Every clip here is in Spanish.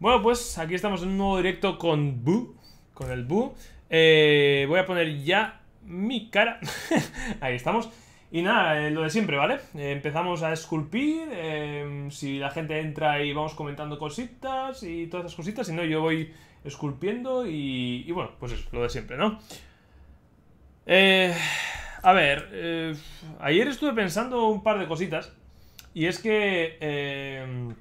Bueno, pues aquí estamos en un nuevo directo con Bu, con el Bu. Eh, voy a poner ya mi cara. Ahí estamos. Y nada, eh, lo de siempre, ¿vale? Eh, empezamos a esculpir, em, si la gente entra y vamos comentando cositas y todas esas cositas, si no yo voy esculpiendo y, y bueno, pues eso, lo de siempre, ¿no? a ver, ayer estuve pensando un par de cositas y es que em,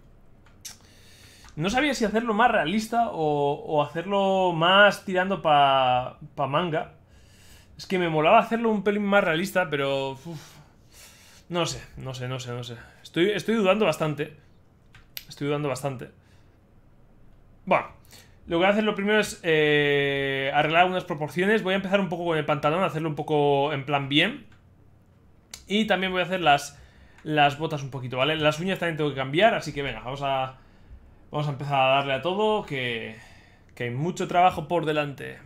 no sabía si hacerlo más realista o, hacerlo más tirando para manga. Es que me molaba hacerlo un pelín más realista, pero... no sé, no sé, no sé, no sé. Estoy, estoy dudando bastante. Estoy dudando bastante. Bueno, lo que voy a hacer lo primero es eh, arreglar unas proporciones. Voy a empezar un poco con el pantalón, hacerlo un poco en plan bien. Y también voy a hacer las, las botas un poquito, ¿vale? Las uñas también tengo que cambiar, así que venga, vamos a, Vamos a empezar a darle a todo, que, que hay mucho trabajo por delante.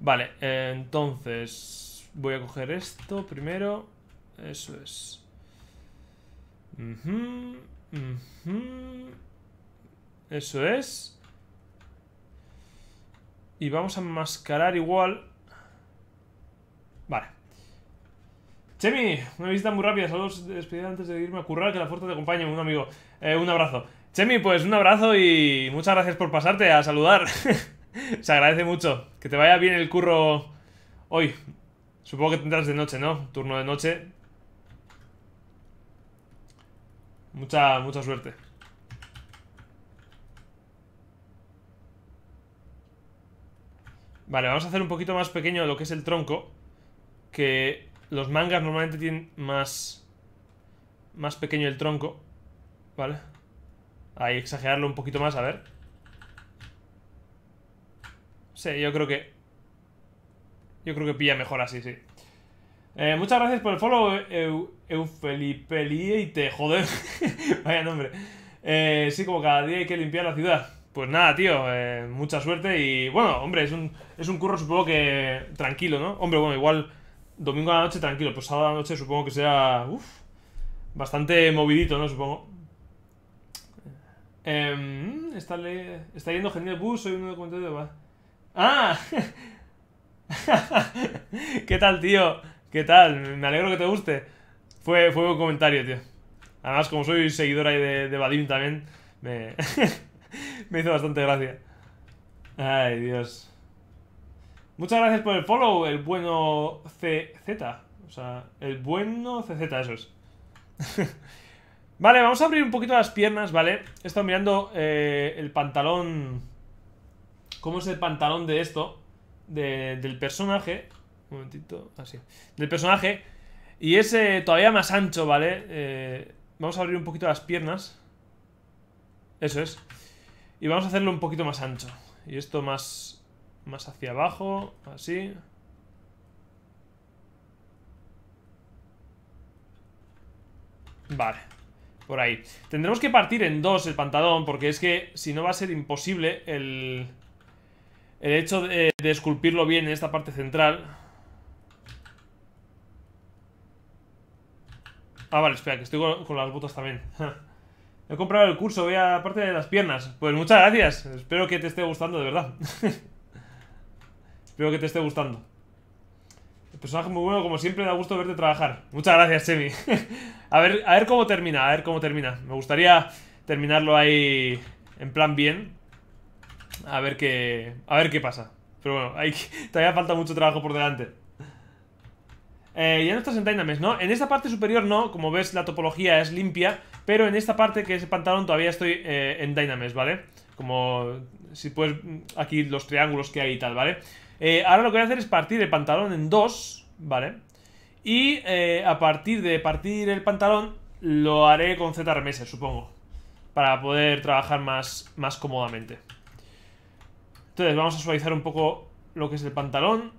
Vale, entonces voy a coger esto primero. Eso es. Eso es. Y vamos a enmascarar igual. Vale. Chemi, una visita muy rápida. Saludos despedida antes de irme a currar. Que la fuerza te acompañe, un amigo. Eh, un abrazo. Chemi, pues un abrazo y muchas gracias por pasarte a saludar. Se agradece mucho. Que te vaya bien el curro hoy. Supongo que tendrás de noche, ¿no? Turno de noche. Mucha, mucha suerte. Vale, vamos a hacer un poquito más pequeño lo que es el tronco. Que los mangas normalmente tienen más... Más pequeño el tronco. Vale. Ahí exagerarlo un poquito más, a ver. Sí, yo creo que... Yo creo que pilla mejor así, sí. Eh, muchas gracias por el follow, te Joder, vaya nombre. Eh, sí, como cada día hay que limpiar la ciudad. Pues nada, tío, eh, mucha suerte y bueno, hombre, es un, curro supongo que tranquilo, ¿no? Hombre, bueno, igual domingo a la noche tranquilo, pues sábado a la noche supongo que sea, Uf. bastante movidito, ¿no? Supongo. Em, está, está yendo genial. Bus, soy uno de documentario de... ¡Ah! ¿Qué tal, tío? ¿Qué tal? Me alegro que te guste. Fue, fue un comentario, tío. Además, como soy seguidora de, de Badim también, me... me hizo bastante gracia. Ay, Dios. Muchas gracias por el follow, el bueno CZ. O sea, el bueno CZ, eso es. Vale, vamos a abrir un poquito las piernas, ¿vale? He estado mirando eh, el pantalón... ¿Cómo es el pantalón de esto? del personaje. Un momentito, así. Ah, del personaje. Y es eh, todavía más ancho, ¿vale? Eh, vamos a abrir un poquito las piernas. Eso es. Y vamos a hacerlo un poquito más ancho. Y esto más, más hacia abajo, así. Vale. Por ahí. Tendremos que partir en dos el pantalón, porque es que si no va a ser imposible el, el hecho de, esculpirlo bien en esta parte central. Ah, vale, espera, que estoy con, con las botas también. He comprado el curso, voy a parte de las piernas. Pues muchas gracias, espero que te esté gustando, de verdad. espero que te esté gustando personaje muy bueno, como siempre, da gusto verte trabajar. Muchas gracias, Chemi a, ver, a ver cómo termina, a ver cómo termina. Me gustaría terminarlo ahí en plan bien. A ver qué, a ver qué pasa. Pero bueno, todavía falta mucho trabajo por delante. Eh, ya no estás en Dynames, ¿no? En esta parte superior no, como ves la topología es limpia, pero en esta parte que es el pantalón todavía estoy eh, en Dynames, ¿vale? Como si puedes, aquí los triángulos que hay y tal, ¿vale? vale eh, ahora lo que voy a hacer es partir el pantalón en dos, ¿vale? Y eh, a partir de partir el pantalón lo haré con Z supongo. Para poder trabajar más, más cómodamente. Entonces vamos a suavizar un poco lo que es el pantalón.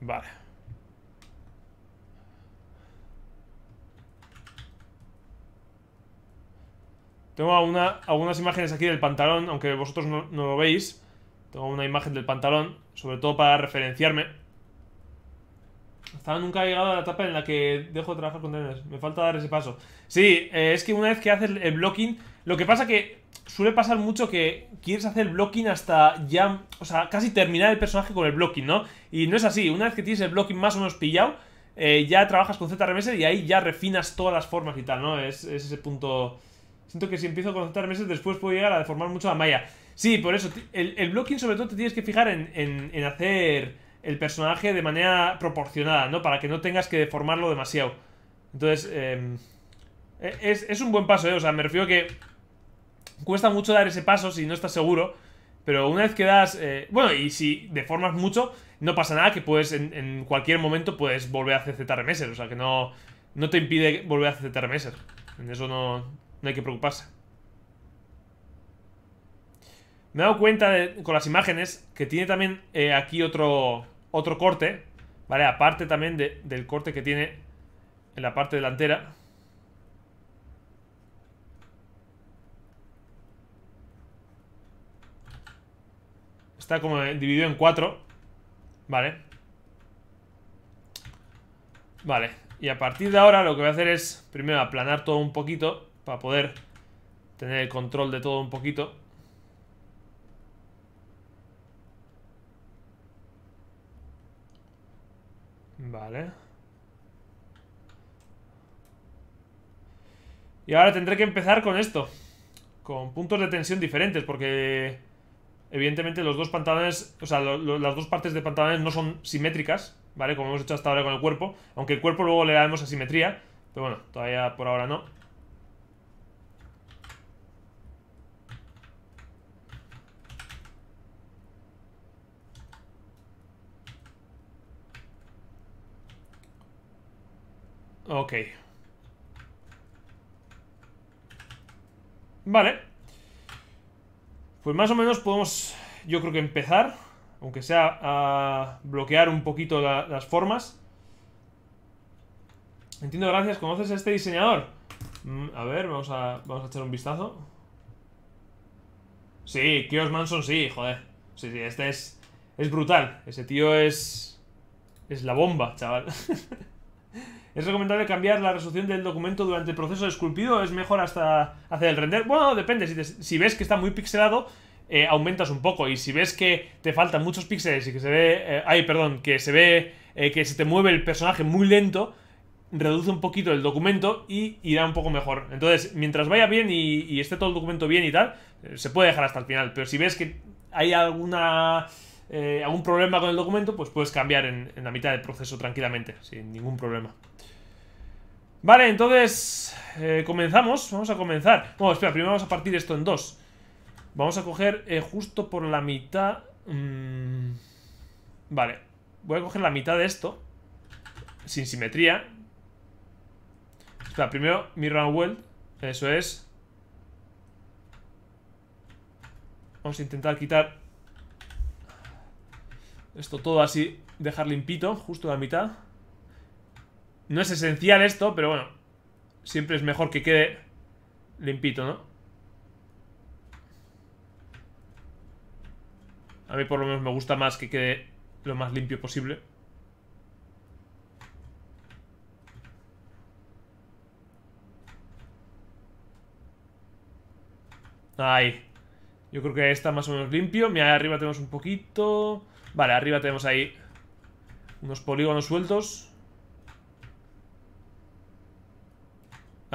Vale. Tengo algunas imágenes aquí del pantalón, aunque vosotros no, lo veis. Tengo una imagen del pantalón, sobre todo para referenciarme. Estaba nunca he llegado a la etapa en la que dejo de trabajar con Me falta dar ese paso. Sí, eh, es que una vez que haces el blocking, lo que pasa que suele pasar mucho que quieres hacer el blocking hasta ya, o sea, casi terminar el personaje con el blocking, ¿no? Y no es así. Una vez que tienes el blocking más o menos pillado, eh, ya trabajas con ZRMS y ahí ya refinas todas las formas y tal, ¿no? Es, es ese punto Siento que si empiezo a contar meses después puedo llegar a deformar mucho la maya Sí, por eso. El, blocking sobre todo te tienes que fijar en, hacer el personaje de manera proporcionada, ¿no? Para que no tengas que deformarlo demasiado. Entonces, em, e, es, un buen paso, ¿eh? O sea, me refiero que cuesta mucho dar ese paso si no estás seguro. Pero una vez que das... Eh, bueno, y si deformas mucho, no pasa nada, que puedes en, cualquier momento puedes volver a hacer meses O sea, que no, no te impide volver a hacer meses En eso no, no hay que preocuparse. Me he dado cuenta con las imágenes que tiene también eh, aquí otro, otro corte, ¿vale? Aparte también del corte que tiene en la parte delantera. Está como dividido en cuatro, ¿vale? Vale, y a partir de ahora lo que voy a hacer es primero aplanar todo un poquito para poder tener el control de todo un poquito. Vale. Y ahora tendré que empezar con esto. Con puntos de tensión diferentes, porque... Evidentemente los dos pantalones, o sea, las dos partes de pantalones no son simétricas, ¿vale? Como hemos hecho hasta ahora con el cuerpo, aunque el cuerpo luego le damos asimetría, pero bueno, todavía por ahora no. Ok. Vale. Pues más o menos podemos, yo creo que empezar, aunque sea a bloquear un poquito las formas. Entiendo, gracias. ¿Conoces a este diseñador? Mm, a ver, vamos a, vamos a echar un vistazo. Sí, Kios Manson sí, joder. Sí, sí, este es, es brutal. Ese tío es... Es la bomba, chaval. ¿Es recomendable cambiar la resolución del documento durante el proceso de esculpido es mejor hasta hacer el render? Bueno, depende. Si, ves que está muy pixelado, eh, aumentas un poco. Y si ves que te faltan muchos píxeles y que se ve... Eh, ay, perdón, que se ve... Eh, que se te mueve el personaje muy lento, reduce un poquito el documento y irá un poco mejor. Entonces, mientras vaya bien y, esté todo el documento bien y tal, se puede dejar hasta el final. Pero si ves que hay alguna... algún problema con el documento, pues puedes cambiar en la mitad del proceso tranquilamente, sin ningún problema. Vale, entonces eh, comenzamos, vamos a comenzar Bueno, espera, primero vamos a partir esto en dos Vamos a coger eh, justo por la mitad mm, Vale, voy a coger la mitad de esto Sin simetría Espera, primero mi round weld Eso es Vamos a intentar quitar Esto todo así Dejar limpito, justo la mitad no es esencial esto, pero bueno. Siempre es mejor que quede limpito, ¿no? A mí por lo menos me gusta más que quede lo más limpio posible. Ahí. Yo creo que está más o menos limpio. Mira, arriba tenemos un poquito... Vale, arriba tenemos ahí unos polígonos sueltos.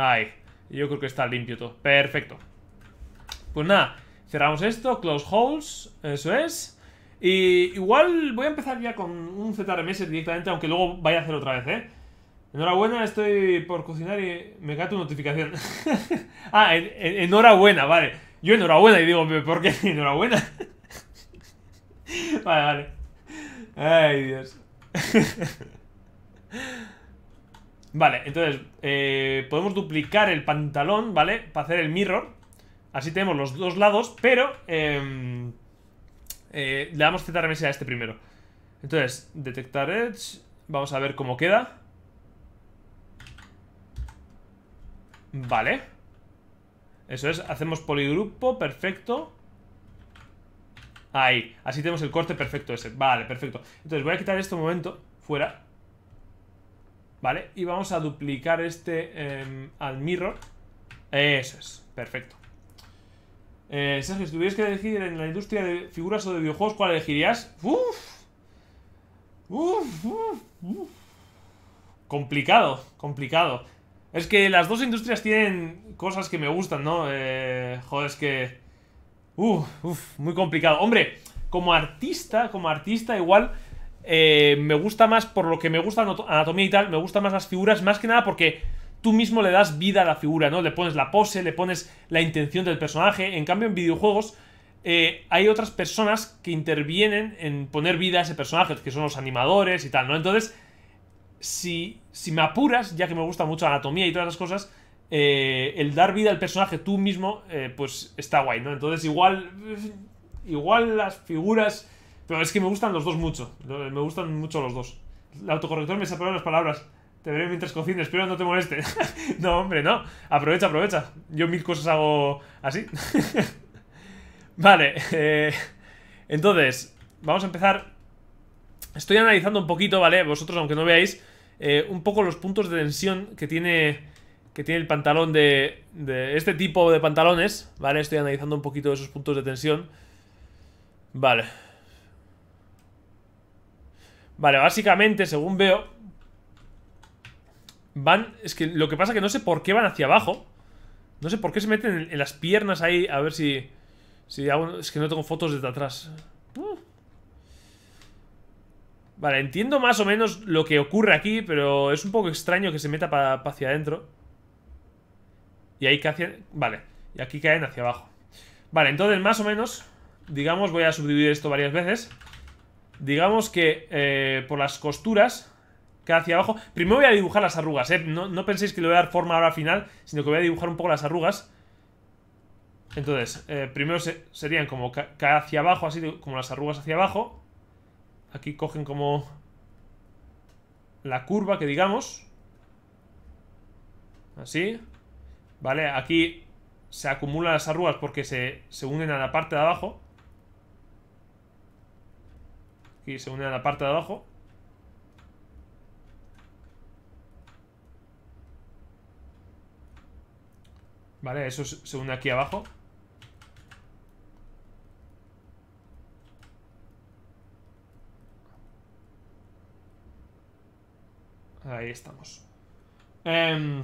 Ay, yo creo que está limpio todo. Perfecto. Pues nada, cerramos esto, close holes, eso es. Y igual voy a empezar ya con un ZRMS directamente, aunque luego vaya a hacer otra vez, ¿eh? Enhorabuena, estoy por cocinar y me cae tu notificación. ah, enhorabuena, vale. Yo enhorabuena y digo, ¿por qué enhorabuena? vale, vale. Ay, Dios. Vale, entonces eh, podemos duplicar el pantalón, ¿vale? Para hacer el mirror. Así tenemos los dos lados, pero em, eh, le damos ZRMS a este primero. Entonces, detectar edge. Vamos a ver cómo queda. Vale. Eso es, hacemos poligrupo, perfecto. Ahí, así tenemos el corte perfecto ese. Vale, perfecto. Entonces voy a quitar esto un momento, fuera. ¿Vale? Y vamos a duplicar este em, al mirror. Eso es, perfecto. Eh, Sergio, si tuvieras que elegir en la industria de figuras o de videojuegos, ¿cuál elegirías? ¡Uf! ¡Uf! ¡Uf! Complicado, complicado. Es que las dos industrias tienen cosas que me gustan, ¿no? Eh, joder, es que... uff uf, muy complicado. Hombre, como artista, como artista igual eh, me gusta más, por lo que me gusta anatomía y tal, me gustan más las figuras, más que nada porque tú mismo le das vida a la figura, ¿no? Le pones la pose, le pones la intención del personaje. En cambio, en videojuegos eh, hay otras personas que intervienen en poner vida a ese personaje, que son los animadores y tal, ¿no? Entonces, si, si me apuras, ya que me gusta mucho anatomía y todas las cosas, eh, el dar vida al personaje tú mismo, pues está guay, ¿no? Entonces, igual, igual las figuras pero es que me gustan los dos mucho. Me gustan mucho los dos. El autocorrector me separa las palabras. Te veré mientras cocines, pero no te moleste. no, hombre, no. Aprovecha, aprovecha. Yo mil cosas hago así. vale. Eh, entonces, vamos a empezar. Estoy analizando un poquito, ¿vale? Vosotros, aunque no veáis, eh, un poco los puntos de tensión que tiene que tiene el pantalón de, de este tipo de pantalones, ¿vale? Estoy analizando un poquito esos puntos de tensión. Vale. Vale, básicamente, según veo Van, es que lo que pasa es que no sé por qué van hacia abajo No sé por qué se meten en, las piernas ahí A ver si, si es que no tengo fotos desde atrás uh. Vale, entiendo más o menos lo que ocurre aquí Pero es un poco extraño que se meta para hacia adentro Y ahí caen, vale Y aquí caen hacia abajo Vale, entonces más o menos Digamos, voy a subdividir esto varias veces digamos que eh, por las costuras que hacia abajo. Primero voy a dibujar las arrugas, eh, No, penséis que le voy a dar forma ahora final, sino que voy a dibujar un poco las arrugas. Entonces, eh, primero serían como cae hacia abajo, así como las arrugas hacia abajo. Aquí cogen como la curva que digamos. Así. Vale, aquí se acumulan las arrugas porque se, se unen a la parte de abajo. Y se une a la parte de abajo. Vale, eso se une aquí abajo. Ahí estamos. Em,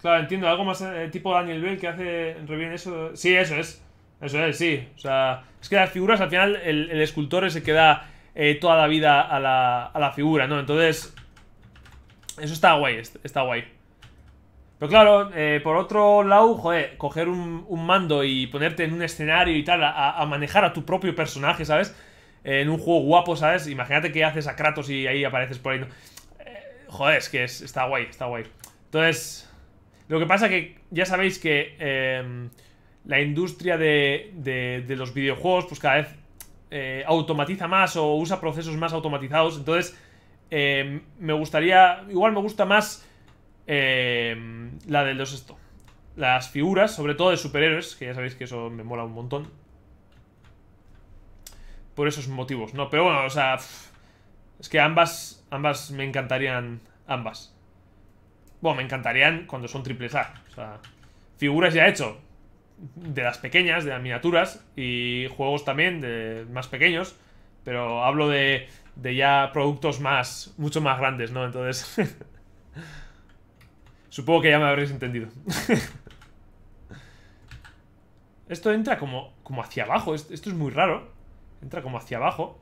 claro, entiendo. Algo más eh, tipo Daniel Bell que hace. bien eso. Sí, eso es. Eso es, sí. O sea, es que las figuras al final el, escultor se queda eh, toda la vida a la, figura, ¿no? Entonces, eso está guay, está guay. Pero claro, eh, por otro lado, joder, coger un, mando y ponerte en un escenario y tal, a, manejar a tu propio personaje, ¿sabes? Eh, en un juego guapo, ¿sabes? Imagínate que haces a Kratos y ahí apareces por ahí. ¿no? joder, es que está guay, está guay. Entonces, lo que pasa que ya sabéis que la industria de, de, los videojuegos pues cada vez eh, automatiza más o usa procesos más automatizados. Entonces, em, me gustaría, igual me gusta más em, la del los esto. Las figuras, sobre todo de superhéroes, que ya sabéis que eso me mola un montón. Por esos motivos, ¿no? Pero bueno, o sea, es que ambas, ambas me encantarían, ambas. Bueno, me encantarían cuando son triples A. O sea, figuras ya hecho de las pequeñas, de las miniaturas, y juegos también de más pequeños, pero hablo de, ya productos más, mucho más grandes, ¿no? Entonces, supongo que ya me habréis entendido. Esto entra como, como hacia abajo, esto es muy raro. Entra como hacia abajo.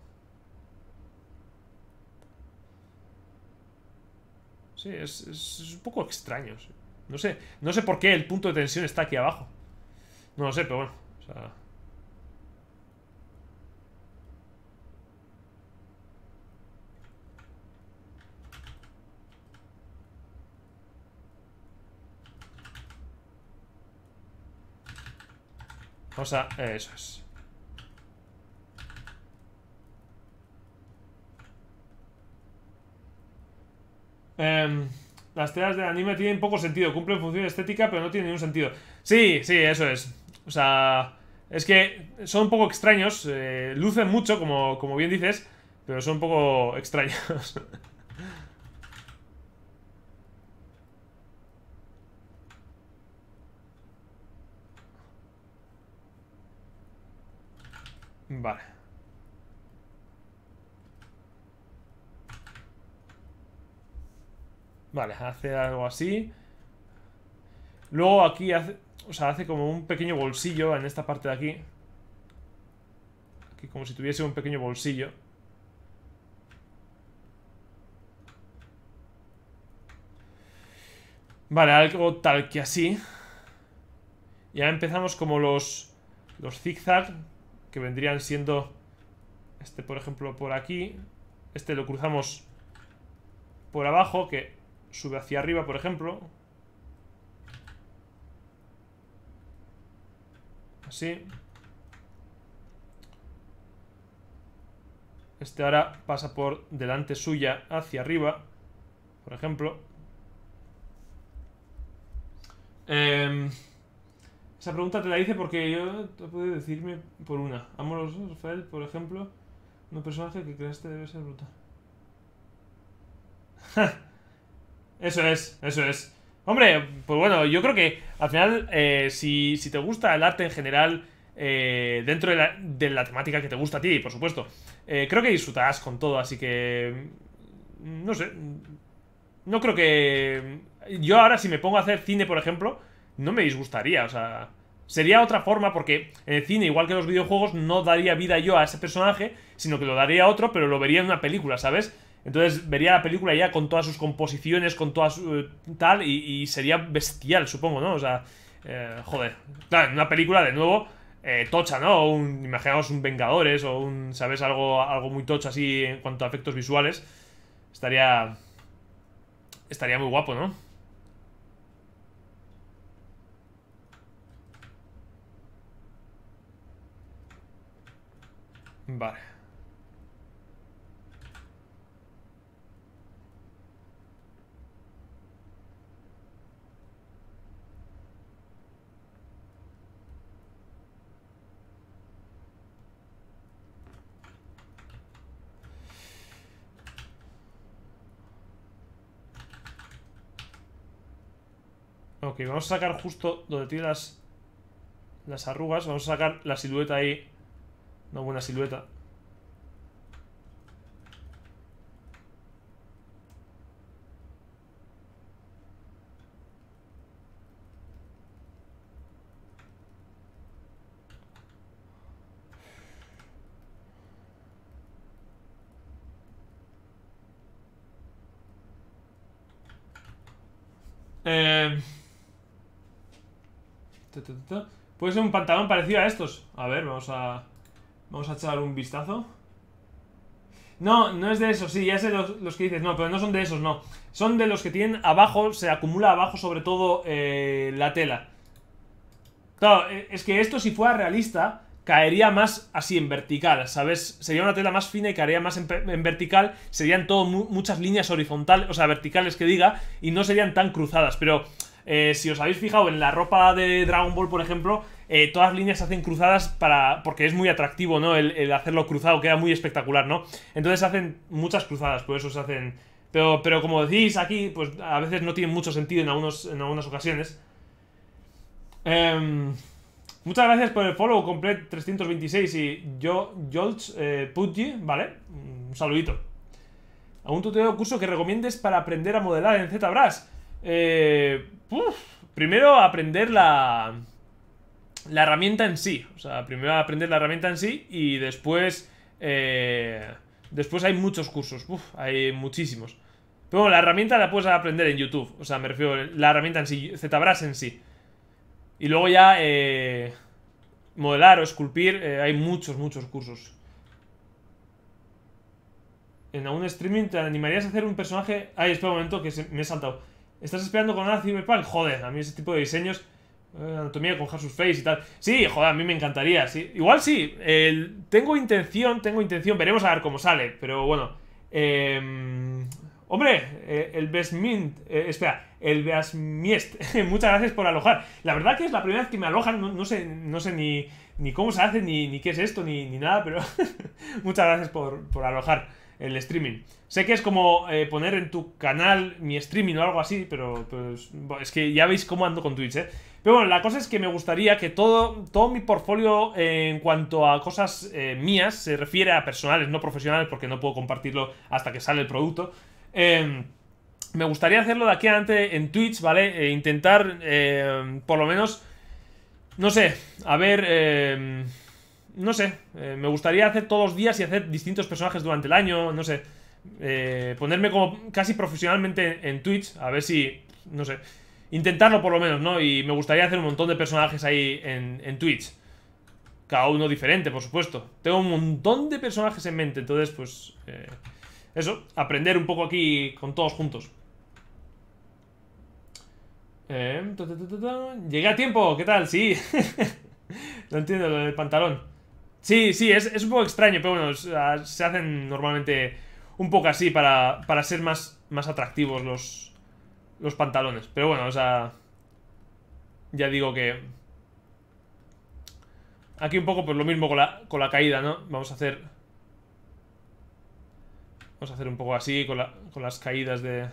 Sí, es, un poco extraño. No sé, no sé por qué el punto de tensión está aquí abajo. No lo sé, pero bueno. O sea... Eso es. Em, las telas de anime tienen poco sentido, cumplen función estética, pero no tienen ningún sentido. Sí, sí, eso es. O sea, es que son un poco extraños. Eh, lucen mucho, como, como bien dices, pero son un poco extraños. Vale. Vale, hace algo así. Luego aquí hace... O sea, hace como un pequeño bolsillo en esta parte de aquí. Aquí como si tuviese un pequeño bolsillo. Vale, algo tal que así. Ya empezamos como los, los zigzag, que vendrían siendo este, por ejemplo, por aquí. Este lo cruzamos por abajo, que sube hacia arriba, por ejemplo. Así. Este ahora pasa por delante suya hacia arriba, por ejemplo. Em, esa pregunta te la hice porque yo te puedo decirme por una. Amo Rafael, por ejemplo. Un personaje que creaste debe ser brutal. eso es, eso es. Hombre, pues bueno, yo creo que al final, eh, si, te gusta el arte en general, eh, dentro de la, temática que te gusta a ti, por supuesto, eh, creo que disfrutarás con todo, así que... Mm, no sé. No creo que... Yo ahora si me pongo a hacer cine, por ejemplo, no me disgustaría, o sea... Sería otra forma porque en el cine, igual que en los videojuegos, no daría vida yo a ese personaje, sino que lo daría a otro, pero lo vería en una película, ¿sabes? Entonces vería la película ya con todas sus composiciones, con todas su, eh, tal, y, sería bestial, supongo, ¿no? O sea, eh, joder. una película de nuevo eh, tocha, ¿no? Un, imaginaos un Vengadores o un, ¿sabes? Algo, algo muy tocha así en cuanto a efectos visuales. Estaría... Estaría muy guapo, ¿no? Vale. Ok, vamos a sacar justo donde tiene las, las arrugas. Vamos a sacar la silueta ahí. Una buena silueta. Eh... Puede ser un pantalón parecido a estos. A ver, vamos a... Vamos a echar un vistazo. No, no es de esos, sí, ya sé los, que dices, no, pero no son de esos, no. Son de los que tienen abajo, se acumula abajo sobre todo eh, la tela. Claro, eh, es que esto si fuera realista, caería más así en vertical, ¿sabes? Sería una tela más fina y caería más en, vertical, serían todo muchas líneas horizontales, o sea, verticales que diga, y no serían tan cruzadas, pero eh, si os habéis fijado en la ropa de Dragon Ball, por ejemplo, eh, todas las líneas se hacen cruzadas para porque es muy atractivo, ¿no? El, hacerlo cruzado queda muy espectacular, ¿no? Entonces hacen muchas cruzadas, por eso se hacen... Pero, pero como decís aquí, pues a veces no tiene mucho sentido en, algunos, en algunas ocasiones. Em, muchas gracias por el follow, Complete 326 y yo, Jolts eh, ¿vale? Un saludito. ¿Algún tutorial o curso que recomiendes para aprender a modelar en ZBrush? Eh, primero aprender la, la herramienta en sí. O sea, primero aprender la herramienta en sí y después... Eh, después hay muchos cursos. hay muchísimos. Pero la herramienta la puedes aprender en YouTube. O sea, me refiero a la herramienta en sí, ZBrush en sí. Y luego ya eh, modelar o esculpir, eh, hay muchos, muchos cursos. En algún streaming te animarías a hacer un personaje... Ay, espera un momento que me he saltado. Estás esperando con una Cyberpunk. Joder, a mí ese tipo de diseños. Eh, anatomía con sus Face y tal. Sí, joder, a mí me encantaría. Igual sí. tengo intención, tengo intención. Veremos a ver cómo sale. Pero bueno. Em, hombre, eh, el Besmint. Eh, espera, el Besmiest. Muchas gracias por alojar. La verdad que es la primera vez que me alojan. No, sé, no sé ni, cómo se hace, ni, qué es esto, ni, nada. Pero muchas gracias por alojar el streaming. Sé que es como eh, poner en tu canal mi streaming o algo así, pero pues, es que ya veis cómo ando con Twitch, ¿eh? Pero bueno, la cosa es que me gustaría que todo, todo mi portfolio en cuanto a cosas eh, mías se refiere a personales, no profesionales, porque no puedo compartirlo hasta que sale el producto. Em, me gustaría hacerlo de aquí adelante en Twitch, ¿vale? E intentar, em, por lo menos, no sé, a ver... Em, no sé, eh, me gustaría hacer todos los días y hacer distintos personajes durante el año, no sé. Eh, ponerme como casi profesionalmente en Twitch, a ver si, no sé, intentarlo por lo menos, ¿no? Y me gustaría hacer un montón de personajes ahí en, Twitch. Cada uno diferente, por supuesto. Tengo un montón de personajes en mente, entonces, pues... Eh, eso, aprender un poco aquí con todos juntos. Em, Llegué a tiempo, ¿qué tal? Sí. No entiendo, lo del pantalón. Sí, sí, es, es un poco extraño, pero bueno, ah, se hacen normalmente un poco así para, para ser más, más atractivos los, los pantalones. Pero bueno, o sea, ya digo que... Aquí un poco pues lo mismo con la, con la caída, ¿no? Vamos a hacer... Vamos a hacer un poco así con, la, con las caídas de...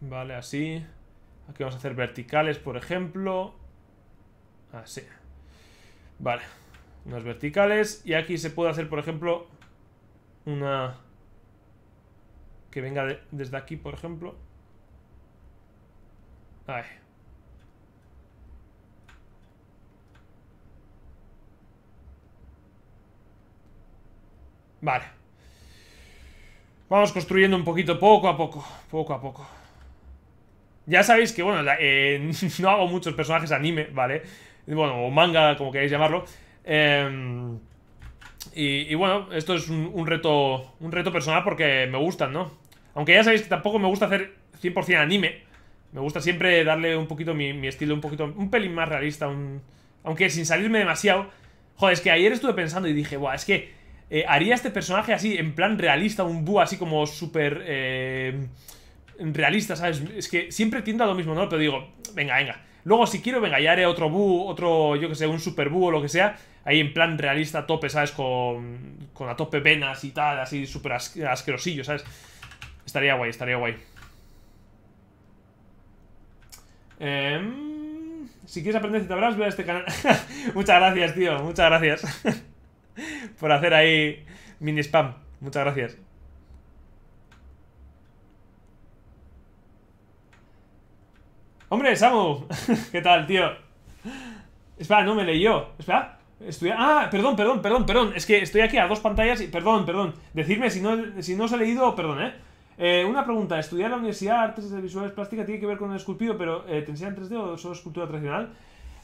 Vale, así. Aquí vamos a hacer verticales, por ejemplo. Así. Vale. Unas verticales. Y aquí se puede hacer, por ejemplo, una... Que venga desde aquí, por ejemplo. Ahí. Vale. Vamos construyendo un poquito, poco a poco, poco a poco. Ya sabéis que, bueno, eh, no hago muchos personajes anime, ¿vale? bueno, o manga, como queráis llamarlo. Em, y, bueno, esto es un, reto un reto personal porque me gustan, ¿no? Aunque ya sabéis que tampoco me gusta hacer 100% anime. Me gusta siempre darle un poquito mi, estilo, un poquito, un pelín más realista, aunque sin salirme demasiado. Joder, es que ayer estuve pensando y dije, Buah, es que eh, haría este personaje así, en plan realista, un bú, así como súper eh, realista, ¿sabes? Es que siempre tiendo a lo mismo, ¿no? Pero digo, venga, venga, Luego, si quiero, venga, ya haré otro bu otro, yo que sé, un super o lo que sea. Ahí en plan realista a tope, ¿sabes? Con, con a tope venas y tal, así súper asquerosillo, ¿sabes? Estaría guay, estaría guay. Em, si quieres aprender ve a este canal. muchas gracias, tío. Muchas gracias. por hacer ahí mini spam. Muchas gracias. Hombre, Samu, ¿qué tal, tío? Espera, no me leyó. Espera. Estoy... Ah, perdón, perdón, perdón, perdón. Es que estoy aquí a dos pantallas y... Perdón, perdón. Decidme si no, si no os he leído, perdón, ¿eh? eh una pregunta, ¿estudiar en la universidad artes visuales plásticas tiene que ver con el esculpido, pero eh, te enseñan 3D o solo escultura tradicional?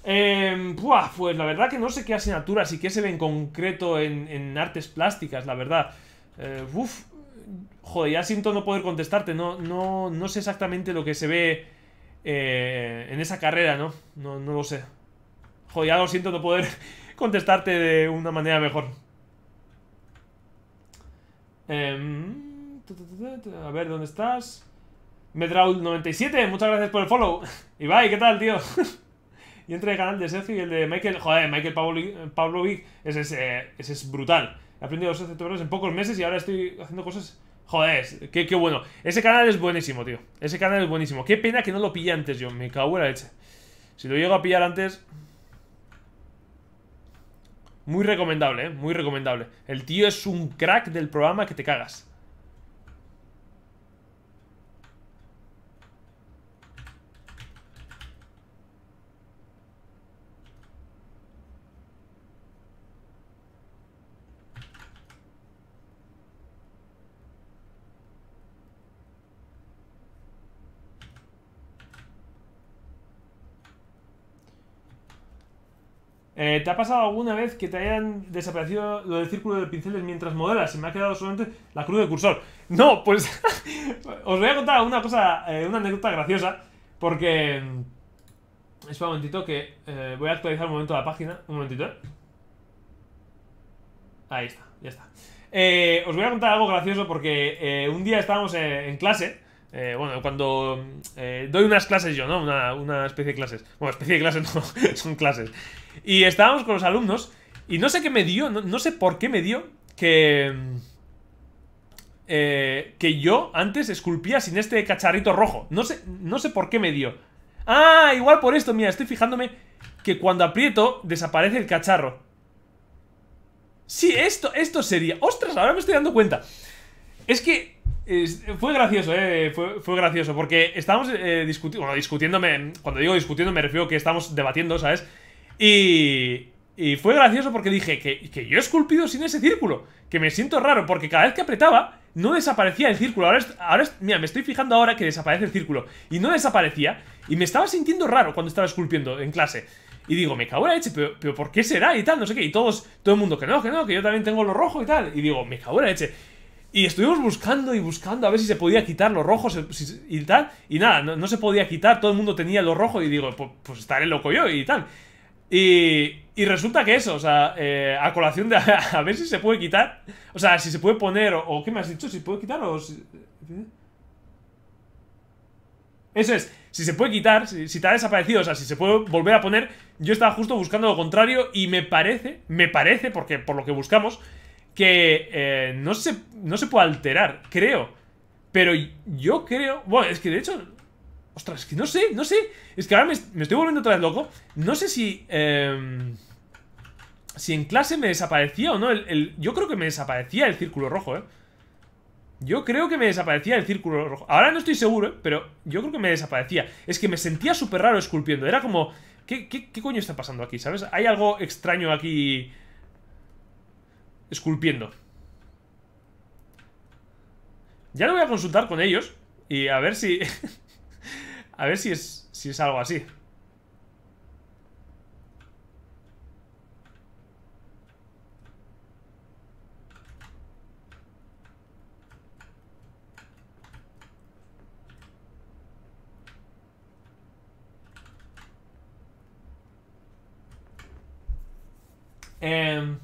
Eh, pues la verdad que no sé qué asignaturas y qué se ve en concreto en, artes plásticas, la verdad. Eh, uf, joder, ya siento no poder contestarte, no, no, no sé exactamente lo que se ve eh, en esa carrera, ¿no? ¿no? lo sé. Joder, ya lo siento no poder contestarte de una manera mejor. Em, a ver, ¿dónde estás? Medraul97, muchas gracias por el follow. Ibai, ¿qué tal, tío? y entre el canal de Sergio y el de Michael. Joder, Michael Pavlovic, ese, es, eh, ese es brutal. He aprendido dos en pocos meses y ahora estoy haciendo cosas Joder, qué, bueno. Ese canal es buenísimo, tío. Ese canal es buenísimo. Qué pena que no lo pillé antes yo. Me cago en la leche. Si lo llego a pillar antes... Muy recomendable, ¿eh? Muy recomendable. El tío es un crack del programa que te cagas. Eh, ¿Te ha pasado alguna vez que te hayan desaparecido lo del círculo de pinceles mientras modelas? Se me ha quedado solamente la cruz del cursor. No, pues os voy a contar una cosa, eh, una anécdota graciosa, porque... Mm, es un momentito que eh, voy a actualizar un momento la página. Un momentito. Ahí está, ya está. os voy a contar algo gracioso porque un día estábamos en clase eh, bueno, cuando eh, doy unas clases yo, ¿no? Una, especie de clases. Bueno, especie de clases no, son clases. Y estábamos con los alumnos y no sé qué me dio, no, sé por qué me dio que... Mm, eh, que yo antes esculpía sin este cacharrito rojo. No sé, no sé por qué me dio. Ah, igual por esto, mira, estoy fijándome que cuando aprieto desaparece el cacharro. Sí, esto, esto sería... Ostras, ahora me estoy dando cuenta. Es que fue gracioso, ¿eh? Fue, gracioso, porque estábamos eh, discutiendo, bueno, discutiéndome, cuando digo discutiendo me refiero que estamos debatiendo, ¿sabes? Y, y fue gracioso porque dije que, yo he esculpido sin ese círculo, que me siento raro, porque cada vez que apretaba no desaparecía el círculo. Ahora, es, ahora mira, me estoy fijando ahora que desaparece el círculo, y no desaparecía, y me estaba sintiendo raro cuando estaba esculpiendo en clase. Y digo, me cago en la pero, ¿por qué será? Y tal, no sé qué. Y todos, todo el mundo, que no, que no, que yo también tengo lo rojo y tal. Y digo, me cago en la y estuvimos buscando y buscando a ver si se podía quitar los rojos y tal. Y nada, no, se podía quitar, todo el mundo tenía lo rojo, y digo, pues, estaré loco yo y tal. Y, resulta que eso, o sea, eh, a colación de a, ver si se puede quitar, o sea, si se puede poner, o, qué me has dicho, si se puede quitar o... Si, eso es, si se puede quitar, si, si, te desaparecido, o sea, si se puede volver a poner, yo estaba justo buscando lo contrario y me parece, me parece, porque por lo que buscamos, que eh, no, se, no se puede alterar, creo. Pero yo creo... Bueno, es que de hecho... Ostras, es que no sé, no sé. Es que ahora me, estoy volviendo otra vez loco. No sé si... Em, si en clase me desaparecía o no. El, yo creo que me desaparecía el círculo rojo, ¿eh? Yo creo que me desaparecía el círculo rojo. Ahora no estoy seguro, eh, pero yo creo que me desaparecía. Es que me sentía súper raro esculpiendo. Era como... ¿qué, qué, coño está pasando aquí? ¿Sabes? Hay algo extraño aquí esculpiendo. Ya lo voy a consultar con ellos y a ver si... a ver si es, si es algo así. Eh...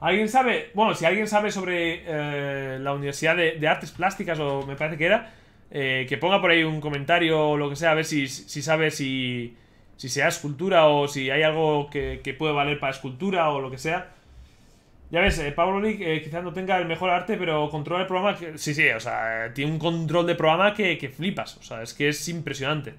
¿Alguien sabe? Bueno, si alguien sabe sobre eh, la Universidad de, Artes Plásticas, o me parece que era, eh, que ponga por ahí un comentario o lo que sea, a ver si, sabe si, si sea escultura o si hay algo que, puede valer para escultura o lo que sea. Ya ves, eh, Pablo quizás no tenga el mejor arte, pero controla el programa. sí, sí, o sea, tiene un control de programa que, flipas. O sea, es que es impresionante.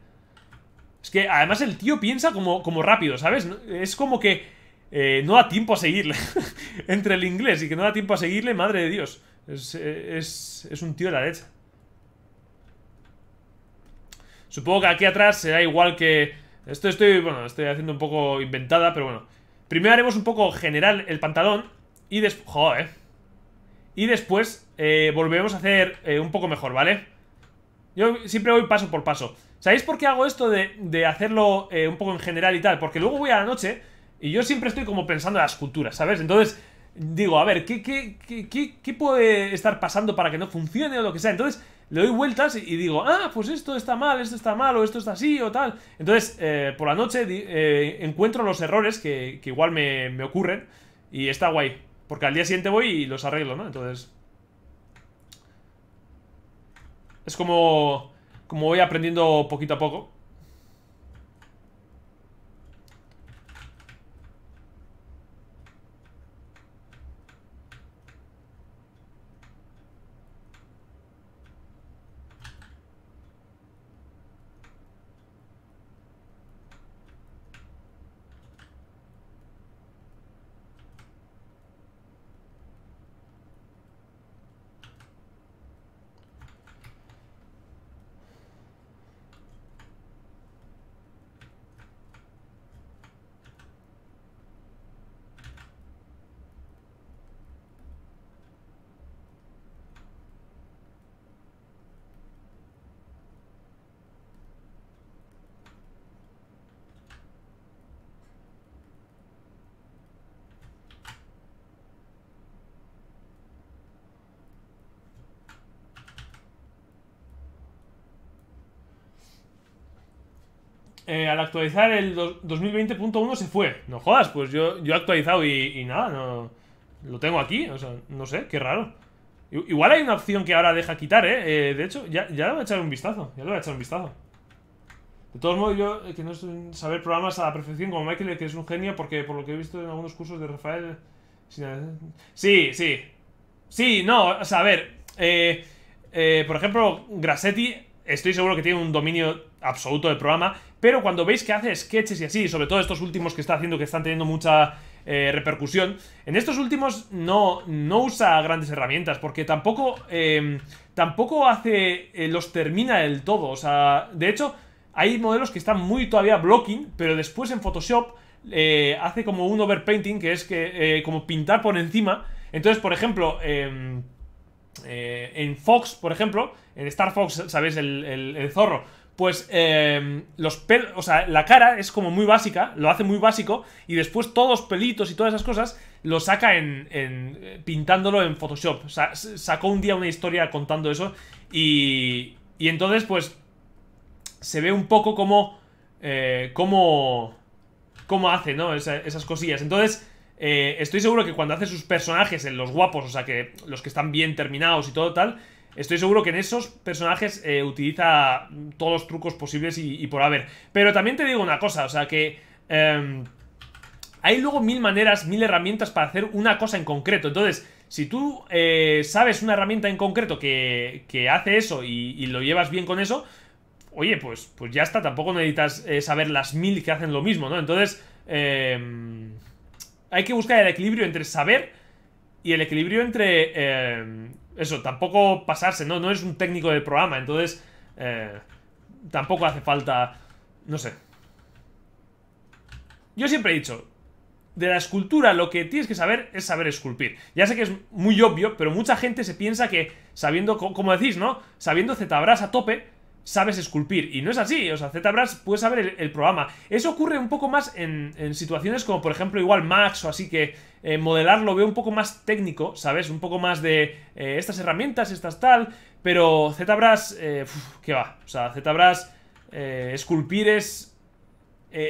Es que además el tío piensa como, como rápido, ¿sabes? Es como que eh, no da tiempo a seguirle. Entre el inglés y que no da tiempo a seguirle, madre de Dios. Es, eh, un tío de la derecha. Supongo que aquí atrás será igual que... Esto estoy, bueno, estoy haciendo un poco inventada, pero bueno. Primero haremos un poco general el pantalón y después... Joder. Y después eh, volvemos a hacer un poco mejor, ¿vale? Yo siempre voy paso por paso. ¿Sabéis por qué hago esto de, hacerlo un poco en general y tal? Porque luego voy a la noche y yo siempre estoy como pensando en las culturas, ¿sabes? Entonces digo, a ver, ¿qué, qué, puede estar pasando para que no funcione o lo que sea? Entonces le doy vueltas y digo, ah, pues esto está mal, esto está mal, o esto está así, o tal. Entonces, eh, por la noche eh, encuentro los errores que, igual me, me, ocurren y está guay. Porque al día siguiente voy y los arreglo, ¿no? Entonces... Es como... Como voy aprendiendo poquito a poco. al actualizar el 2020.1 se fue. No jodas, pues yo, yo he actualizado y, nada, no, lo tengo aquí. O sea, no sé, qué raro. Igual hay una opción que ahora deja quitar, ¿eh? ¿eh? de hecho, ya, ya le voy a echar un vistazo. Ya le voy a echar un vistazo. De todos modos, yo eh, que no sé, saber programas a la perfección como Michael, eh, que es un genio, porque por lo que he visto en algunos cursos de Rafael... Sí, sí. Sí, no, o sea, a ver... por ejemplo, Grassetti, estoy seguro que tiene un dominio absoluto del programa, pero cuando veis que hace sketches y así, sobre todo estos últimos que está haciendo que están teniendo mucha eh, repercusión, en estos últimos no, no usa grandes herramientas porque tampoco, em, tampoco hace, eh, los termina del todo, o sea, de hecho hay modelos que están muy todavía blocking, pero después en Photoshop eh, hace como un overpainting, que es que como pintar por encima, entonces por ejemplo... Em, en Fox, por ejemplo, en Star Fox, ¿sabéis? el, el zorro pues em, los pelos, o sea, la cara es como muy básica, lo hace muy básico, y después todos pelitos y todas esas cosas lo saca en, eh, pintándolo en Photoshop. O sea, sacó un día una historia contando eso, y, y entonces, pues, se ve un poco como, eh, cómo. cómo hace, ¿no? esas cosillas. Entonces, eh, estoy seguro que cuando hace sus personajes en los guapos, o sea, que los que están bien terminados y todo tal, Estoy seguro que en esos personajes eh, utiliza todos los trucos posibles y, por haber. Pero también te digo una cosa, o sea que... Em, hay luego mil maneras, mil herramientas para hacer una cosa en concreto. Entonces, si tú eh, sabes una herramienta en concreto que, hace eso y, lo llevas bien con eso, oye, pues, pues ya está, tampoco necesitas eh, saber las mil que hacen lo mismo, ¿no? Entonces, em, hay que buscar el equilibrio entre saber y el equilibrio entre em, eso, tampoco pasarse, ¿no? No es un técnico del programa, entonces eh, tampoco hace falta, no sé. Yo siempre he dicho, de la escultura lo que tienes que saber es saber esculpir. Ya sé que es muy obvio, pero mucha gente se piensa que sabiendo, como decís, ¿no? Sabiendo zetabras a tope, sabes esculpir. Y no es así, o sea, ZBrush puedes saber el, programa. Eso ocurre un poco más en, situaciones como, por ejemplo, igual Max o así que modelarlo eh, modelar lo veo un poco más técnico, ¿sabes? Un poco más de eh, estas herramientas, estas tal, pero ZBrush, eh, ¿qué va? O sea, ZBrush, eh, esculpir es...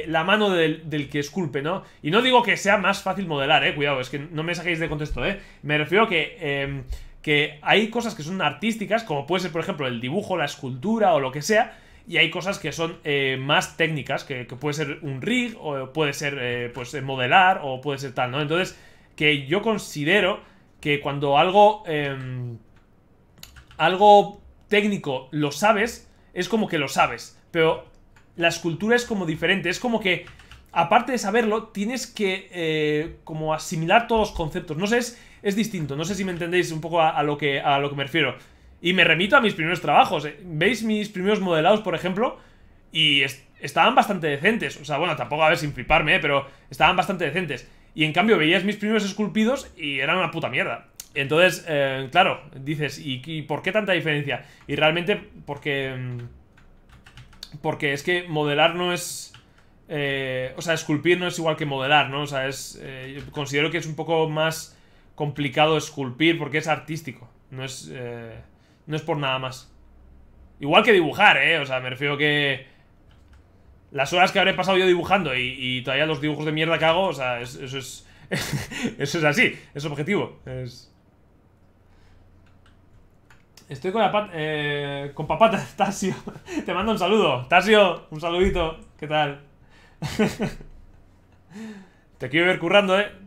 la mano del, del, que esculpe, ¿no? Y no digo que sea más fácil modelar, eh, cuidado, es que no me saquéis de contexto, eh. Me refiero a que que hay cosas que son artísticas, como puede ser, por ejemplo, el dibujo, la escultura o lo que sea, y hay cosas que son eh, más técnicas, que, puede ser un rig, o puede ser eh, pues eh, modelar, o puede ser tal, ¿no? Entonces, que yo considero que cuando algo. Em, algo técnico lo sabes, es como que lo sabes. Pero la escultura es como diferente. Es como que, aparte de saberlo, tienes que como asimilar todos los conceptos. No sé, es es distinto. No sé si me entendéis un poco a, lo, que, a lo que me refiero. Y me remito a mis primeros trabajos. ¿eh? ¿Veis mis primeros modelados, por ejemplo? Y estaban bastante decentes. O sea, bueno, tampoco a ver sin fliparme, ¿eh? pero estaban bastante decentes. Y en cambio veías mis primeros esculpidos y eran una puta mierda. Entonces, eh, claro, dices, ¿y, por qué tanta diferencia? Y realmente porque... Mm, porque es que modelar no es... o sea, esculpir no es igual que modelar, ¿no? O sea, es... considero que es un poco más complicado esculpir porque es artístico. No es, eh, no es por nada más. Igual que dibujar, ¿eh? O sea, me refiero que... Las horas que habré pasado yo dibujando y, todavía los dibujos de mierda que hago, o sea, eso es... eso es así, es objetivo. Estoy con, la eh, con papá Tasio. Te mando un saludo. Tasio, un saludito. ¿Qué tal? Te quiero ver currando, ¿eh?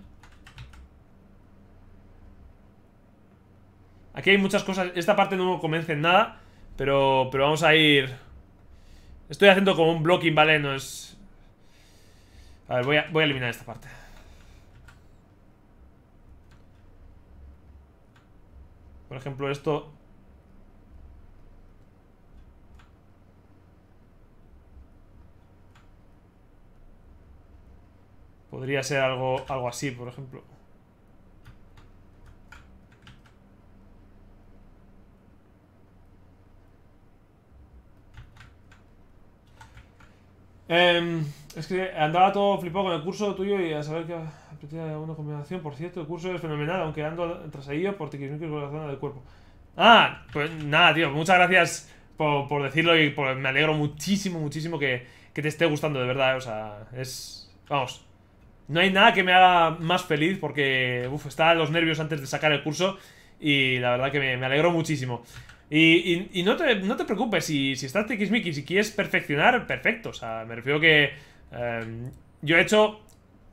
Aquí hay muchas cosas. Esta parte no me convence en nada. Pero, pero vamos a ir... Estoy haciendo como un blocking, ¿vale? No es... A ver, voy a, voy a eliminar esta parte. Por ejemplo, esto... Podría ser algo, algo así, por ejemplo. Eh, es que andaba todo flipado con el curso tuyo y a saber que apetecía una combinación. Por cierto, el curso es fenomenal, aunque ando tras porque por tiquismiquis con la zona del cuerpo. Ah, pues nada, tío. Muchas gracias por, por decirlo y me alegro muchísimo, muchísimo que, que te esté gustando, de verdad. o sea, es... Vamos. No hay nada que me haga más feliz porque, uff, estaba los nervios antes de sacar el curso y la verdad que me, me alegro muchísimo. Y, no, te, no, te, preocupes, si, si estás tiquismiqui, si quieres perfeccionar, perfecto. O sea, me refiero que em, yo he hecho,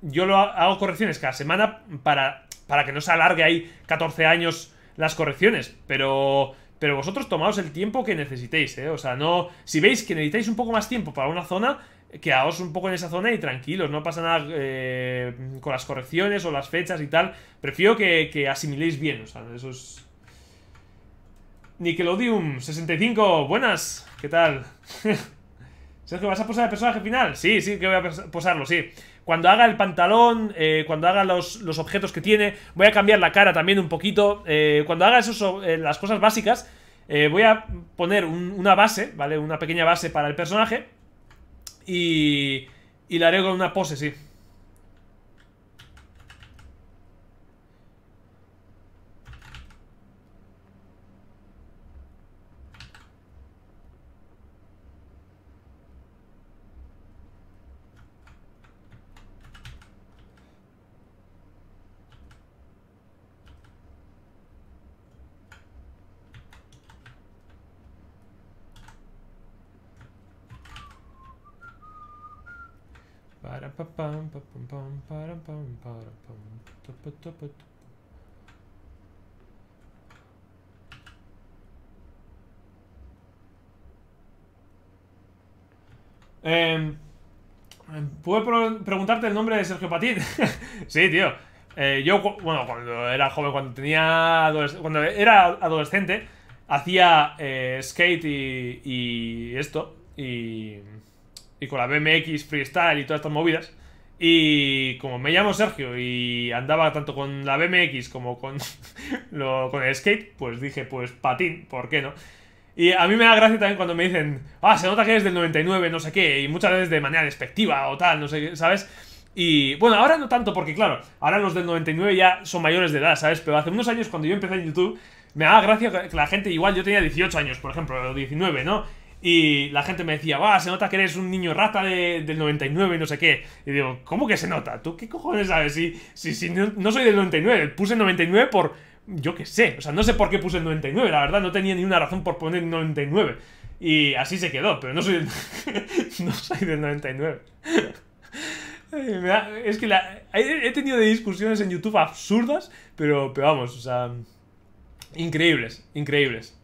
yo lo hago correcciones cada semana para, para que no se alargue ahí 14 años las correcciones, pero, pero vosotros tomaos el tiempo que necesitéis, ¿eh? O sea, no, si veis que necesitáis un poco más tiempo para una zona, quedaos un poco en esa zona y tranquilos, no pasa nada eh, con las correcciones o las fechas y tal. Prefiero que, que asimiléis bien, o sea, eso es Nickelodeon 65, buenas, ¿qué tal? Sergio, ¿vas a posar el personaje final? Sí, sí, que voy a posarlo, sí. Cuando haga el pantalón, eh, cuando haga los, objetos que tiene, voy a cambiar la cara también un poquito. Eh, cuando haga eso eh, las cosas básicas, voy a poner una base, ¿vale? Una pequeña base para el personaje. Y, y la haré con una pose, sí. ¿Puedo preguntarte el nombre de Sergio Patit sí, tío. Eh, yo, bueno, cuando era joven, cuando tenía. Cuando era adolescente, hacía eh, skate y, y, esto. Y, y con la BMX freestyle y todas estas movidas. Y como me llamo Sergio y andaba tanto con la BMX como con, con el skate, pues dije, pues patín, ¿por qué no? Y a mí me da gracia también cuando me dicen, ah, se nota que eres del 99, no sé qué, y muchas veces de manera despectiva o tal, no sé qué, ¿sabes? Y bueno, ahora no tanto, porque claro, ahora los del 99 ya son mayores de edad, ¿sabes? Pero hace unos años cuando yo empecé en YouTube, me da gracia que la gente, igual yo tenía 18 años, por ejemplo, o 19, ¿no? Y la gente me decía, va, se nota que eres un niño rata del 99 y no sé qué. Y digo, ¿cómo que se nota? ¿Tú qué cojones sabes? Si, si, si no, soy del 99, puse 99 por... Yo qué sé, o sea, no sé por qué puse el 99, la verdad, no tenía ni una razón por poner 99. Y así se quedó, pero no soy del, no soy del 99. es que he, tenido discusiones en YouTube absurdas, pero, pero vamos, o sea... Increíbles, increíbles.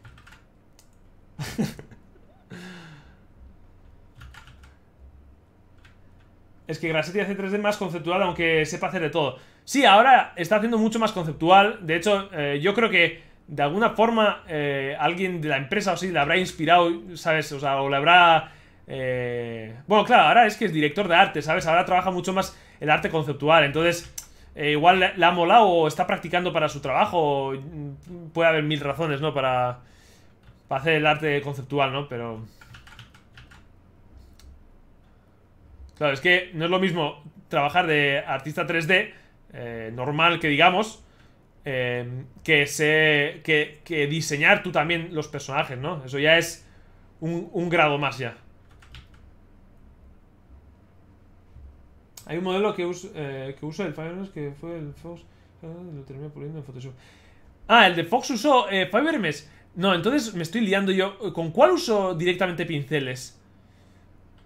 es que Grassetti hace 3D más conceptual, aunque sepa hacer de todo. Sí, ahora está haciendo mucho más conceptual. De hecho, eh, yo creo que de alguna forma eh, alguien de la empresa o sí le habrá inspirado, ¿sabes? O sea, o le habrá... Eh, bueno, claro, ahora es que es director de arte, ¿sabes? Ahora trabaja mucho más el arte conceptual. Entonces, igual le, ha molado o está practicando para su trabajo. Mm, puede haber mil razones, ¿no? para hacer el arte conceptual, ¿no? Pero... Claro, es que no es lo mismo trabajar de artista 3D eh, normal que digamos eh, que, se, que, diseñar tú también los personajes, ¿no? Eso ya es un, grado más ya. Hay un modelo que, uso, eh, que usa el que fue el Fox. Ah, lo terminé poniendo en Photoshop. Ah, el de Fox usó eh, No, entonces me estoy liando yo. ¿Con cuál uso directamente pinceles?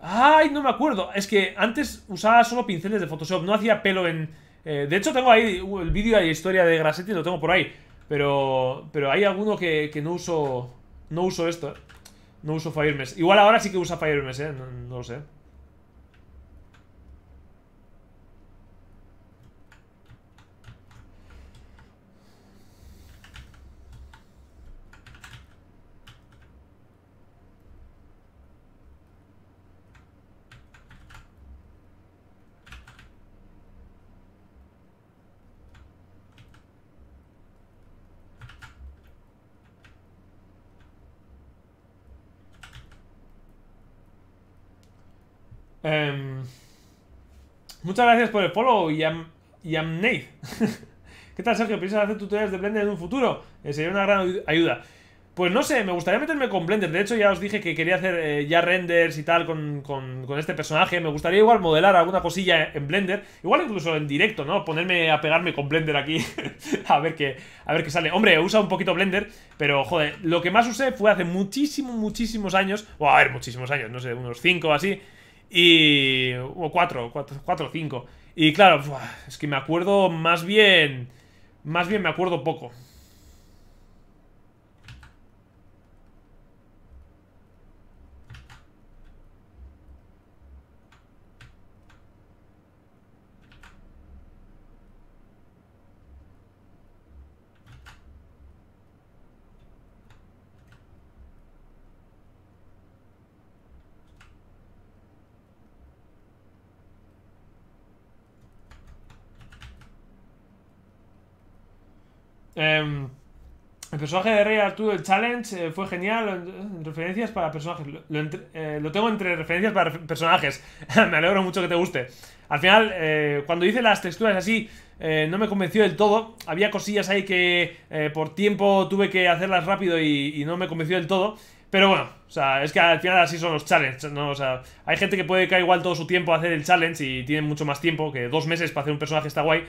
¡Ay, no me acuerdo! Es que antes usaba solo pinceles de Photoshop, no hacía pelo en... Eh, de hecho, tengo ahí el vídeo de historia de Grassetti, lo tengo por ahí. Pero, pero hay alguno que, no uso... No uso esto, eh. No uso FireMess. Igual ahora sí que usa FireMess, eh. no lo sé. Em, muchas gracias por el follow, Yam, Yamnate. ¿Qué tal, Sergio? ¿Piensas hacer tutoriales de Blender en un futuro? Eh, sería una gran ayuda. Pues no sé, me gustaría meterme con Blender. De hecho, ya os dije que quería hacer eh, ya renders y tal con, con, este personaje. Me gustaría igual modelar alguna cosilla en Blender. Igual incluso en directo, ¿no? Ponerme a pegarme con Blender aquí. a, ver qué, a ver qué sale. Hombre, he usado un poquito Blender, pero joder, lo que más usé fue hace muchísimos, muchísimos años. O a ver, muchísimos años, no sé, unos 5 o así. Y. O cuatro, cuatro, cuatro cinco. Y claro, es que me acuerdo más bien. Más bien me acuerdo poco. Em, el personaje de Rey Arturo El Challenge eh, fue genial. referencias para personajes. Eh, lo, tengo entre referencias para personajes. me alegro mucho que te guste. Al final, eh, cuando hice las texturas así, no me convenció del todo. Había cosillas ahí que por tiempo tuve que hacerlas rápido y, no me convenció del todo. Pero bueno, o sea, es que al final así son los challenges, hay gente que puede caer igual todo su tiempo a hacer el challenge y tiene mucho más tiempo, que dos meses para hacer un personaje está guay.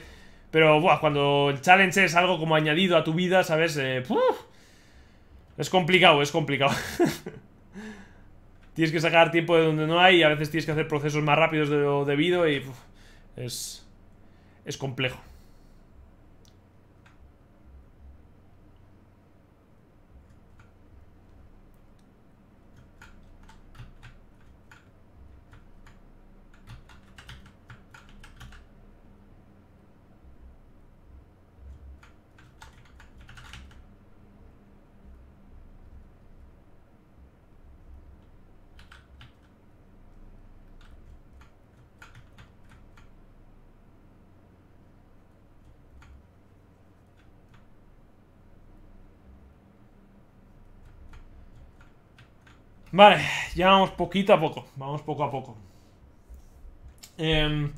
Pero, cuando el challenge es algo como añadido a tu vida, ¿sabes? Eh, es complicado, es complicado. tienes que sacar tiempo de donde no hay y a veces tienes que hacer procesos más rápidos de lo debido y es, es complejo. Vale, ya vamos poquito a poco, vamos poco a poco. Em,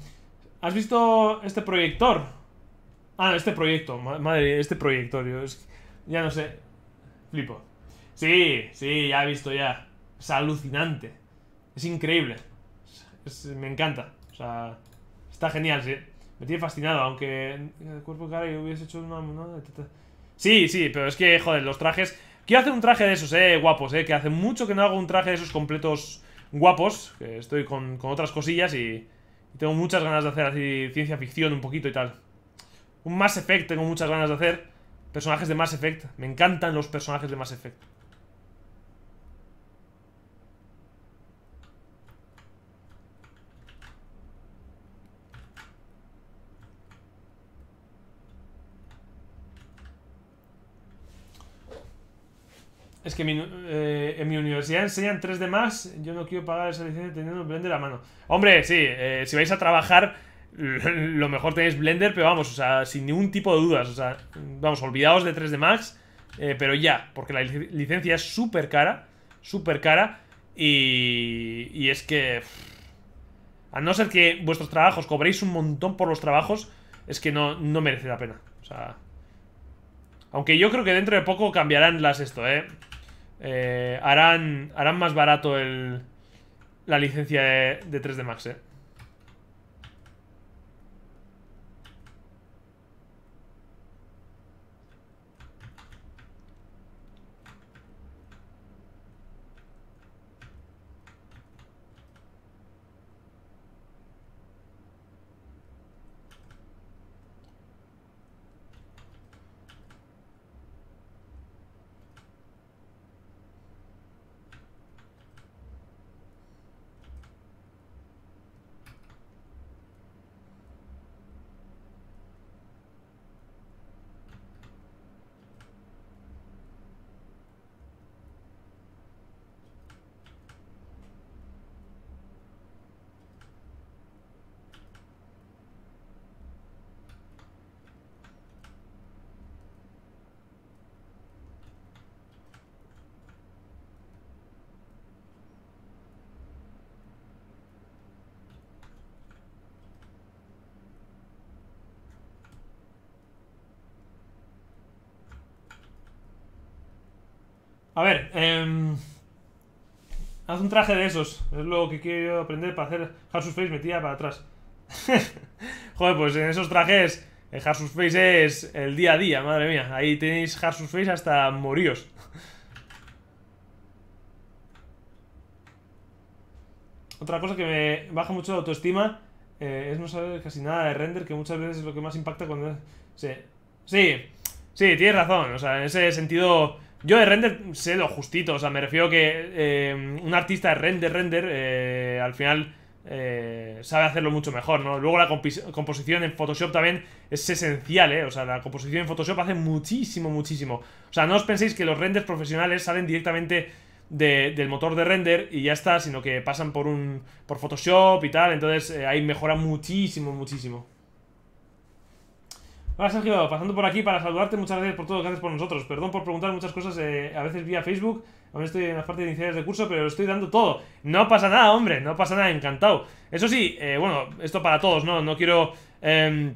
¿Has visto este proyector? Ah, este proyecto, madre, este proyector, es, ya no sé, flipo. Sí, sí, ya he visto ya. Es alucinante, es increíble, me encanta, o sea, está genial, sí. Me tiene fascinado, aunque el eh, cuerpo cara yo hubiese hecho Sí, sí, pero es que, joder, los trajes Quiero hacer un traje de esos, eh, guapos, eh, que hace mucho que no hago un traje de esos completos guapos, que estoy con, otras cosillas y, y, tengo muchas ganas de hacer así ciencia ficción un poquito y tal. Un Mass Effect tengo muchas ganas de hacer, personajes de Mass Effect, me encantan los personajes de Mass Effect. Es que eh, en mi universidad enseñan 3D Max Yo no quiero pagar esa licencia teniendo Blender a mano. Hombre, sí, eh, si vais a trabajar, lo mejor tenéis Blender, pero vamos, o sea, sin ningún tipo de dudas. O sea, vamos, olvidaos de 3D Max, eh, pero ya, porque la licencia es súper cara, súper cara. Y, es que. a no ser que vuestros trabajos cobréis un montón por los trabajos, es que no, no merece la pena. O sea. Aunque yo creo que dentro de poco cambiarán las esto, ¿eh? Eh, harán, harán más barato la licencia de, de 3D Max, eh. un traje de esos. Es lo que quiero aprender para hacer Harsus Face metida para atrás. Joder, pues en esos trajes, el Harsus Face es el día a día, madre mía. Ahí tenéis Harsus Face hasta moríos. Otra cosa que me baja mucho la autoestima eh, es no saber casi nada de render, que muchas veces es lo que más impacta cuando... Sí, sí, sí tienes razón. O sea, en ese sentido yo de render sé lo justito, o sea, me refiero que eh, un artista de render, render, eh, al final eh, sabe hacerlo mucho mejor, ¿no? Luego la composición en Photoshop también es esencial, ¿eh? O sea, la composición en Photoshop hace muchísimo, muchísimo. O sea, no os penséis que los renders profesionales salen directamente del motor de render y ya está, sino que pasan por un por Photoshop y tal, entonces ahí mejora muchísimo, muchísimo. Hola Sergio, pasando por aquí para saludarte, muchas gracias por todo, lo que haces por nosotros. Perdón por preguntar muchas cosas, eh, a veces vía Facebook, aún estoy en las partes iniciales del curso, pero lo estoy dando todo. No pasa nada, hombre, no pasa nada, encantado. Eso sí, eh, bueno, esto para todos, ¿no? No quiero... Em,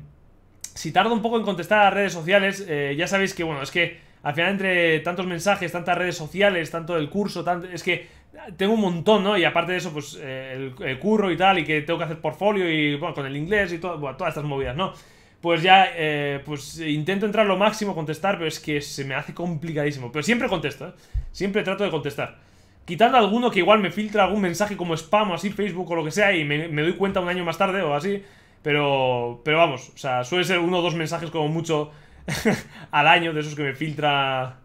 si tardo un poco en contestar a redes sociales, eh, ya sabéis que, bueno, es que al final entre tantos mensajes, tantas redes sociales, tanto el curso, tanto, es que tengo un montón, ¿no? Y aparte de eso, pues el, curro y tal, y que tengo que hacer portfolio y, bueno, con el inglés y todo, bueno, todas estas movidas, ¿no? pues ya eh, pues intento entrar lo máximo, contestar, pero es que se me hace complicadísimo. Pero siempre contesto, ¿eh? siempre trato de contestar. Quitando alguno que igual me filtra algún mensaje como spam o así, Facebook o lo que sea, y me, me doy cuenta un año más tarde o así. Pero, pero vamos, o sea, suele ser uno o dos mensajes como mucho al año de esos que me filtra,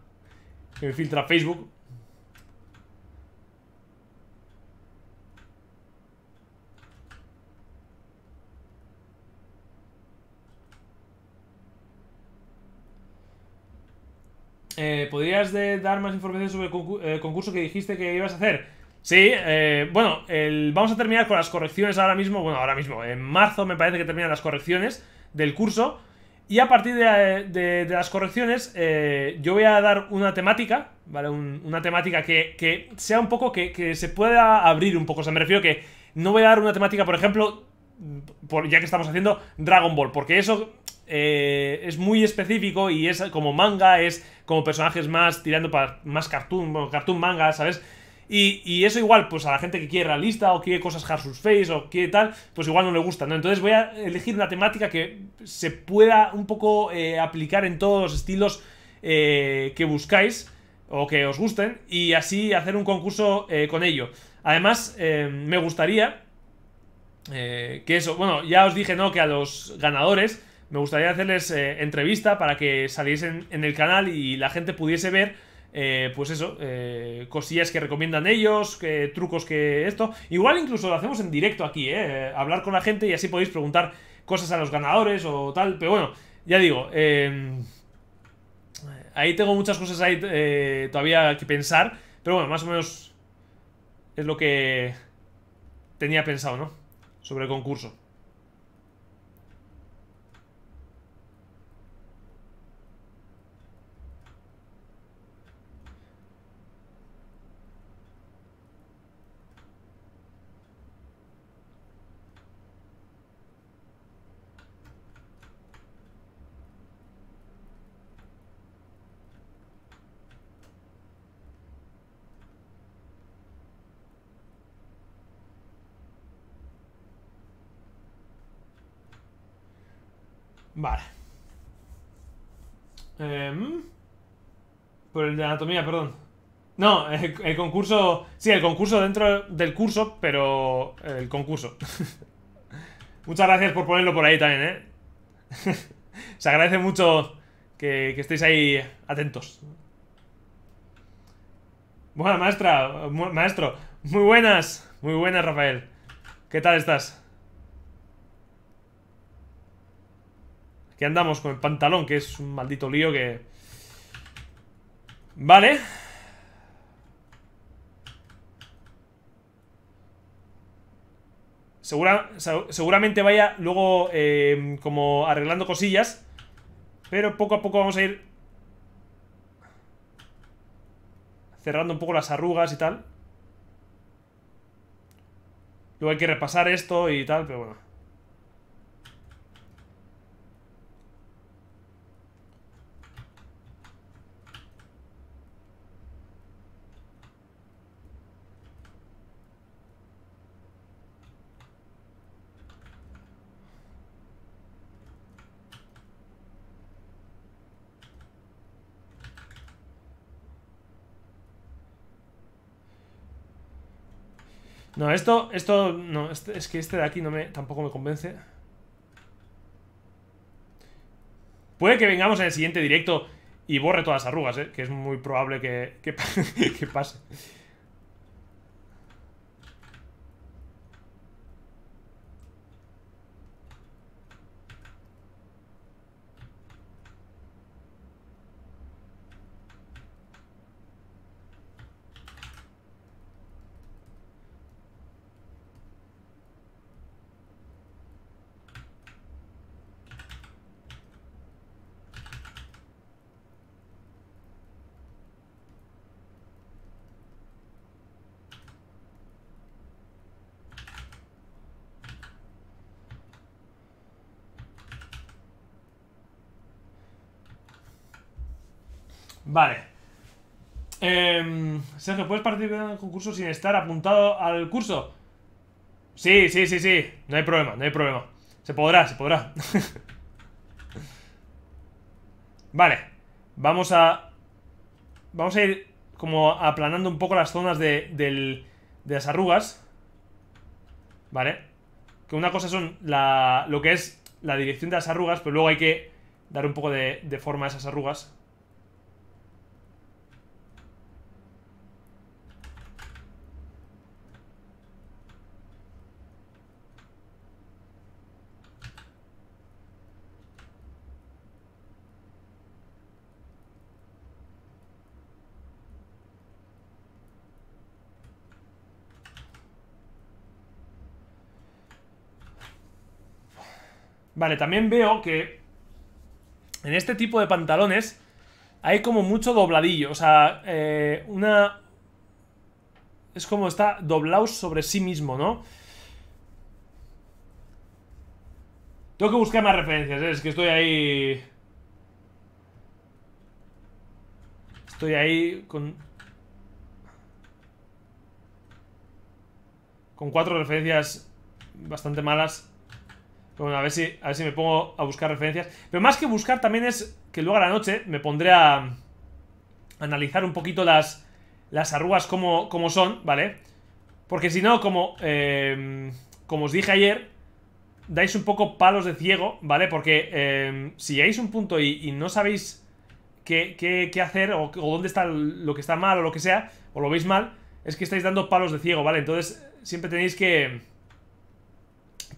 que me filtra Facebook. eh, ¿podrías dar más información sobre el eh, concurso, que dijiste que ibas a hacer? Sí, eh, bueno, vamos a terminar con las correcciones ahora mismo. Bueno, ahora mismo, en marzo me parece que terminan las correcciones del curso. Y a partir de, las correcciones, eh, yo voy a dar una temática, ¿vale? una temática que, sea un poco, que, se pueda abrir un poco. O sea, me refiero que no voy a dar una temática, por ejemplo, ya que estamos haciendo Dragon Ball, porque eso eh, es muy específico y es como manga, es como personajes más tirando para más cartoon, cartoon manga, ¿sabes? Y, eso igual, pues a la gente que quiere realista o quiere cosas Harsus Face o quiere tal, pues igual no le gusta, ¿no? Entonces voy a elegir una temática que se pueda un poco eh, aplicar en todos los estilos eh, que buscáis o que os gusten y así hacer un concurso con ello. Además, me gustaría que eso, bueno, ya os dije, ¿no? Que a los ganadores me gustaría hacerles eh, entrevista para que saliesen en el canal y la gente pudiese ver, eh, pues eso, eh, cosillas que recomiendan ellos, trucos que esto. Igual incluso lo hacemos en directo aquí, ¿eh? Hablar con la gente y así podéis preguntar cosas a los ganadores o tal. Pero bueno, ya digo, ahí tengo muchas cosas ahí todavía que pensar. Pero bueno, más o menos es lo que tenía pensado, ¿no? Sobre el concurso. Vale. Em, por el de anatomía, perdón. No, el, concurso... Sí, el concurso dentro del curso, pero... El concurso. Muchas gracias por ponerlo por ahí también, ¿eh? Se agradece mucho que, que estéis ahí atentos. Buena maestra, maestro. Muy buenas, muy buenas, Rafael. ¿Qué tal estás? Que andamos con el pantalón, que es un maldito lío que... Vale. seguramente vaya luego em, como arreglando cosillas. Pero poco a poco vamos a ir... Cerrando un poco las arrugas y tal. Luego hay que repasar esto y tal, pero bueno. No, esto, esto, no, este, es que este de aquí no me, tampoco me convence. Puede que vengamos en el siguiente directo y borre todas las arrugas, ¿eh? que es muy probable que pase. Vale. Em, Sergio, ¿puedes participar en el concurso sin estar apuntado al curso? Sí, sí, sí, sí. No hay problema, no hay problema. Se podrá, se podrá. vale. Vamos a... Vamos a ir como aplanando un poco las zonas de, las arrugas. Vale. Que una cosa son lo que es la dirección de las arrugas, pero luego hay que dar un poco de, de forma a esas arrugas. Vale, también veo que en este tipo de pantalones hay como mucho dobladillo. O sea, eh, una... Es como está doblado sobre sí mismo, ¿no? Tengo que buscar más referencias, ¿eh? es que estoy ahí... Estoy ahí con... Con cuatro referencias bastante malas bueno, a ver, si, a me pongo a buscar referencias. Pero más que buscar también es que luego a la noche me pondré a, analizar un poquito las, las arrugas como, son, ¿vale? Porque si no, como, em, como os dije ayer, dais un poco palos de ciego, ¿vale? Porque em, si llegáis un punto y, no sabéis qué, hacer o, dónde está lo que está mal o lo que sea, o lo veis mal, es que estáis dando palos de ciego, ¿vale? Entonces siempre tenéis que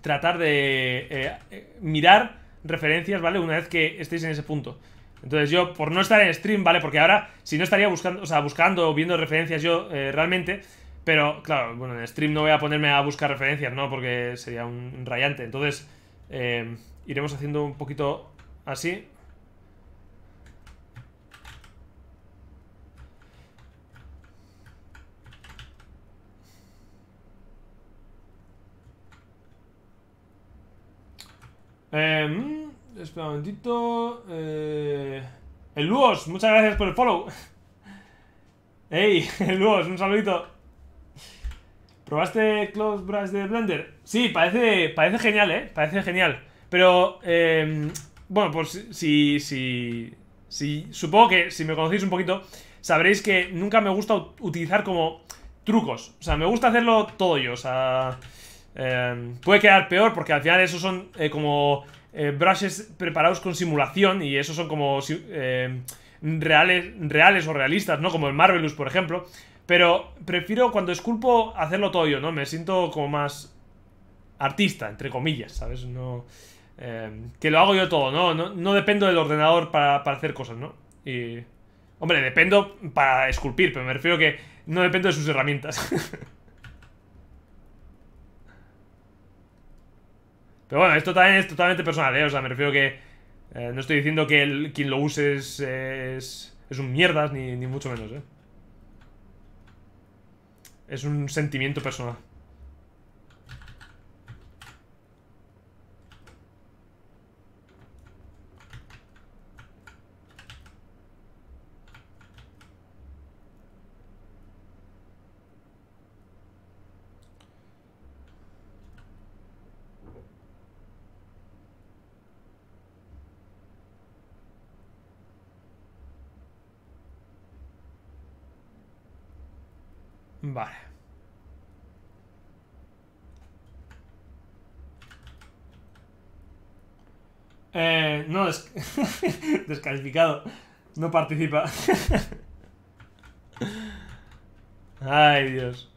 tratar de eh, eh, mirar referencias, ¿vale? Una vez que estéis en ese punto. Entonces yo, por no estar en stream, ¿vale? Porque ahora, si no estaría buscando, o sea, buscando o viendo referencias yo eh, realmente, pero claro, bueno, en stream no voy a ponerme a buscar referencias, ¿no? Porque sería un, rayante. Entonces, iremos haciendo un poquito así. Eh, mm, espera un momentito. Eh, el Luos, muchas gracias por el follow. Ey, el Luos, un saludito. ¿Probaste Close Brush de Blender? Sí, parece, parece genial, ¿eh? Parece genial. Pero, eh, bueno, pues si, si, si... Supongo que si me conocéis un poquito, sabréis que nunca me gusta utilizar como trucos. O sea, me gusta hacerlo todo yo, o sea... Em, puede quedar peor porque al final esos son eh, como eh, brushes preparados con simulación y esos son como em, reales, reales o realistas, ¿no? Como el Marvelous, por ejemplo. Pero prefiero cuando esculpo hacerlo todo yo, ¿no? Me siento como más artista, entre comillas, ¿sabes? No, em, que lo hago yo todo, ¿no? No, dependo del ordenador para, hacer cosas, ¿no? Y... Hombre, dependo para esculpir, pero me refiero que no dependo de sus herramientas. Pero bueno, esto también es totalmente personal, ¿eh? O sea, me refiero que... Eh, no estoy diciendo que el, quien lo use es, es, un mierdas, ni, ni mucho menos, ¿eh? Es un sentimiento personal. Eh, no, descalificado. No participa. Ay, Dios.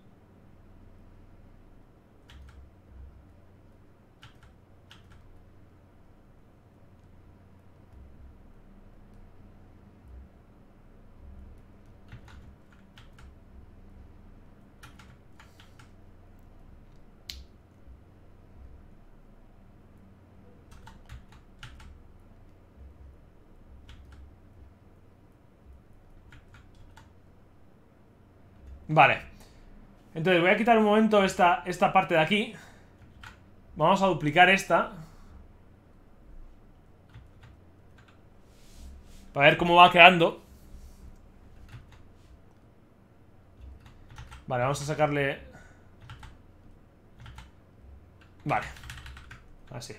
Vale. Entonces voy a quitar un momento esta, esta parte de aquí. Vamos a duplicar esta. Para ver cómo va quedando. Vale, vamos a sacarle... Vale. Así.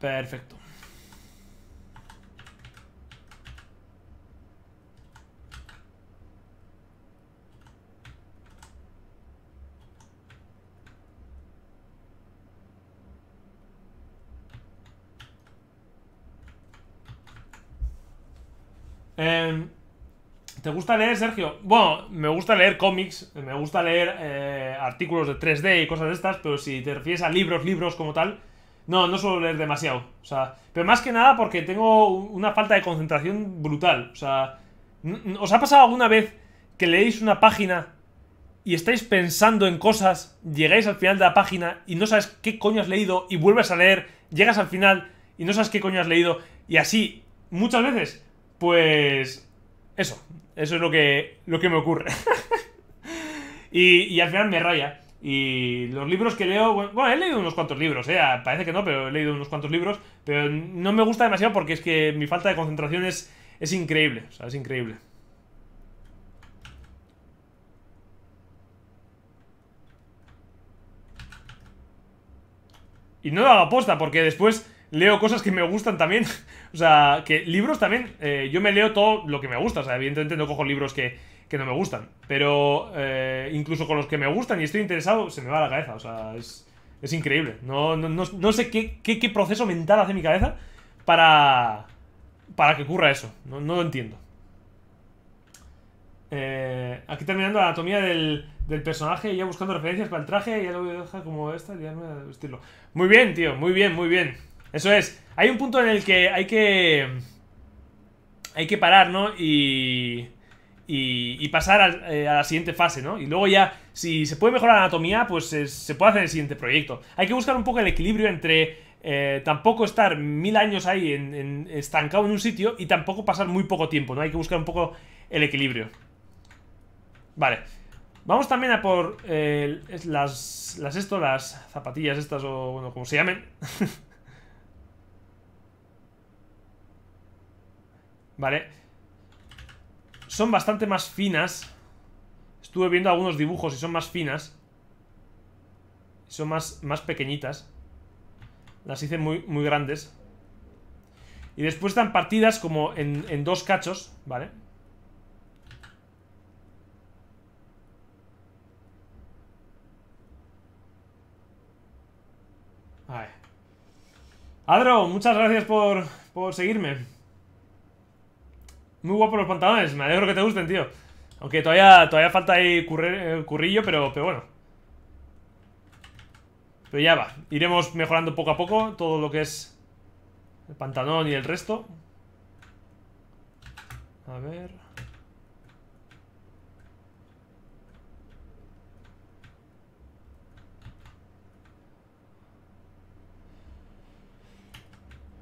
Perfecto. Em, ¿Te gusta leer, Sergio? Bueno, me gusta leer cómics, me gusta leer eh, artículos de 3D y cosas de estas, pero si te refieres a libros, libros como tal, no, no suelo leer demasiado. O sea, pero más que nada porque tengo una falta de concentración brutal. O sea, ¿os ha pasado alguna vez que leéis una página y estáis pensando en cosas, llegáis al final de la página y no sabes qué coño has leído y vuelves a leer, llegas al final y no sabes qué coño has leído y así muchas veces? Pues eso, eso es lo que, lo que me ocurre. y, al final me raya. Y los libros que leo, bueno, he leído unos cuantos libros, eh, parece que no, pero he leído unos cuantos libros, pero no me gusta demasiado porque es que mi falta de concentración es, es increíble, o sea, es increíble. Y no lo hago aposta porque después leo cosas que me gustan también. o sea, que libros también, eh, yo me leo todo lo que me gusta. O sea, evidentemente no cojo libros que, no me gustan. Pero eh, incluso con los que me gustan y estoy interesado, se me va la cabeza. O sea, es, es increíble. No, no, no, sé qué, qué, proceso mental hace mi cabeza para, para que ocurra eso. No, lo entiendo. Eh, aquí terminando la anatomía del, del, personaje, ya buscando referencias para el traje, ya lo voy a dejar como esta, ya me voy a vestirlo. Muy bien, tío, muy bien, muy bien. Eso es. Hay un punto en el que hay que. Hay que parar, ¿no? Y. Y, pasar eh, a, la siguiente fase, ¿no? Y luego ya, si se puede mejorar la anatomía, pues eh, se puede hacer el siguiente proyecto. Hay que buscar un poco el equilibrio entre eh, tampoco estar mil años ahí en, estancado en un sitio y tampoco pasar muy poco tiempo, ¿no? Hay que buscar un poco el equilibrio. Vale. Vamos también a por las, las esto, las zapatillas estas o bueno, como se llamen. Vale Son bastante más finas Estuve viendo algunos dibujos y son más finas Son más, más pequeñitas Las hice muy, muy grandes Y después están partidas como en, en dos cachos Vale Adro, muchas gracias por, por seguirme. Muy guapo los pantalones, me alegro que te gusten, tío. Aunque todavía, todavía falta ahí eh, currillo, pero, pero bueno. Pero ya va, iremos mejorando poco a poco todo lo que es el pantalón y el resto. A ver...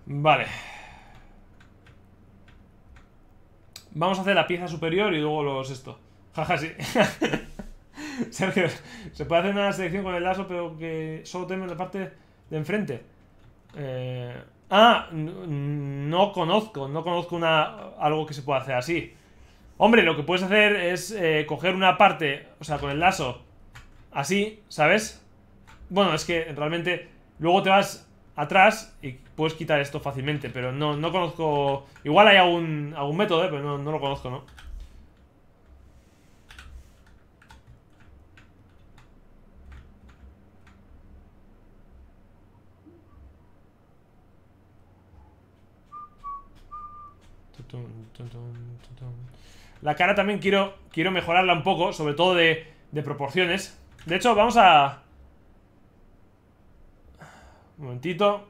Vale. Vamos a hacer la pieza superior y luego los esto. Jaja, sí. Sergio, se puede hacer una selección con el lazo, pero que solo tenemos la parte de enfrente. Eh, ah, no conozco, no conozco una, algo que se pueda hacer así. Hombre, lo que puedes hacer es eh, coger una parte, o sea, con el lazo, así, ¿sabes? Bueno, es que realmente luego te vas atrás y puedes quitar esto fácilmente, pero no, no conozco... Igual hay algún, algún método, eh, pero no, no lo conozco, ¿no? La cara también quiero, quiero mejorarla un poco, sobre todo de, de proporciones. De hecho, vamos a... Un momentito.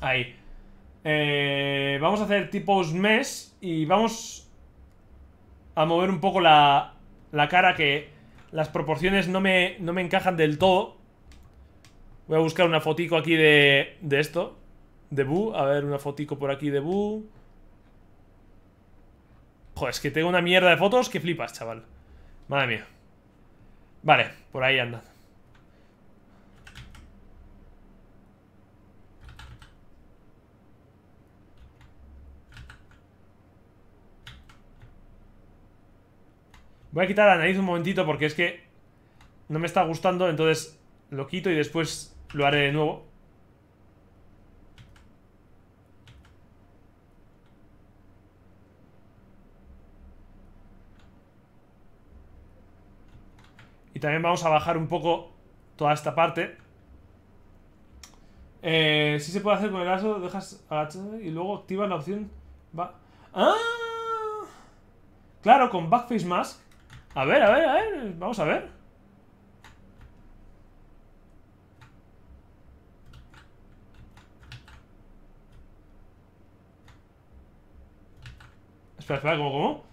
Ahí. Eh, vamos a hacer tipos mesh y vamos a mover un poco la, cara que las proporciones no me, no me encajan del todo. Voy a buscar una fotico aquí de, de esto. De Bu. A ver, una fotico por aquí de Bu. Joder, es que tengo una mierda de fotos que flipas, chaval. Madre mía. Vale, por ahí anda. Voy a quitar la nariz un momentito porque es que no me está gustando, entonces lo quito y después lo haré de nuevo. Y también vamos a bajar un poco toda esta parte. Eh, si sí se puede hacer con el aso, dejas agachado y luego activas la opción... ¡Ah! Claro, con Backface Mask a ver, a ver, a ver. Vamos a ver. Espera, espera, ¿cómo, cómo?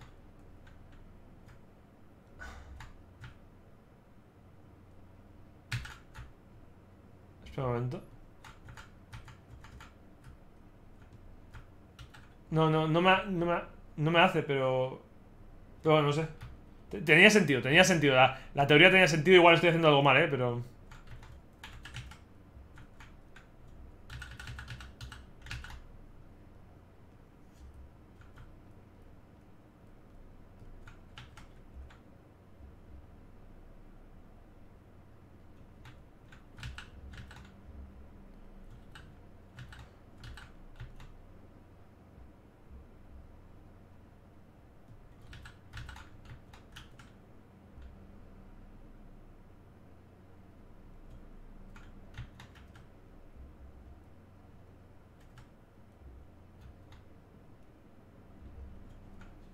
Espera un momento. No, no, no me, no me, no me hace, pero... Pero no sé. Tenía sentido, tenía sentido. La, teoría tenía sentido, igual estoy haciendo algo mal, ¿eh? Pero...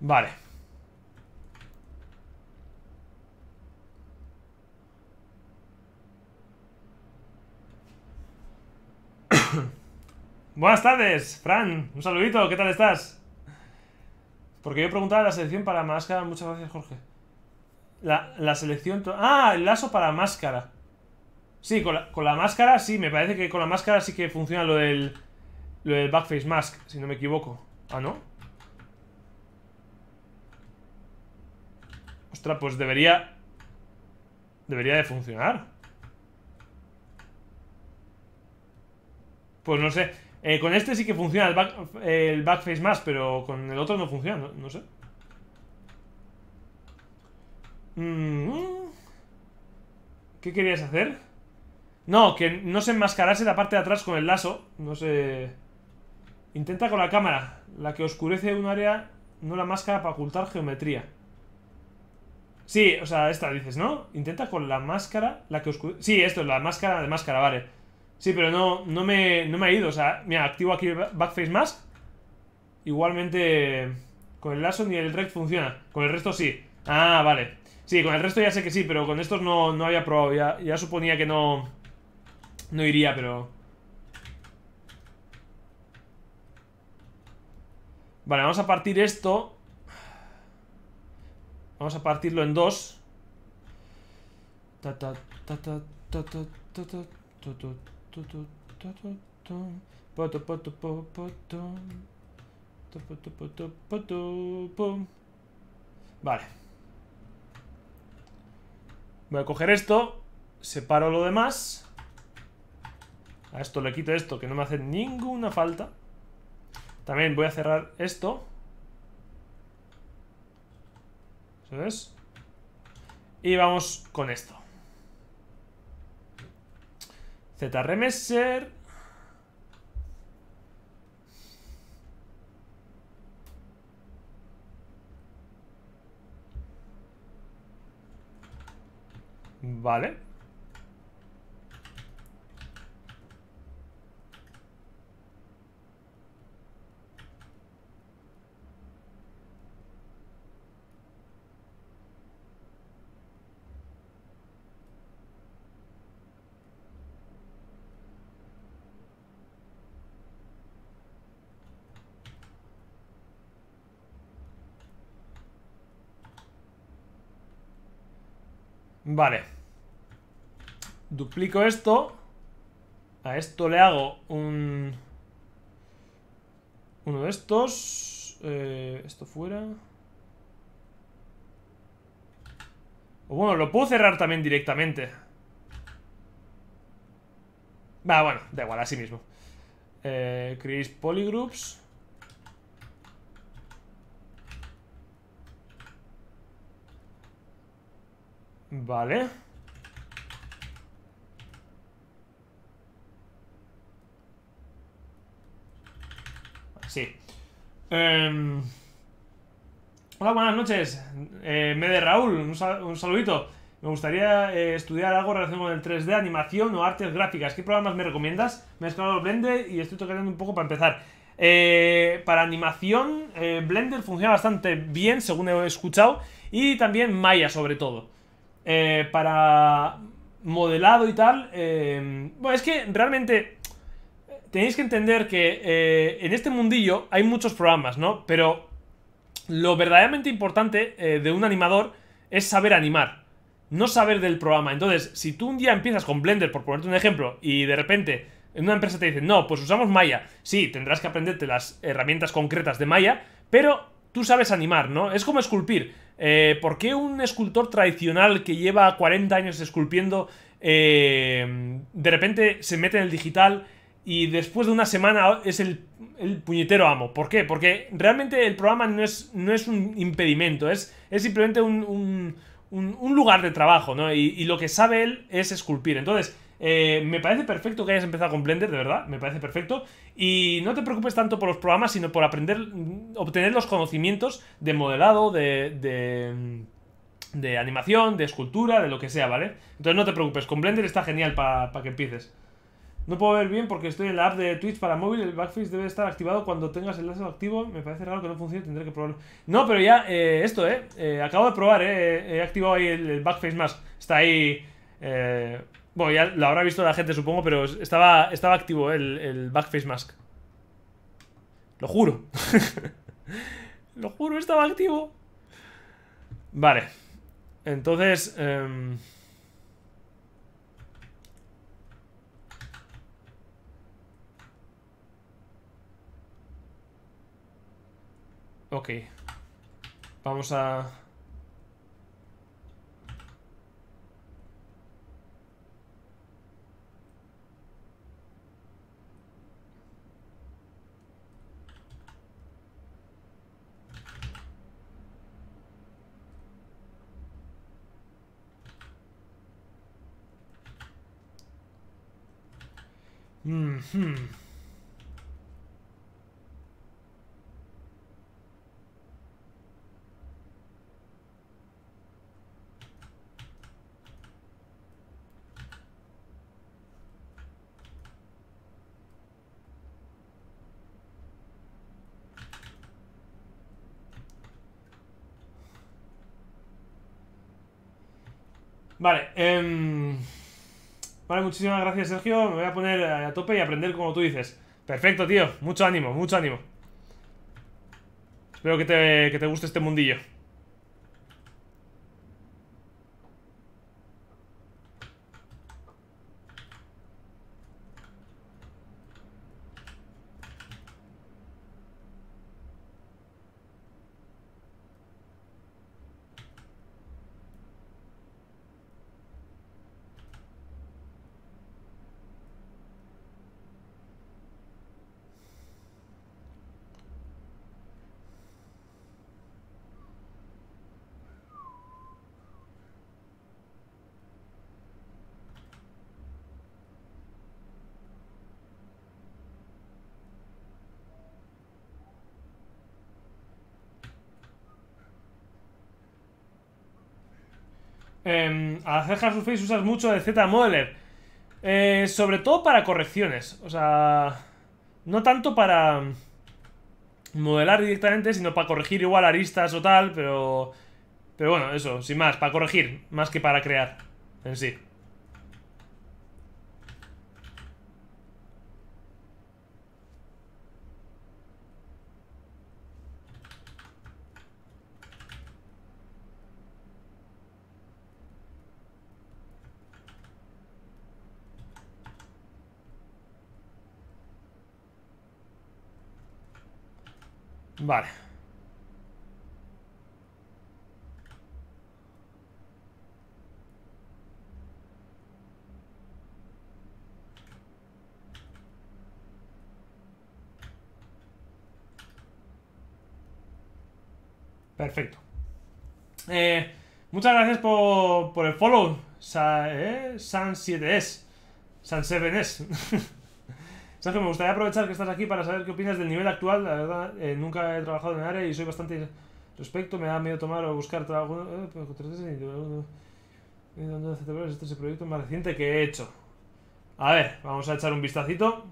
Vale. Buenas tardes, Fran. Un saludito, ¿qué tal estás? Porque yo preguntaba la selección para máscara. Muchas gracias, Jorge. La, selección... Ah, el lazo para máscara. Sí, con la, con la, máscara sí. Me parece que con la máscara sí que funciona lo del... Lo del backface mask, si no me equivoco. Ah, ¿no? pues debería... Debería de funcionar. Pues no sé. Eh, con este sí que funciona el, back, backface más, pero con el otro no funciona, no, no sé. Mm. ¿Qué querías hacer? No, que no se enmascarase la parte de atrás con el lazo. No sé... Intenta con la cámara, la que oscurece un área, no la máscara para ocultar geometría. Sí, o sea, esta dices, ¿no? Intenta con la máscara, la que Sí, esto es la máscara de máscara, vale. Sí, pero no, no, me, no me ha ido. O sea, mira, activo aquí el Backface Mask. Igualmente, con el lasso ni el red funciona. Con el resto sí. Ah, vale. Sí, con el resto ya sé que sí, pero con estos no, no había probado. Ya, ya suponía que no, no iría, pero... Vale, vamos a partir esto Vamos a partirlo en dos. Vale. Voy a coger esto. Separo lo demás. A esto le quito esto, que no me hace ninguna falta. También voy a cerrar esto. ¿Sabes? Y vamos con esto. remeser Vale. Vale. Duplico esto. A esto le hago un... Uno de estos. Eh, esto fuera. O bueno, lo puedo cerrar también directamente. Va, bueno, da igual, así mismo. Eh, polygroups. Vale. Sí. Em, hola, buenas noches. Eh, me de Raúl, un, saludito. Me gustaría eh, estudiar algo relacionado con el 3D, animación o artes gráficas. ¿Qué programas me recomiendas? Me he escogido Blender y estoy tocando un poco para empezar. Eh, para animación, eh, Blender funciona bastante bien, según he escuchado, y también Maya sobre todo. Eh, para modelado y tal. Eh, bueno, es que realmente tenéis que entender que eh, en este mundillo hay muchos programas, ¿no? Pero lo verdaderamente importante de un animador es saber animar, no saber del programa. Entonces, si tú un día empiezas con Blender, por ponerte un ejemplo, y de repente en una empresa te dicen, no, pues usamos Maya. Sí, tendrás que aprenderte las herramientas concretas de Maya, pero tú sabes animar, ¿no? Es como esculpir. Eh, ¿Por qué un escultor tradicional que lleva 40 años esculpiendo eh, de repente se mete en el digital y después de una semana es el, puñetero amo? ¿Por qué? Porque realmente el programa no es, no es un impedimento, es, es simplemente un, un, lugar de trabajo, ¿no? y lo que sabe él es esculpir. Entonces, eh, me parece perfecto que hayas empezado con Blender, de verdad, me parece perfecto. Y no te preocupes tanto por los programas, sino por aprender, mm, obtener los conocimientos de modelado, de, mm, de, animación, de escultura, de lo que sea, ¿vale? Entonces no te preocupes, con Blender está genial para que empieces. No puedo ver bien porque estoy en la app de Twitch para móvil. El backface debe estar activado cuando tengas el láser activo. Me parece raro que no funcione, tendré que probarlo. No, pero ya, eh, esto, eh, eh, Acabo de probar, eh. He activado ahí el, backface más. Está ahí. Eh, bueno, ya lo habrá visto la gente, supongo, pero estaba, estaba activo el, Backface Mask. Lo juro. lo juro, estaba activo. Vale. Entonces... Em, ok. Vamos a... Mm -hmm. Vale, eh... Vale, muchísimas gracias, Sergio. Me voy a poner a tope y aprender como tú dices. Perfecto, tío. Mucho ánimo, mucho ánimo. Espero que te, que te guste este mundillo. a hacer Surface usas mucho de Z-Modeler. Eh, sobre todo para correcciones. O sea, no tanto para modelar directamente, sino para corregir igual aristas o tal, pero... Pero bueno, eso, sin más, para corregir, más que para crear en sí. Vale. Perfecto. Eh, muchas gracias por, por el follow. Eh, San 7S. San 7S. Sánchez, me gustaría aprovechar que estás aquí para saber qué opinas del nivel actual. La verdad, eh, nunca he trabajado en área y soy bastante respecto. Me da miedo tomar o buscar trabajo. Eh, pues, eh, este es el proyecto más reciente que he hecho. A ver, vamos a echar un vistacito.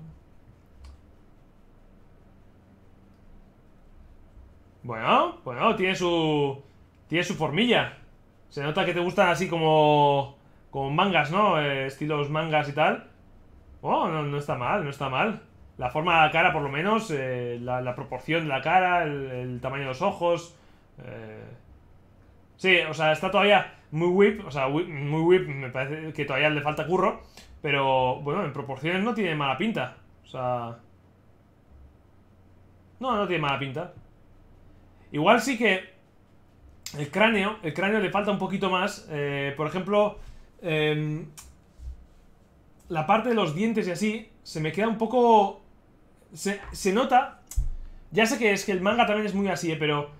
Bueno, bueno, tiene su... Tiene su formilla. Se nota que te gustan así como... Como mangas, ¿no? estilos mangas y tal. Oh, no, no, está mal, no está mal. La forma de la cara, por lo menos, eh, la, proporción de la cara, el, tamaño de los ojos. Eh... Sí, o sea, está todavía muy whip, o sea, muy whip, me parece que todavía le falta curro. Pero, bueno, en proporciones no tiene mala pinta. O sea... No, no tiene mala pinta. Igual sí que el cráneo, el cráneo le falta un poquito más. Eh, por ejemplo, em, la parte de los dientes y así, se me queda un poco... Se, nota... Ya sé que es que el manga también es muy así, eh, pero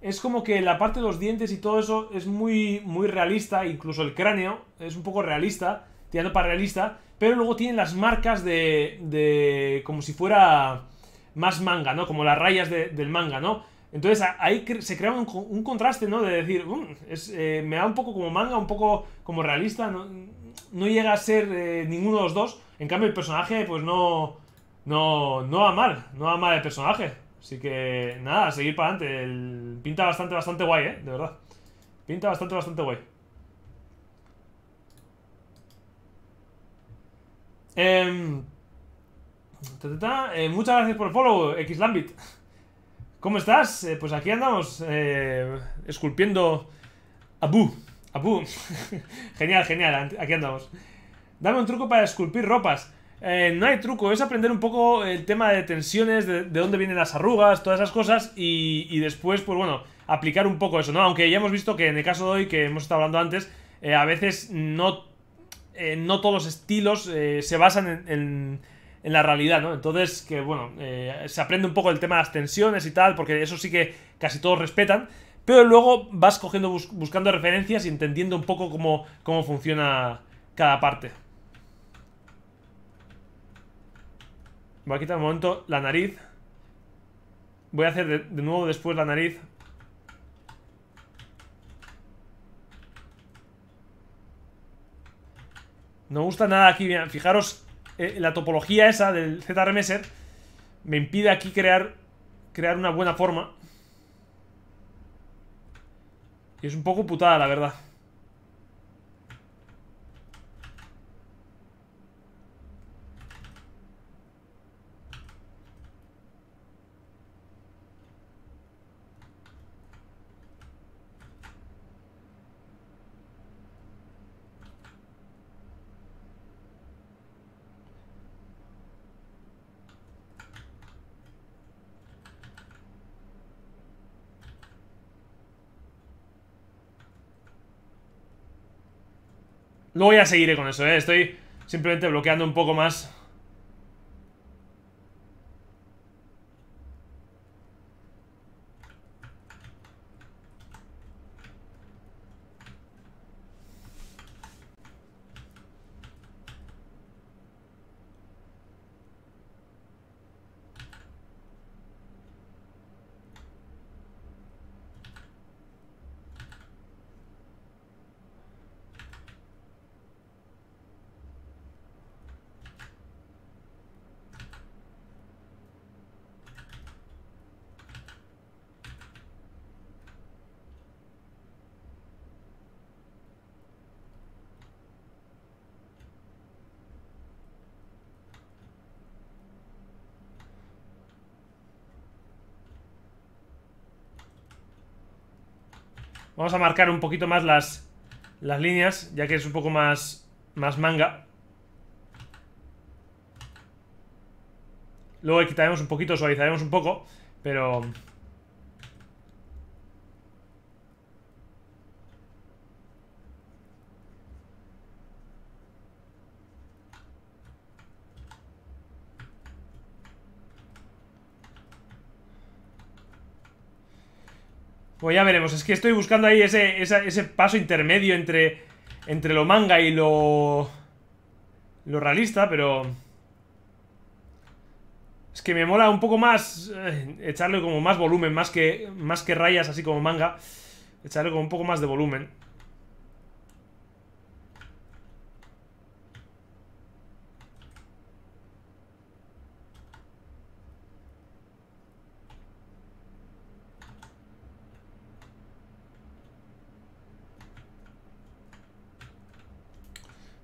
es como que la parte de los dientes y todo eso es muy, muy realista, incluso el cráneo es un poco realista, tirando para realista, pero luego tiene las marcas de, de como si fuera más manga, ¿no? Como las rayas del manga, ¿no? Entonces ahí se crea un, contraste, ¿no? De decir, mm, eh, me da un poco como manga, un poco como realista, ¿no? no llega a ser eh, ninguno de los dos. En cambio, el personaje, pues no, no, va mal, no va mal el personaje. Así que, nada, a seguir para adelante. pinta bastante, bastante guay, ¿eh? De verdad. Pinta bastante, bastante guay. Em, eh, muchas gracias por el follow, Xlambit. ¿Cómo estás? Eh, pues aquí andamos esculpiendo a Boo. ¡Apú! genial, genial, aquí andamos. Dame un truco para esculpir ropas. Eh, no hay truco, es aprender un poco el tema de tensiones, de, dónde vienen las arrugas, todas esas cosas, y, después, pues bueno, aplicar un poco eso, ¿no? Aunque ya hemos visto que en el caso de hoy, que hemos estado hablando antes, eh, a veces no, eh, no todos los estilos se basan en, en, la realidad, ¿no? Entonces, que bueno, se aprende un poco el tema de las tensiones y tal, porque eso sí que casi todos respetan, pero luego vas cogiendo, buscando referencias y entendiendo un poco cómo, funciona cada parte. Voy a quitar un momento la nariz. Voy a hacer de, nuevo después la nariz. No gusta nada aquí. Fijaros, eh, la topología esa del ZRMS me impide aquí crear, crear una buena forma. Y es un poco putada, la verdad. No voy a seguir con eso, ¿eh? Estoy simplemente bloqueando un poco más Vamos a marcar un poquito más las, las líneas, ya que es un poco más, más manga. Luego quitaremos un poquito, suavizaremos un poco, pero... Pues ya veremos, es que estoy buscando ahí ese, paso intermedio entre, entre lo manga y lo... Lo realista, pero... Es que me mola un poco más eh, echarle como más volumen, más que, más que rayas así como manga. Echarle como un poco más de volumen.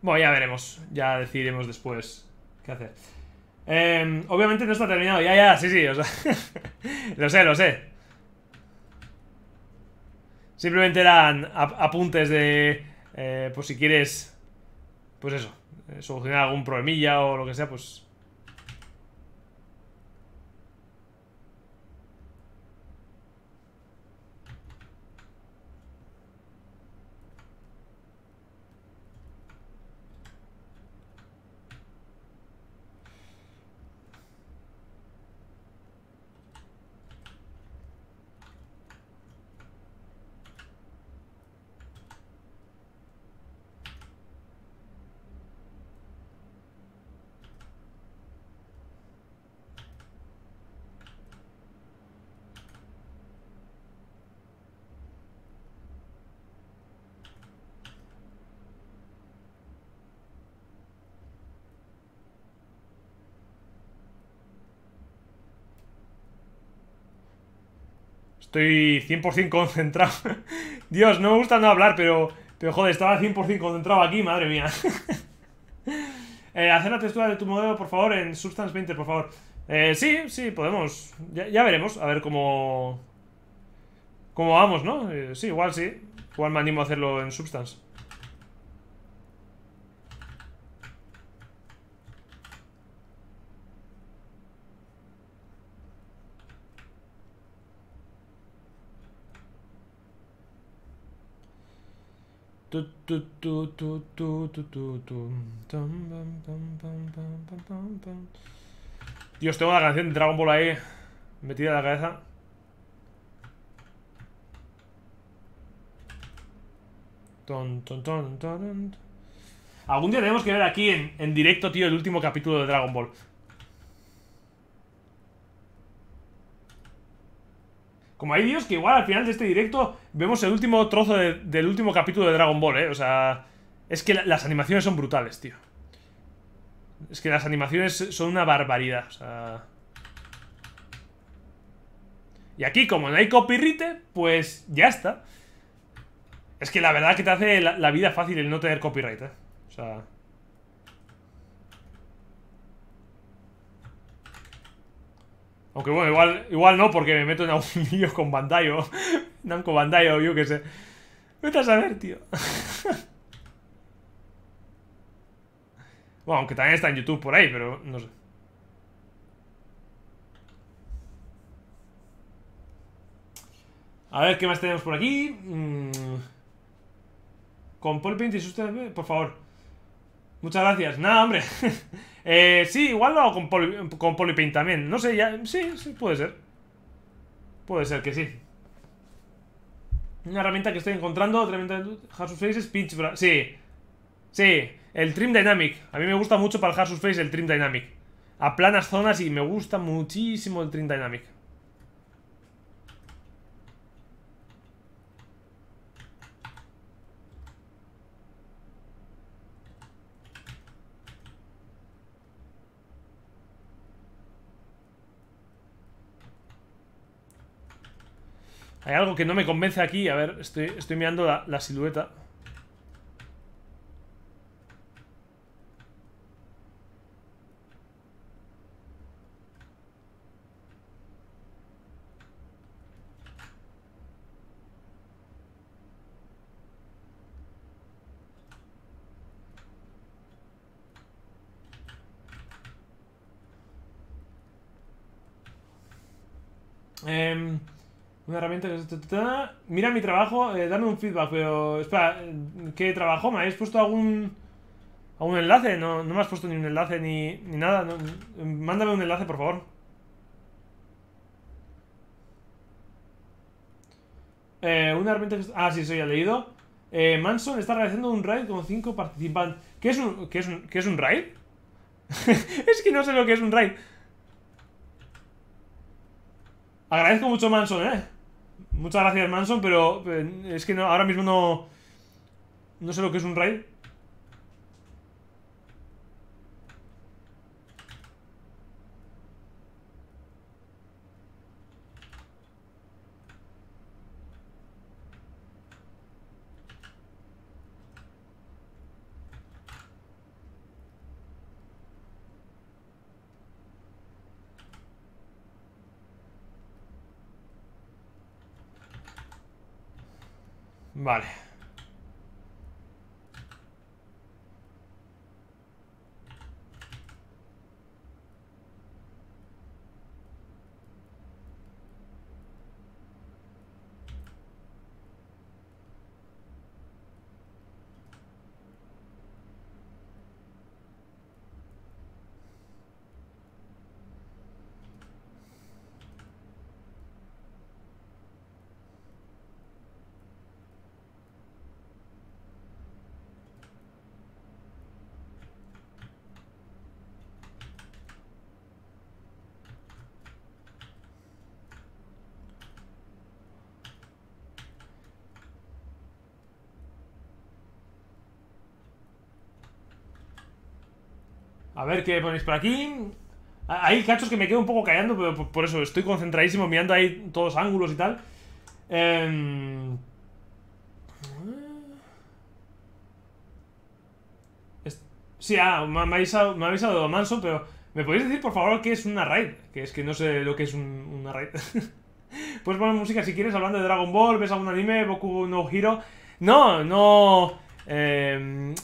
Bueno, ya veremos. Ya decidiremos después qué hacer. Em, obviamente no está terminado. Ya, ya, sí, sí. O sea, lo sé, lo sé. Simplemente eran apuntes de... Eh, pues si quieres... Pues eso. Eh, solucionar algún problemilla o lo que sea, pues... Estoy 100% concentrado. Dios, no me gusta no hablar, pero... Pero joder, estaba 100% concentrado aquí, madre mía. Eh, hacer la textura de tu modelo, por favor, en Substance Painter, por favor. Eh, sí, sí, podemos. Ya, veremos, a ver cómo... Cómo vamos, ¿no? Eh, sí, igual sí. Igual me animo a hacerlo en Substance. Dios, tengo la canción de Dragon Ball ahí metida en la cabeza. Ton, ton, ton, ton. Algún día tenemos que ver aquí en, en directo, tío, el último capítulo de Dragon Ball. Como hay Dios que igual al final de este directo vemos el último trozo del último capítulo de Dragon Ball, ¿eh? O sea, es que las animaciones son brutales, tío. Es que las animaciones son una barbaridad, o sea... Y aquí, como no hay copyright, pues ya está. Es que la verdad que te hace la, la vida fácil el no tener copyright, ¿eh? O sea... Aunque bueno, igual, igual no, porque me meto en algún lío con Bandayo. Namco o yo qué sé. Vete a saber, tío. bueno, aunque también está en YouTube por ahí, pero no sé. A ver, ¿qué más tenemos por aquí? Mm. Con Paul y por favor. Muchas gracias. Nada, hombre. eh, sí, igual lo hago con, Polypaint también. No sé, ya... Sí, sí, puede ser. Puede ser que sí. Una herramienta que estoy encontrando, herramienta Face es Sí. Sí. El Trim Dynamic. A mí me gusta mucho para el Face el Trim Dynamic. planas zonas y me gusta muchísimo el Trim Dynamic. Hay algo que no me convence aquí. A ver, estoy, estoy mirando la silueta. Una herramienta que... Mira mi trabajo, eh, dame un feedback, pero... Espera, eh, ¿qué trabajo? ¿Me habéis puesto algún... algún enlace? No, me has puesto ni un enlace ni, nada. mándame un enlace, por favor. Eh, una herramienta que... Ah, sí, eso ya leído. Eh, Manson está realizando un raid con 5 participantes. ¿Qué es un, qué es un, qué es un raid? es que no sé lo que es un raid. Agradezco mucho Manson, ¿eh? Muchas gracias, Manson, pero eh, es que no, ahora mismo no. No sé lo que es un raid. Vale. A ver qué ponéis por aquí. Ah, hay cachos que me quedo un poco callando, pero por eso estoy concentradísimo mirando ahí todos los ángulos y tal. Eh... Sí, ah, me habéis, avisado, manso, pero ¿me podéis decir por favor qué es una raid? Que es que no sé lo que es una raid. Puedes poner música si quieres, hablando de Dragon Ball, ves algún anime, Boku no Hero. No, no. Eh,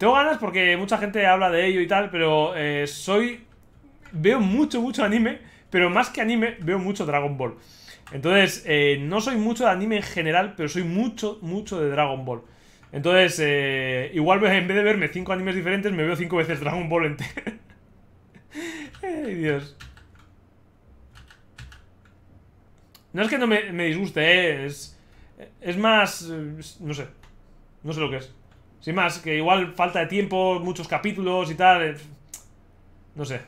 tengo ganas porque mucha gente habla de ello y tal, pero eh, soy... Veo mucho, mucho anime, pero más que anime veo mucho Dragon Ball. Entonces, eh, no soy mucho de anime en general, pero soy mucho, mucho de Dragon Ball. Entonces, eh, igual en vez de verme cinco animes diferentes, me veo cinco veces Dragon Ball entero. Ay, Dios. No es que no me, me disguste, eh, es, es más... No sé. No sé lo que es. Sin más, que igual falta de tiempo, muchos capítulos y tal. Eh, no sé.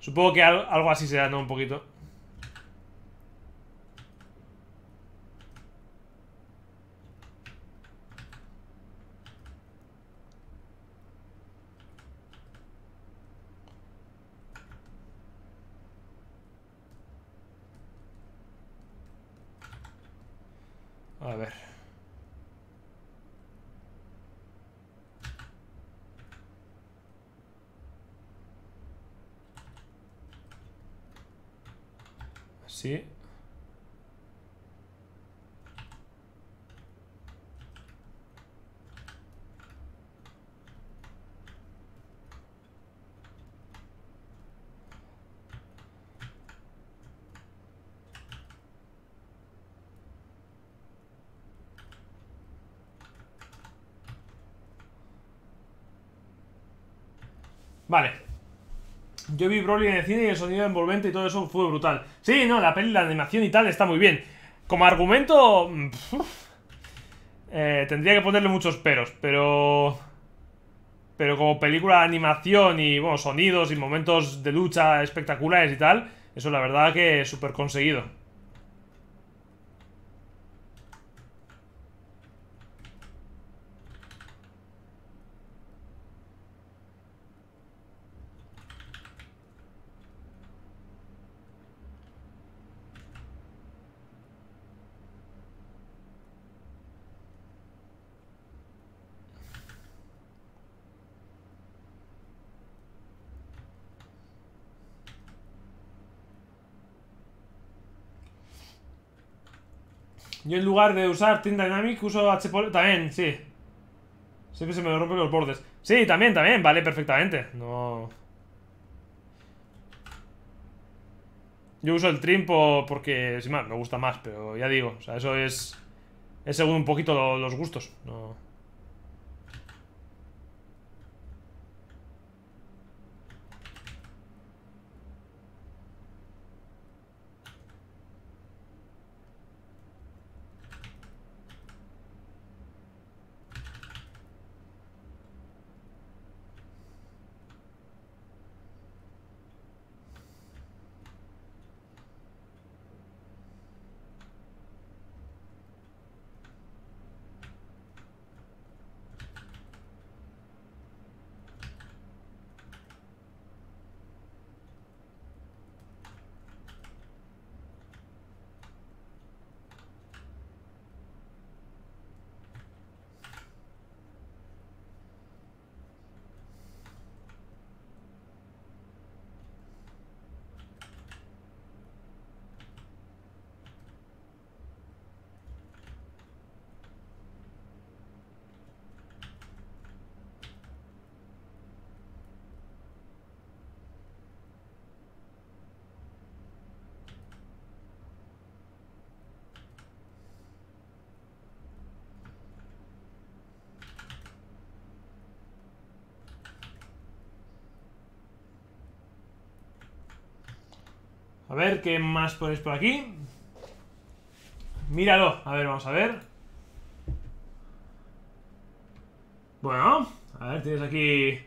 Supongo que algo así será, ¿no? Un poquito. A ver. see it Yo vi Broly en el cine y el sonido envolvente y todo eso fue brutal. Sí, no, la peli, la animación y tal está muy bien. Como argumento... Eh, tendría que ponerle muchos peros, pero... Pero como película de animación y, sonidos y momentos de lucha espectaculares y tal, eso la verdad que súper conseguido. Yo en lugar de usar Trim Dynamic uso HP... También, sí. Siempre se me rompen los bordes. Sí, también, también. Vale, perfectamente. No... Yo uso el trim porque, Sí, más, me gusta más, pero ya digo, o sea, eso es, es según un poquito los gustos. No... A ver, ¿qué más pones por aquí? Míralo. A ver, vamos a ver. Bueno, a ver, tienes aquí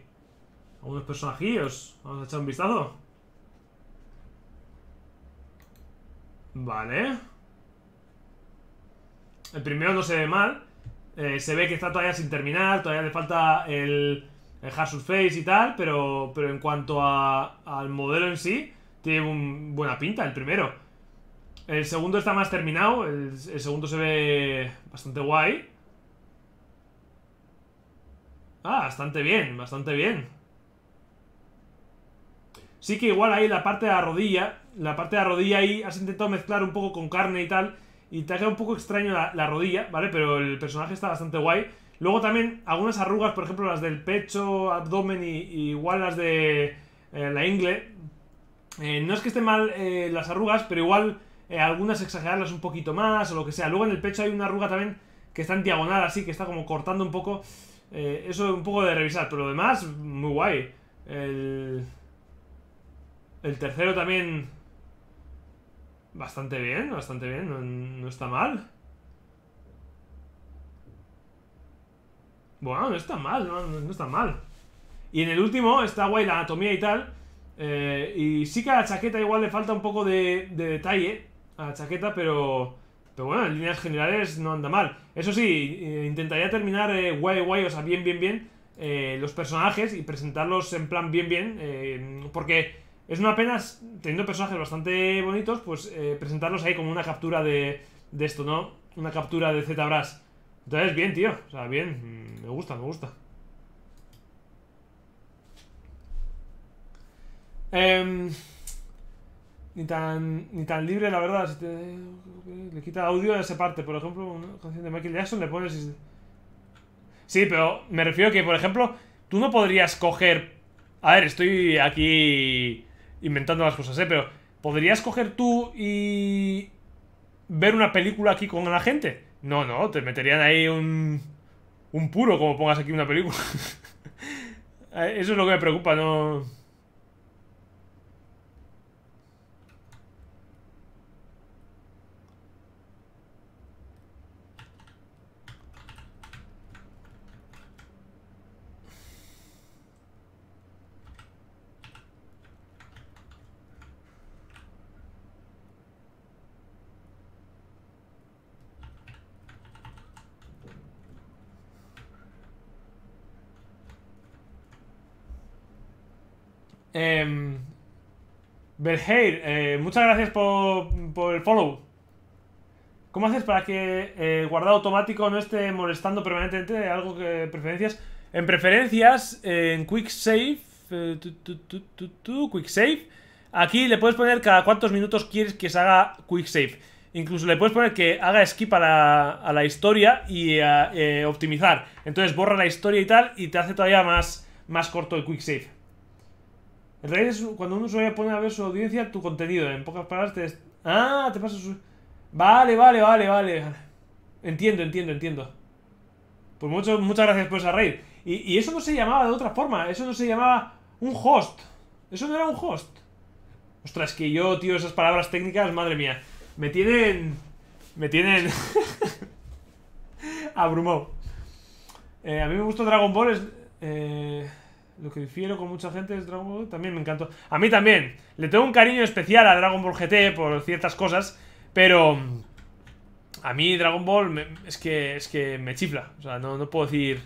algunos personajillos. Vamos a echar un vistazo. Vale. El primero no se ve mal. Eh, se ve que está todavía sin terminar, todavía le falta el, el hard surface y tal, pero, pero en cuanto al modelo en sí, tiene un, buena pinta el primero. El segundo está más terminado, el, segundo se ve bastante guay. Ah, bastante bien, bastante bien. Sí que igual ahí la parte de la rodilla, la parte de la rodilla ahí has intentado mezclar un poco con carne y tal, y te ha quedado un poco extraño la, rodilla, ¿vale? Pero el personaje está bastante guay. Luego también algunas arrugas, por ejemplo las del pecho, abdomen y, igual las de eh, la ingle, eh, no es que estén mal eh, las arrugas, pero igual eh, algunas exagerarlas un poquito más o lo que sea. Luego en el pecho hay una arruga también que está en diagonal así, que está como cortando un poco. eso es un poco de revisar, pero lo demás, muy guay. El, el tercero también bastante bien, bastante bien, no, está mal. Bueno, no está mal, no, no está mal. Y en el último está guay la anatomía y tal, eh, y sí que a la chaqueta igual le falta un poco de, detalle a la chaqueta, pero, bueno, en líneas generales no anda mal. Eso sí, eh, intentaría terminar eh, guay, guay, o sea, bien, bien, bien, los personajes y presentarlos en plan bien, bien, porque es una pena, teniendo personajes bastante bonitos, pues presentarlos ahí como una captura de, de esto, ¿no? Una captura de ZBrush. Entonces, bien, tío, o sea, bien, mm, me gusta, me gusta. Em, ni tan, ni tan libre, la verdad. le quita audio a esa parte. Por ejemplo, de Michael Jackson le pones. Sí, pero me refiero a que, por ejemplo, tú no podrías coger. A ver, estoy aquí inventando las cosas, ¿eh? Pero podrías coger tú y. ver una película aquí con la gente. No, no, te meterían ahí un. un puro como pongas aquí una película. Eh, eso es lo que me preocupa, no. Em, eh, Berheir, muchas gracias por, el follow. ¿Cómo haces para que el guardado automático no esté molestando permanentemente algo que preferencias? En preferencias, en Quick Save, eh, Quick Save, aquí le puedes poner cada cuántos minutos quieres que se haga Quick Save. Incluso le puedes poner que haga skip a la, historia y eh, eh, optimizar. Entonces borra la historia y tal y te hace todavía más, más corto el Quick Save. El raid es cuando uno se pone a ver su audiencia tu contenido. En pocas palabras te... Ah, te pasa su... Vale, vale, vale, vale. Entiendo, entiendo, entiendo. Pues muchas gracias por esa raid. Y, eso no se llamaba de otra forma. Eso no se llamaba un host. Eso no era un host. Ostras, que yo, tío, esas palabras técnicas, madre mía. Me tienen... Me tienen... abrumado. Eh, a mí me gustó Dragon Ball. Eh, lo que difiero con mucha gente es Dragon Ball. También me encantó. A mí también. Le tengo un cariño especial a Dragon Ball GT por ciertas cosas. Pero. Mm, a mí Dragon Ball es, que, es que me chifla. O sea, no, puedo decir.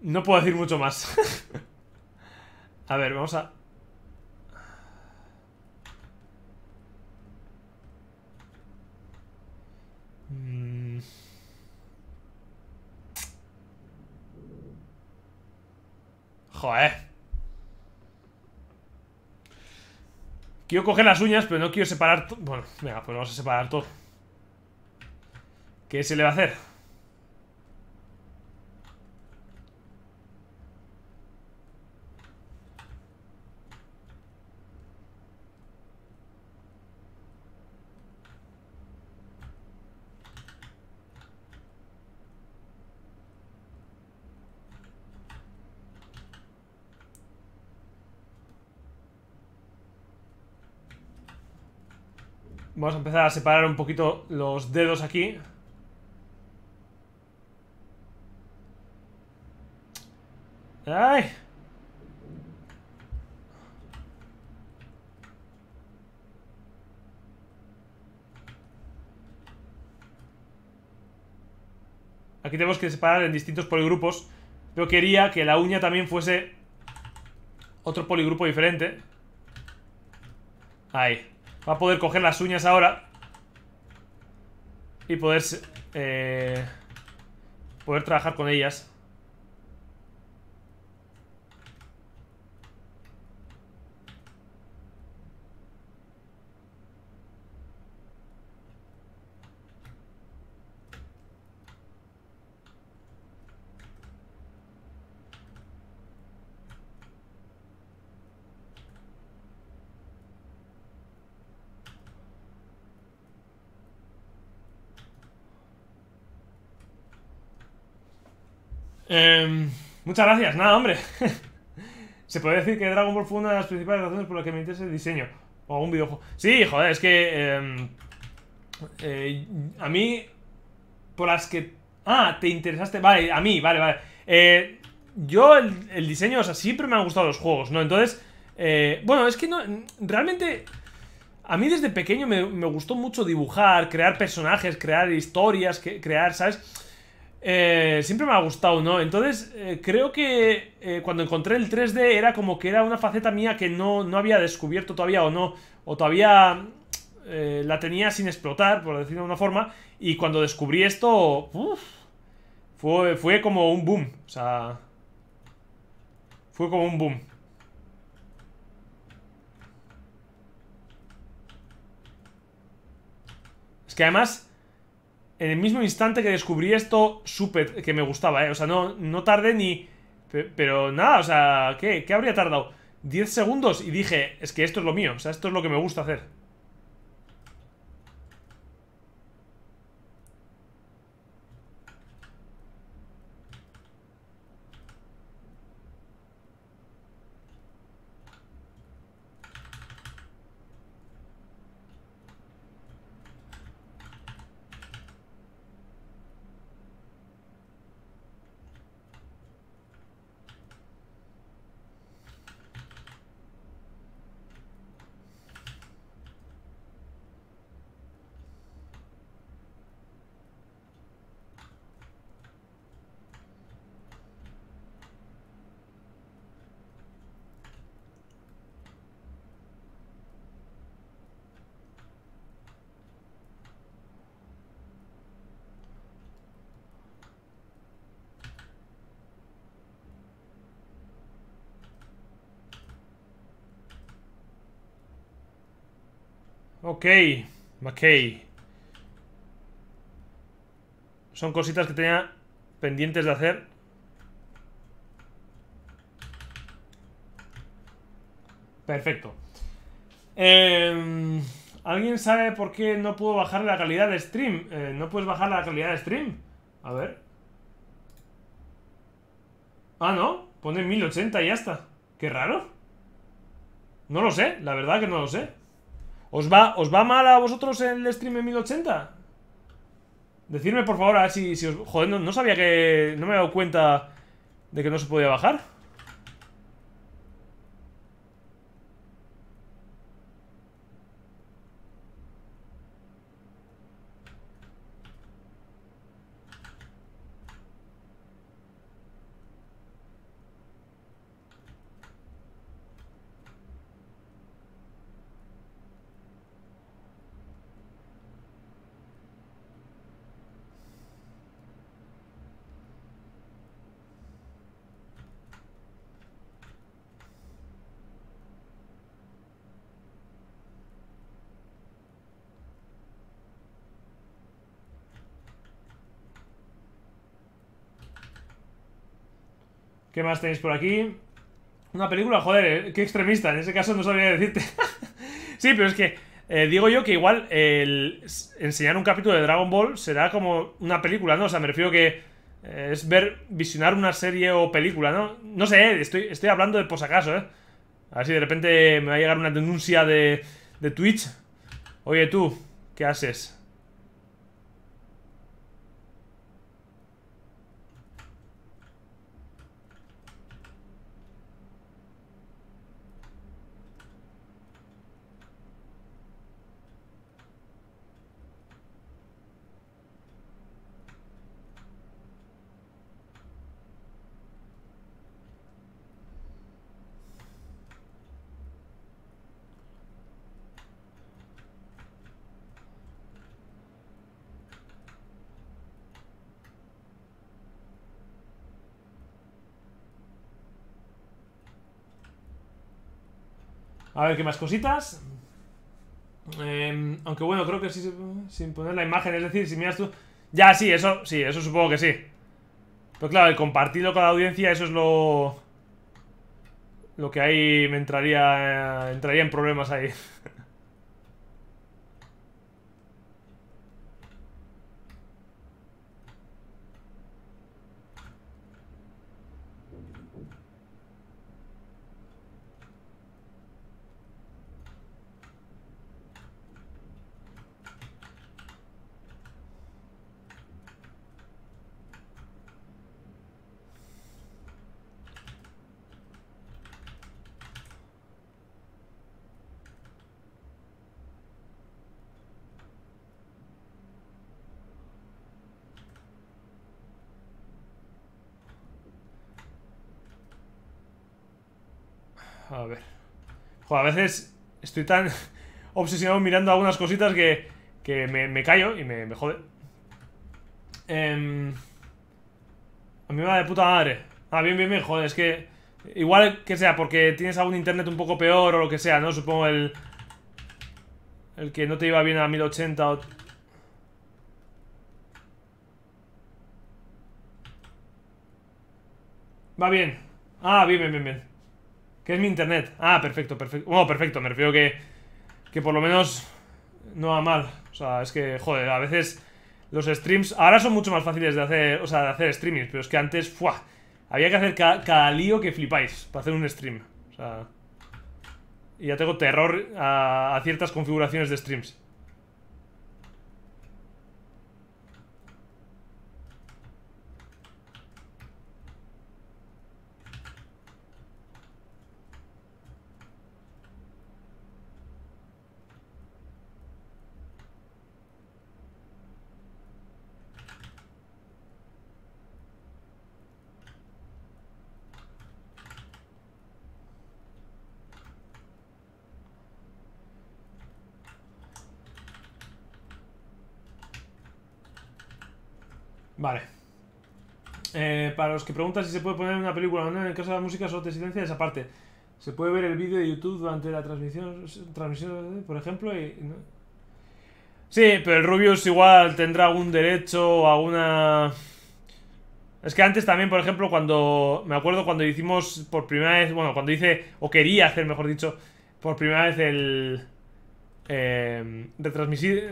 No puedo decir mucho más. a ver, vamos a. Quiero coger las uñas, pero no quiero separar... Bueno, venga, pues vamos a separar todo. ¿Qué se le va a hacer? Vamos a empezar a separar un poquito los dedos aquí. ¡Ay! Aquí tenemos que separar en distintos poligrupos. Pero quería que la uña también fuese otro poligrupo diferente. Ahí. Va a poder coger las uñas ahora. Y poder... Eh, poder trabajar con ellas. Eh, muchas gracias, nada, hombre. Se puede decir que Dragon Ball fue una de las principales razones por las que me interesa el diseño. O un videojuego. Sí, joder, es que... Em, eh, a mí... Por las que... Ah, te interesaste... Vale, a mí, vale, vale. Eh, yo el, diseño, o sea, siempre me han gustado los juegos, ¿no? Entonces, eh, bueno, es que no, realmente a mí desde pequeño me, gustó mucho dibujar, crear personajes, crear historias, crear, ¿sabes? Eh, siempre me ha gustado, ¿no? Entonces, eh, creo que eh, cuando encontré el 3D era como que era una faceta mía que no, había descubierto todavía o no, o todavía la tenía sin explotar, por decirlo de una forma, y cuando descubrí esto, fue, fue como un boom, o sea, fue como un boom. Es que además en el mismo instante que descubrí esto, supe que me gustaba, ¿eh? O sea, no, no tardé ni... Pero nada, o sea, ¿qué, ¿qué habría tardado? 10 segundos y dije, es que esto es lo mío, o sea, esto es lo que me gusta hacer. Ok, McKay. Son cositas que tenía pendientes de hacer. Perfecto. Em, ¿Alguien sabe por qué no puedo bajar la calidad de stream? Eh, ¿No puedes bajar la calidad de stream? A ver. Ah, ¿no? Pone 1080 y ya está. Qué raro. No lo sé, la verdad que no lo sé. ¿Os va, ¿Os va mal a vosotros el stream en 1080? Decidme por favor a ver si, si os... Joder, no, no sabía que... No me he dado cuenta de que no se podía bajar. ¿Qué más tenéis por aquí? Una película, joder, eh, qué extremista. En ese caso no sabría decirte. sí, pero es que eh, digo yo que igual el enseñar un capítulo de Dragon Ball será como una película, ¿no? O sea, me refiero que eh, es ver, visionar una serie o película, ¿no? No sé, estoy, estoy hablando de por acaso, ¿eh? A de repente me va a llegar una denuncia de, de Twitch. Oye, tú, ¿qué haces? A ver, ¿qué más cositas? Em, aunque bueno, creo que sí, sin poner la imagen, es decir, si miras tú... Ya, sí, eso, sí, eso supongo que sí. Pero claro, el compartirlo con la audiencia, eso es lo... Lo que ahí me entraría... Eh, entraría en problemas ahí. estoy tan obsesionado mirando algunas cositas que, me, callo y me, jode. Em, a mí me va de puta madre. Ah, bien, bien, bien, joder, es que... Igual que sea, porque tienes algún internet un poco peor o lo que sea, ¿no? Supongo el... El que no te iba bien a 1080 Va bien. Ah, bien, bien, bien, bien. ¿Qué es mi internet? Ah, perfecto, perfecto. Bueno, perfecto, me refiero que, que por lo menos no va mal. O sea, es que, joder, a veces los streams... Ahora son mucho más fáciles de hacer, o sea, de hacer streamings, pero es que antes, ¡fuah! Había que hacer cada lío que flipáis para hacer un stream. O sea... Y ya tengo terror a ciertas configuraciones de streams. los que preguntan si se puede poner una película o no, en el caso de la música solo te de esa parte. Se puede ver el vídeo de YouTube durante la transmisión, transmisión por ejemplo, Sí, pero el Rubius igual tendrá algún derecho o alguna... Es que antes también, por ejemplo, cuando... Me acuerdo cuando hicimos por primera vez... Bueno, cuando hice, o quería hacer, mejor dicho, por primera vez el... Eh, retransmitir,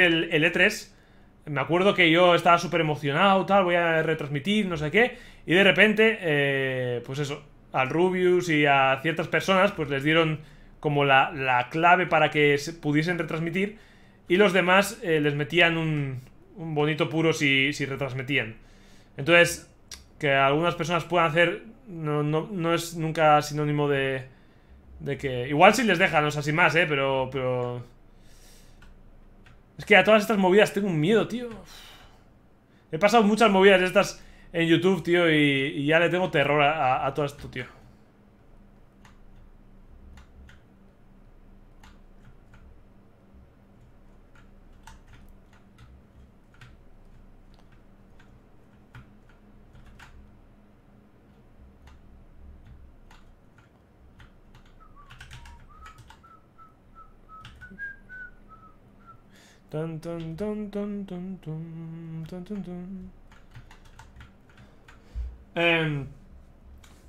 el, el E3 me acuerdo que yo estaba súper emocionado, tal, voy a retransmitir, no sé qué. Y de repente, eh, pues eso, al Rubius y a ciertas personas, pues les dieron como la, clave para que pudiesen retransmitir. Y los demás eh, les metían un, bonito puro si, si, retransmitían. Entonces, que algunas personas puedan hacer no, no, no es nunca sinónimo de, de que... Igual si les dejan, o sea, sin más, ¿eh? Pero, pero es que a todas estas movidas tengo un miedo, tío. He pasado muchas movidas estas en YouTube, tío, y, ya le tengo terror a, todas, a todo esto, tío.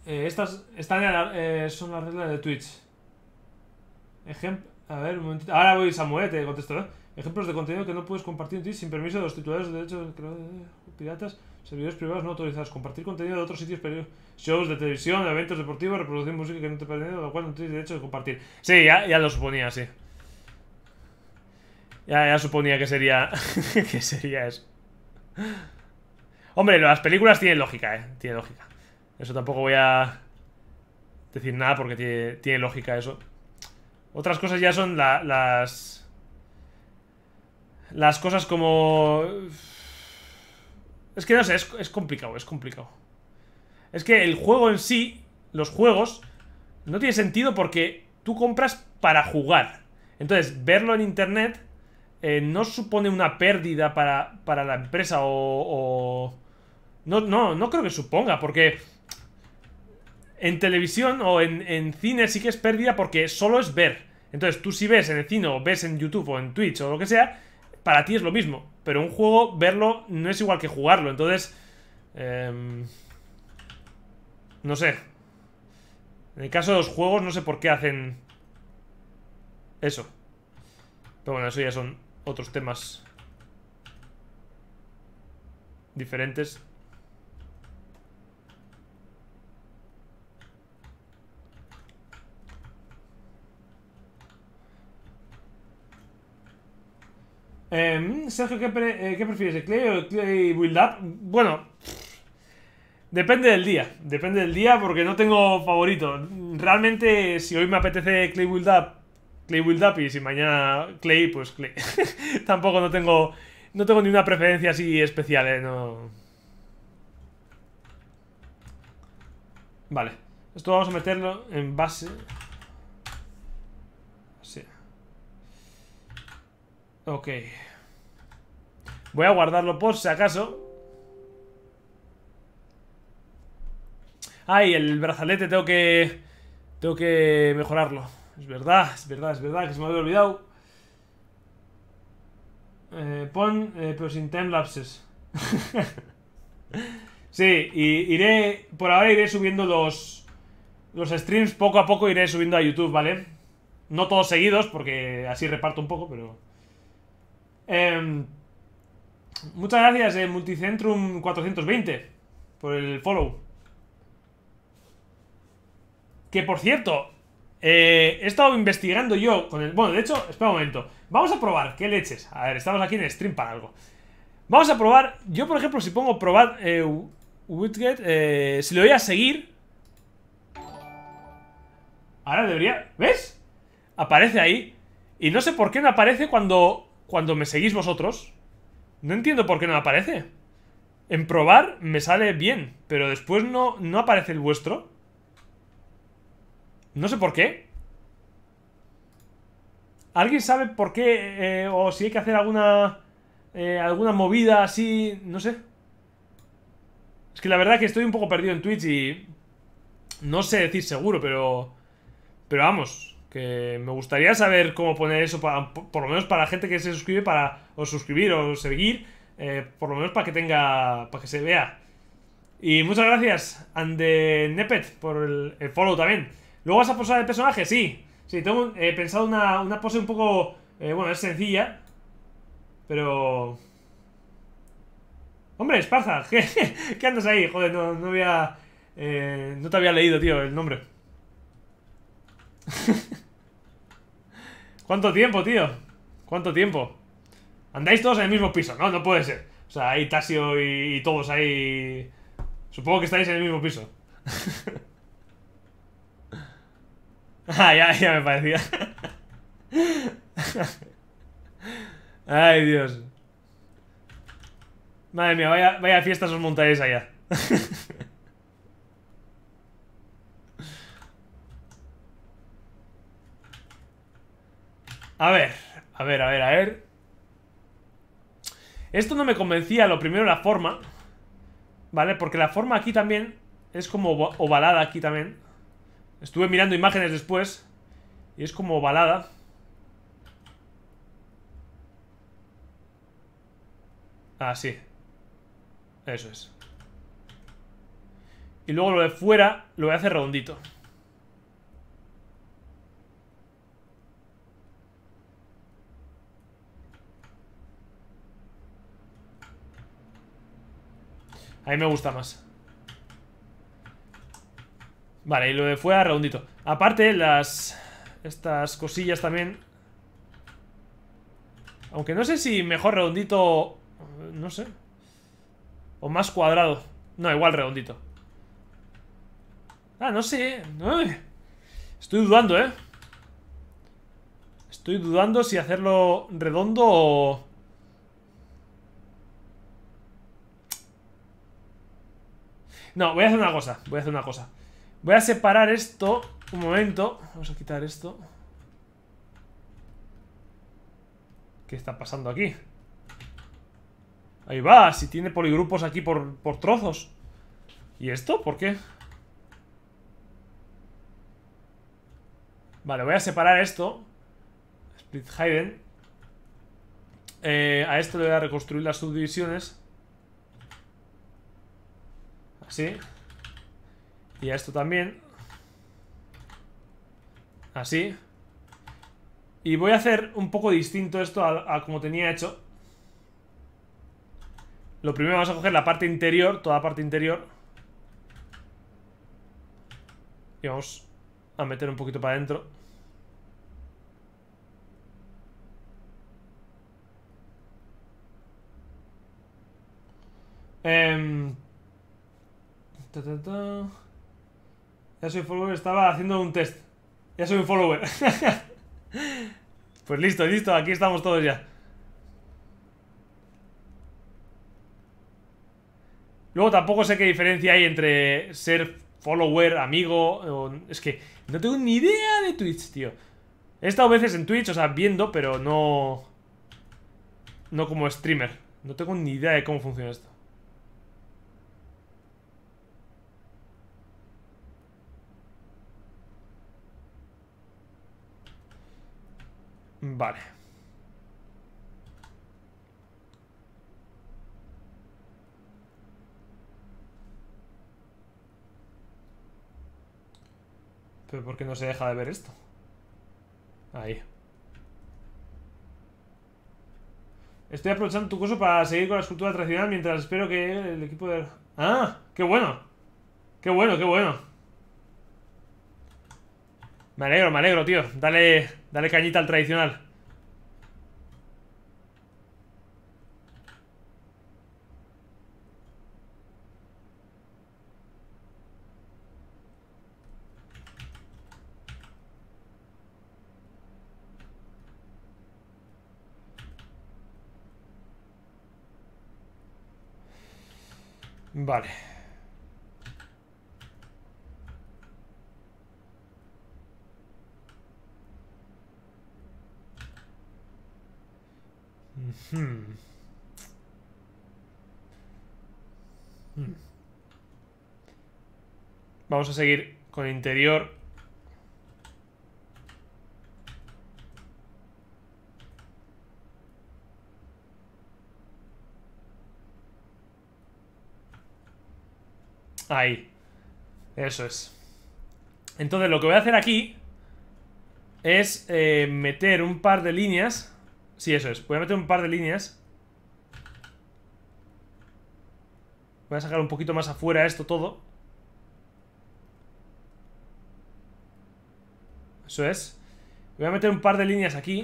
estas están eh, son las reglas de Twitch. Ejemplo. A ver, un momentito. Ahora voy Samuel, te contesto. ¿eh? Ejemplos de contenido que no puedes compartir en Twitch sin permiso de los titulares de derechos piratas, servidores privados no autorizados. Compartir contenido de otros sitios, shows de televisión, eventos deportivos, reproducir música que no te pertenece, lo cual no tienes derecho de compartir. Sí, ya, ya lo suponía, sí. Ya, suponía que sería... que sería eso. Hombre, las películas tienen lógica, ¿eh? Tiene lógica. Eso tampoco voy a decir nada porque tiene, lógica eso. Otras cosas ya son las... Las cosas como... Es que no sé, es complicado, es complicado. Es que el juego en sí, los juegos, no tiene sentido porque tú compras para jugar. Entonces, verlo en internet eh, no supone una pérdida para, la empresa o, No, no, no creo que suponga, porque en televisión o en, cine sí que es pérdida porque solo es ver. Entonces tú si ves en el cine o ves en YouTube o en Twitch o lo que sea, para ti es lo mismo. Pero un juego, verlo no es igual que jugarlo. Entonces... Em, no sé. En el caso de los juegos no sé por qué hacen eso. Pero bueno, eso ya son otros temas diferentes. Em, Sergio, ¿qué, eh, ¿qué, prefieres? Clay o Clay Build Up? Bueno, depende del día. Depende del día porque no tengo favorito. Realmente, si hoy me apetece Clay Build Up Clay will y si mañana Clay, pues Clay. Tampoco no tengo. No tengo ni una preferencia así especial, eh. No. Vale. Esto vamos a meterlo en base. Así. Ok. Voy a guardarlo por si acaso. Ay, ah, el brazalete tengo que. Tengo que mejorarlo. Es verdad, es verdad, es verdad, que se me había olvidado. Eh, pon, eh, pero sin lapses. sí, y iré, por ahora iré subiendo los, los streams, poco a poco iré subiendo a YouTube, ¿vale? No todos seguidos, porque así reparto un poco, pero... Eh, muchas gracias, eh, Multicentrum420, por el follow. Que por cierto, eh, he estado investigando yo con el... Bueno, de hecho, espera un momento. Vamos a probar. ¿Qué leches? A ver, estamos aquí en stream para algo. Vamos a probar... Yo, por ejemplo, si pongo probar eh, eh si le voy a seguir... Ahora debería... ¿Ves? Aparece ahí. Y no sé por qué no aparece cuando, cuando me seguís vosotros. No entiendo por qué no aparece. En probar me sale bien, pero después no, no aparece el vuestro. No sé por qué. ¿Alguien sabe por qué? Eh, o si hay que hacer alguna... Eh, alguna movida así... No sé. Es que la verdad que estoy un poco perdido en Twitch y... No sé decir seguro, pero... Pero vamos, que me gustaría saber cómo poner eso, para, por, lo menos para la gente que se suscribe, para o suscribir o seguir, eh, por lo menos para que tenga, para que se vea. Y muchas gracias, Ande Nepet, por el follow también. ¿Luego vas a posar el personaje? Sí. Sí, tengo eh, pensado una, pose un poco... Eh, bueno, es sencilla. Pero... Hombre, Esparza, ¿qué, ¿qué, andas ahí? Joder, no, no había... Eh, no te había leído, tío, el nombre. ¿Cuánto tiempo, tío? ¿Cuánto tiempo? Andáis todos en el mismo piso, ¿no? No puede ser. O sea, ahí Tasio y, y todos ahí... Supongo que estáis en el mismo piso. Ah, ya, ya me parecía. Ay, Dios. Madre mía, vaya, vaya fiestas os montañes allá. A ver, a ver, a ver, a ver. Esto no me convencía, lo primero la forma. ¿Vale? Porque la forma aquí también es como ovalada aquí también. Estuve mirando imágenes después. Y es como balada. Ah, sí. Eso es. Y luego lo de fuera lo voy a hacer redondito. A mí me gusta más. Vale, y lo de fuera redondito. Aparte, las... Estas cosillas también... Aunque no sé si mejor redondito... No sé. O más cuadrado. No, igual redondito. Ah, no sé. Estoy dudando, ¿eh? Estoy dudando si hacerlo redondo o... No, voy a hacer una cosa. Voy a hacer una cosa. Voy a separar esto un momento. Vamos a quitar esto. ¿Qué está pasando aquí? Ahí va, si tiene poligrupos aquí por, por trozos. ¿Y esto? ¿Por qué? Vale, voy a separar esto. Split Hidden. Eh, a esto le voy a reconstruir las subdivisiones. Así. Y esto también. Así. Y voy a hacer un poco distinto esto a, como tenía hecho. Lo primero vamos a coger la parte interior, toda la parte interior. Y vamos a meter un poquito para adentro. Em. Ya soy follower, estaba haciendo un test. Ya soy un follower. pues listo, listo, aquí estamos todos ya. Luego tampoco sé qué diferencia hay entre ser follower, amigo. Es que no tengo ni idea de Twitch, tío. He estado veces en Twitch, o sea, viendo, pero no. No como streamer. No tengo ni idea de cómo funciona esto. Vale. ¿Pero por qué no se deja de ver esto? Ahí. Estoy aprovechando tu curso para seguir con la escultura tradicional mientras espero que el equipo de... ¡Ah! ¡Qué bueno! ¡Qué bueno, qué bueno! Me alegro, me alegro, tío. Dale, dale cañita al tradicional. Vale. Hmm. Hmm. Vamos a seguir con interior. Ahí. Eso es. Entonces lo que voy a hacer aquí es eh, meter un par de líneas Sí, eso es. Voy a meter un par de líneas. Voy a sacar un poquito más afuera esto todo. Eso es. Voy a meter un par de líneas aquí.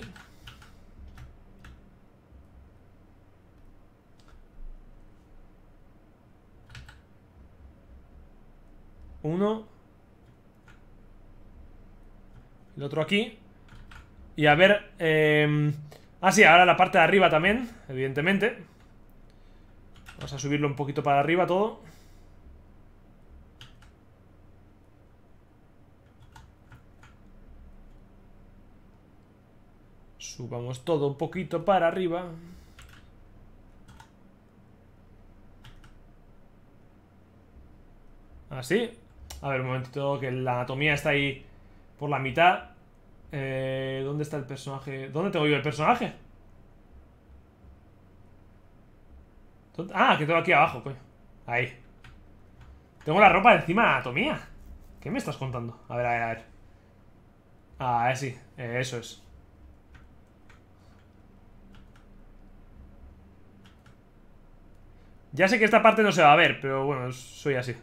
Uno. El otro aquí. Y a ver... Eh, Ah, sí, ahora la parte de arriba también, evidentemente. Vamos a subirlo un poquito para arriba todo. Subamos todo un poquito para arriba. Así. A ver, un momentito, que la anatomía está ahí por la mitad. Eh, ¿Dónde está el personaje? ¿Dónde tengo yo el personaje? Ah, que tengo aquí abajo, coño. Ahí. Tengo la ropa encima de ¿Qué me estás contando? A ver, a ver, a ver. Ah, eh, sí. Eh, eso es. Ya sé que esta parte no se va a ver, pero bueno, soy así.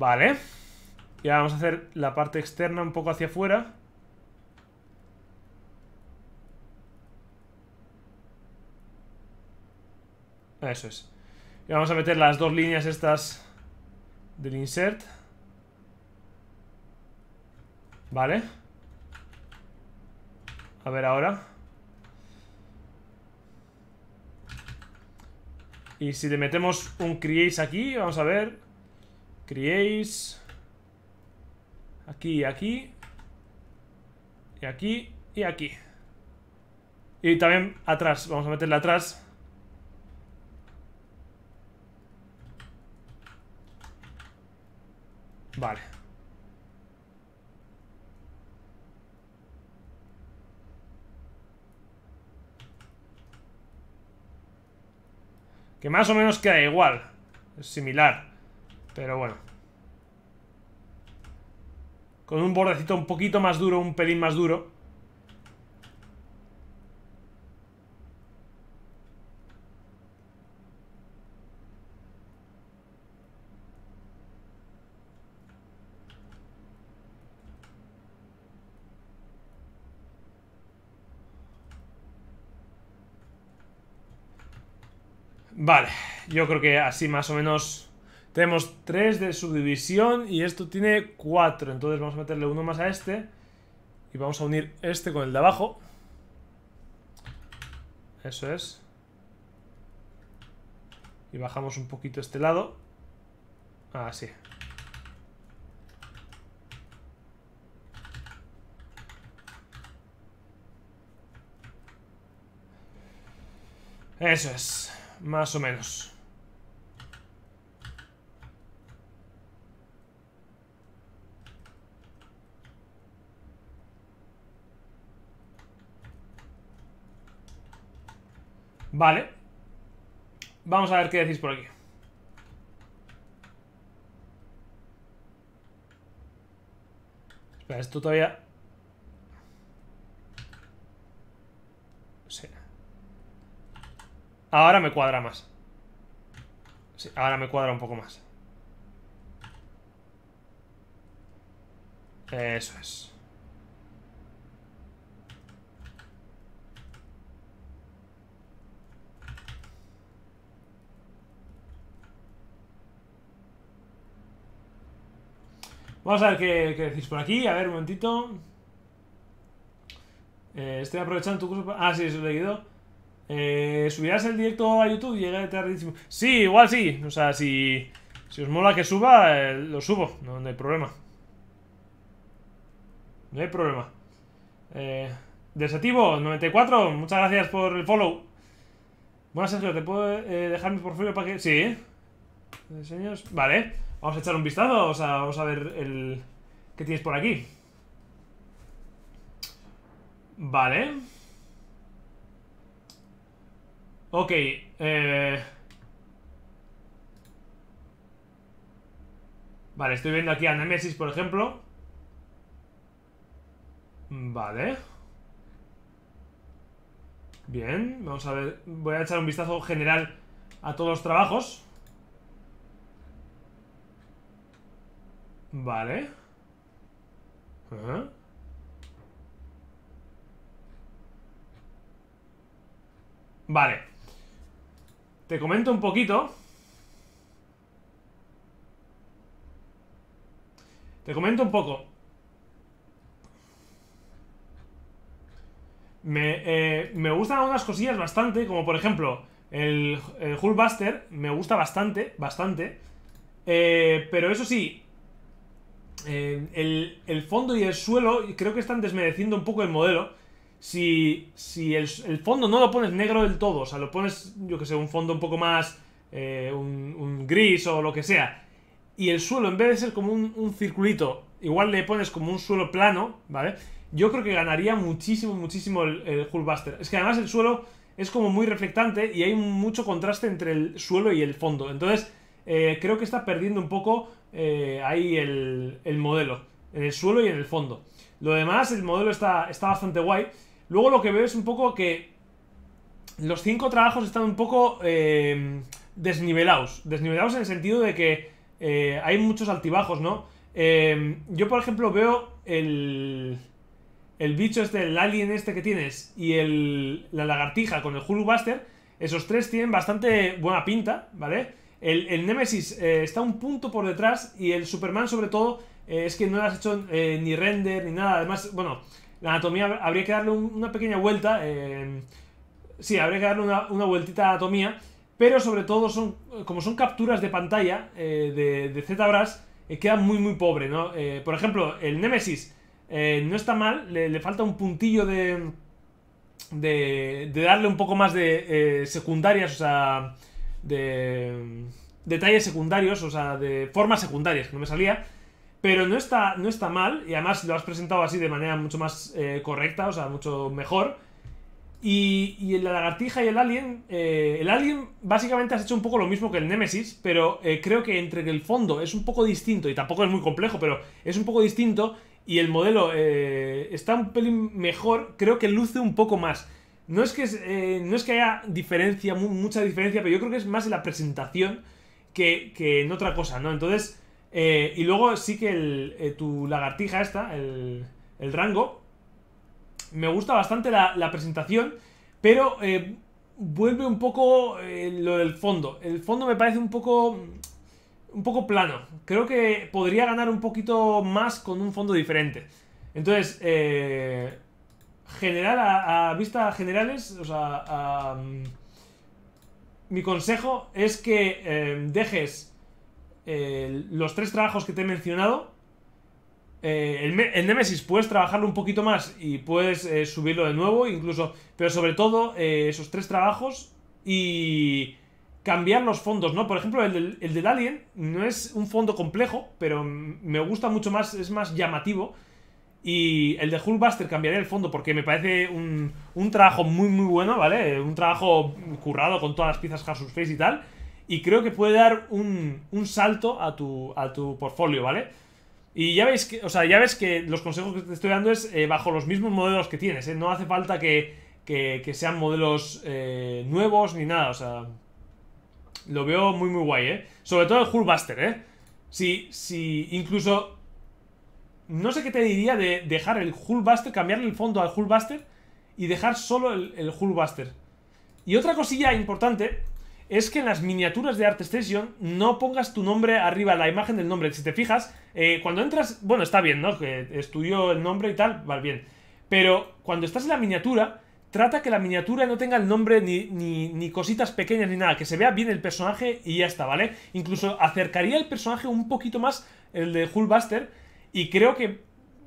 Vale. Y ahora vamos a hacer la parte externa un poco hacia afuera. Eso es. Y vamos a meter las dos líneas estas del insert. Vale. A ver ahora. Y si le metemos un create aquí, vamos a ver. Creéis. Aquí, aquí. Y aquí y aquí. Y también atrás. Vamos a meterle atrás. Vale. Que más o menos queda igual. Es similar. Pero bueno. Con un bordecito un poquito más duro, un pelín más duro. Vale, yo creo que así más o menos tenemos 3 de subdivisión y esto tiene 4. Entonces vamos a meterle uno más a este. Y vamos a unir este con el de abajo. Eso es. Y bajamos un poquito este lado. Así. Ah, Eso es. Más o menos. Vale. Vamos a ver qué decís por aquí. Espera, esto todavía... Sí. Ahora me cuadra más. Sí, ahora me cuadra un poco más. Eso es. Vamos a ver qué, decís por aquí. A ver, un momentito. Eh, estoy aprovechando tu curso. Ah, sí, eso lo he leído. Eh, ¿Subirás el directo a YouTube? llega tardísimo. Sí, igual sí. O sea, si, si os mola que suba, eh, lo subo. No, hay problema. No hay problema. Eh, Desativo94, muchas gracias por el follow. Buenas Sergio, ¿te puedo eh, dejar mi perfil para que...? Sí. Diseños. Vale. Vamos a echar un vistazo, o sea, vamos a ver el... ¿Qué tienes por aquí? Vale. Ok, eh... Vale, estoy viendo aquí a Nemesis, por ejemplo. Vale. Bien, vamos a ver... Voy a echar un vistazo general a todos los trabajos. Vale. Vale. Te comento un poquito. Te comento un poco. Me, eh, gustan unas cosillas bastante, como por ejemplo, el, el Hulkbuster me gusta bastante, bastante. Eh, pero eso sí, eh, el, fondo y el suelo creo que están desmereciendo un poco el modelo. Si, si el, fondo no lo pones negro del todo, o sea, lo pones, yo que sé, un fondo un poco más, eh, un, gris o lo que sea, y el suelo en vez de ser como un, circulito, igual le pones como un suelo plano, ¿vale? Yo creo que ganaría muchísimo, muchísimo el, el Hulkbuster. Es que además el suelo es como muy reflectante y hay mucho contraste entre el suelo y el fondo. Entonces, eh, creo que está perdiendo un poco eh, ahí el, el, modelo, en el suelo y en el fondo. Lo demás, el modelo está, está bastante guay. Luego lo que veo es un poco que los cinco trabajos están un poco eh, desnivelados. Desnivelados en el sentido de que eh, hay muchos altibajos, ¿no? Em, yo, por ejemplo, veo el, el bicho este, el alien este que tienes y el, la lagartija con el Buster. esos tres tienen bastante buena pinta, ¿vale? El, Nemesis eh, está un punto por detrás y el Superman, sobre todo, eh, es que no le has hecho eh, ni render ni nada. Además, bueno, la anatomía habría que darle una pequeña vuelta. Em, sí, habría que darle una, vueltita a la anatomía. Pero sobre todo, son, como son capturas de pantalla de, de ZBrush, queda muy, muy pobre, ¿no? por ejemplo, el Nemesis no está mal, le, falta un puntillo de, de, darle un poco más de secundarias, o sea, de detalles secundarios, o sea, de formas secundarias, que no me salía. Pero no está, no está mal, y además lo has presentado así de manera mucho más eh, correcta, o sea, mucho mejor. Y, y la lagartija y el alien, eh, el alien básicamente has hecho un poco lo mismo que el Nemesis, pero eh, creo que entre que el fondo es un poco distinto, y tampoco es muy complejo, pero es un poco distinto, y el modelo está un pelín mejor, creo que luce un poco más. No es que, eh, no es que haya diferencia, mucha diferencia, pero yo creo que es más en la presentación que, en otra cosa, ¿no? Entonces, eh, y luego sí que eh, tu lagartija esta, el, el, rango, me gusta bastante la, presentación, pero vuelve un poco lo del fondo. El fondo me parece un poco un poco plano. Creo que podría ganar un poquito más con un fondo diferente. Entonces, eh, general, a, vista vistas generales, o sea, mm, mi consejo es que em, dejes eh, los tres trabajos que te he mencionado. Eh, el, Nemesis puedes trabajarlo un poquito más y puedes eh, subirlo de nuevo, incluso, pero sobre todo esos tres trabajos y cambiar los fondos, ¿no? Por ejemplo, el el del Alien no es un fondo complejo, pero me gusta mucho más, es más llamativo y el de Hulkbuster cambiaré el fondo porque me parece un, un, trabajo muy, muy bueno, ¿vale? Un trabajo currado con todas las piezas Hasus Face y tal. Y creo que puede dar un, un salto a tu, portfolio, ¿vale? Y ya veis que, o sea, ya ves que los consejos que te estoy dando es eh, bajo los mismos modelos que tienes, ¿eh? No hace falta que, sean modelos eh, nuevos ni nada, o sea... Lo veo muy, muy guay, ¿eh? Sobre todo el Hulkbuster, ¿eh? Si, si incluso no sé qué te diría de dejar el Hullbuster, cambiarle el fondo al Hullbuster y dejar solo el, el Y otra cosilla importante es que en las miniaturas de Station no pongas tu nombre arriba, la imagen del nombre. Si te fijas, eh, cuando entras, bueno, está bien, ¿no? Que estudió el nombre y tal, va bien. Pero cuando estás en la miniatura, trata que la miniatura no tenga el nombre ni, ni, cositas pequeñas ni nada, que se vea bien el personaje y ya está, ¿vale? Incluso acercaría el personaje un poquito más, el de Buster... Y creo que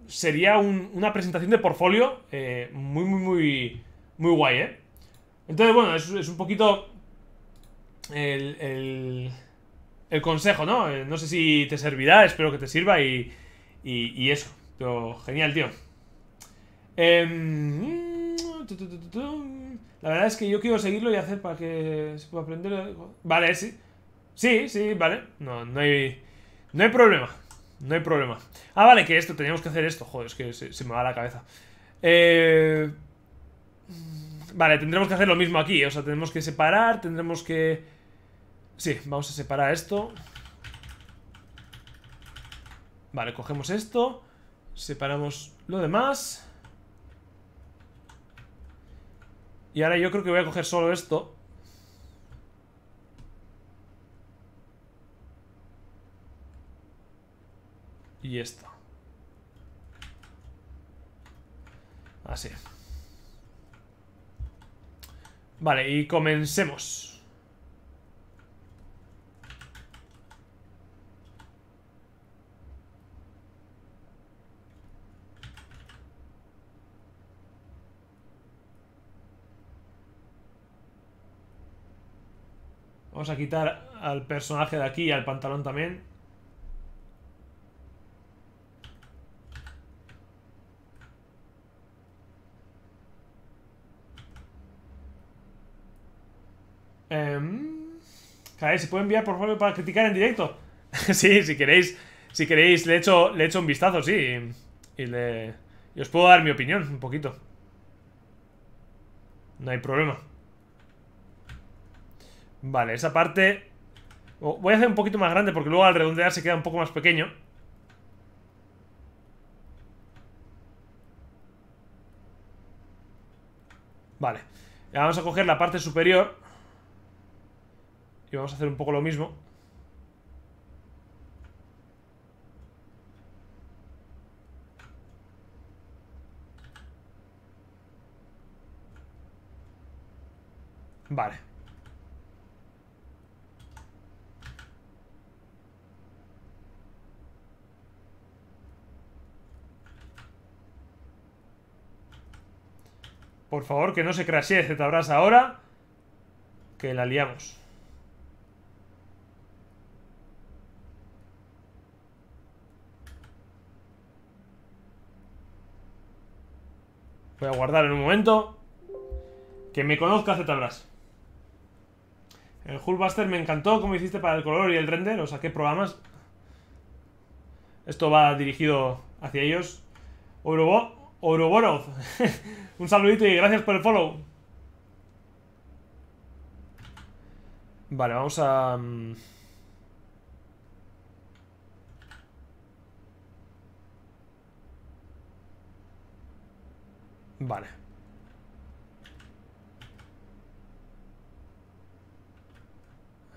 sería una presentación de portfolio eh, muy, muy, muy, muy guay, ¿eh? Entonces, bueno, es, un poquito el, el, consejo, ¿no? Eh, no sé si te servirá, espero que te sirva y, y, eso. Pero genial, tío. Em, la verdad es que yo quiero seguirlo y hacer para que se pueda aprender. Vale, sí. Sí, sí, vale. No, no hay, no hay problema. No hay problema. Ah, vale, que esto, teníamos que hacer esto. Joder, es que se, me va la cabeza. Eh, vale, tendremos que hacer lo mismo aquí. O sea, tenemos que separar, tendremos que... Sí, vamos a separar esto. Vale, cogemos esto. Separamos lo demás. Y ahora yo creo que voy a coger solo esto. y esto Así. Vale, y comencemos. Vamos a quitar al personaje de aquí y al pantalón también. Eh, ¿se puede enviar por favor para criticar en directo? sí, si queréis, si queréis, le echo, le echo un vistazo, sí. Y, le, os puedo dar mi opinión un poquito. No hay problema. Vale, esa parte... voy a hacer un poquito más grande porque luego al redondear se queda un poco más pequeño. Vale. Vamos a coger la parte superior y vamos a hacer un poco lo mismo. Vale. Por favor, que no se crashee ZBrush ahora. Que la liamos. Voy a guardar en un momento. Que me conozca ZBrush. El Hulkbuster me encantó como hiciste para el color y el render. O saqué programas. Esto va dirigido hacia ellos. Ouroborov. un saludito y gracias por el follow. Vale, vamos a... Mm, Vale.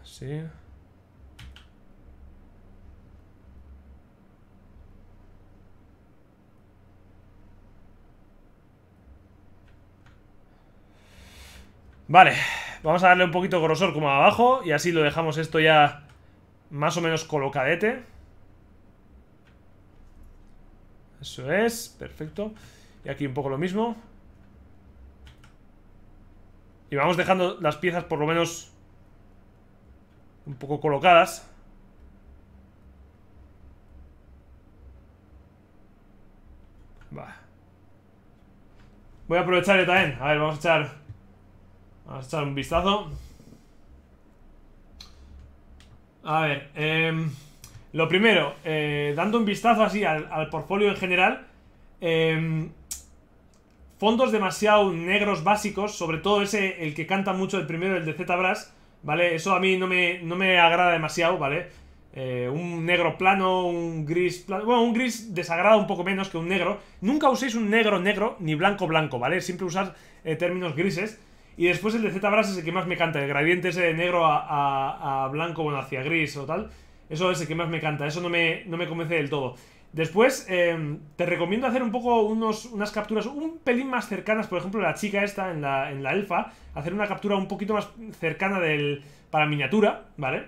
Así. Vale, vamos a darle un poquito de grosor como abajo y así lo dejamos esto ya más o menos colocadete. Eso es, perfecto. Y aquí un poco lo mismo. Y vamos dejando las piezas por lo menos un poco colocadas. Va. Voy a aprovechar yo también. A ver, vamos a echar. Vamos a echar un vistazo. A ver, em, lo primero, eh, dando un vistazo así al, al portfolio en general. Eh, fondos demasiado negros básicos, sobre todo ese, el que canta mucho el primero, el de z ¿vale? Eso a mí no me, no me agrada demasiado, ¿vale? Eh, un negro plano, un gris plano. Bueno, un gris desagrada un poco menos que un negro. Nunca uséis un negro negro ni blanco blanco, ¿vale? Siempre usad eh, términos grises. Y después el de Z-Brass es el que más me canta. El gradiente ese de negro a, a, blanco, bueno, hacia gris o tal. Eso es el que más me canta. Eso no me, no me convence del todo. Después, em, te recomiendo hacer un poco unas capturas un pelín más cercanas. Por ejemplo, la chica esta en la, en elfa. Hacer una captura un poquito más cercana del, para miniatura, ¿vale?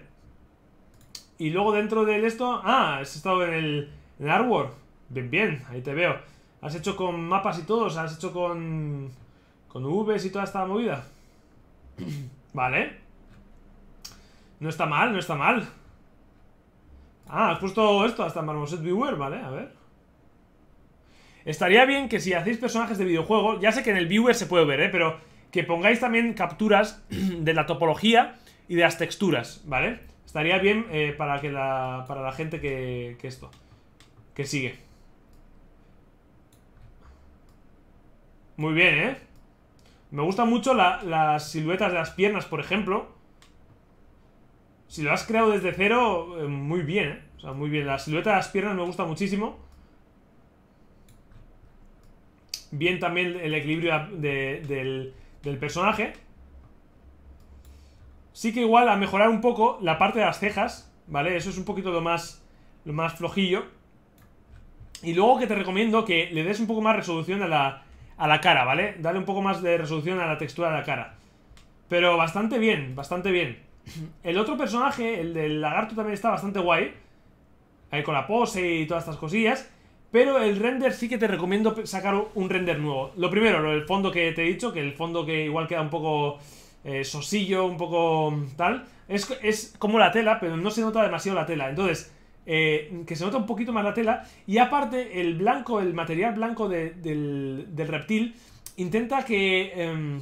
Y luego dentro de esto... Ah, has estado en el, en el artwork. Bien, bien, ahí te veo. ¿Has hecho con mapas y todos? ¿Has hecho con... con Vs y toda esta movida? vale. No está mal, no está mal. Ah, has puesto esto hasta Marmoset Viewer, vale, a ver. Estaría bien que si hacéis personajes de videojuego, ya sé que en el viewer se puede ver, ¿eh? pero que pongáis también capturas de la topología y de las texturas, ¿vale? Estaría bien eh, para, que la, para la gente que, que esto, que sigue. Muy bien, ¿eh? Me gustan mucho las siluetas de las piernas, por ejemplo. Si lo has creado desde cero, eh, muy bien, ¿eh? O sea, muy bien. La silueta de las piernas me gusta muchísimo. Bien también el equilibrio del, personaje. Sí que igual a mejorar un poco la parte de las cejas, ¿vale? Eso es un poquito lo más, lo más flojillo. Y luego que te recomiendo que le des un poco más resolución a la, a la cara, ¿vale? Dale un poco más de resolución a la textura de la cara. Pero bastante bien, bastante bien. El otro personaje, el del lagarto, también está bastante guay. ahí con la pose y todas estas cosillas. Pero el render sí que te recomiendo sacar un render nuevo. Lo primero, el fondo que te he dicho, que el fondo que igual queda un poco eh, sosillo, un poco mm, tal. Es, como la tela, pero no se nota demasiado la tela. Entonces, eh, que se nota un poquito más la tela. Y aparte, el blanco, el material blanco del, del, reptil, intenta que... Em,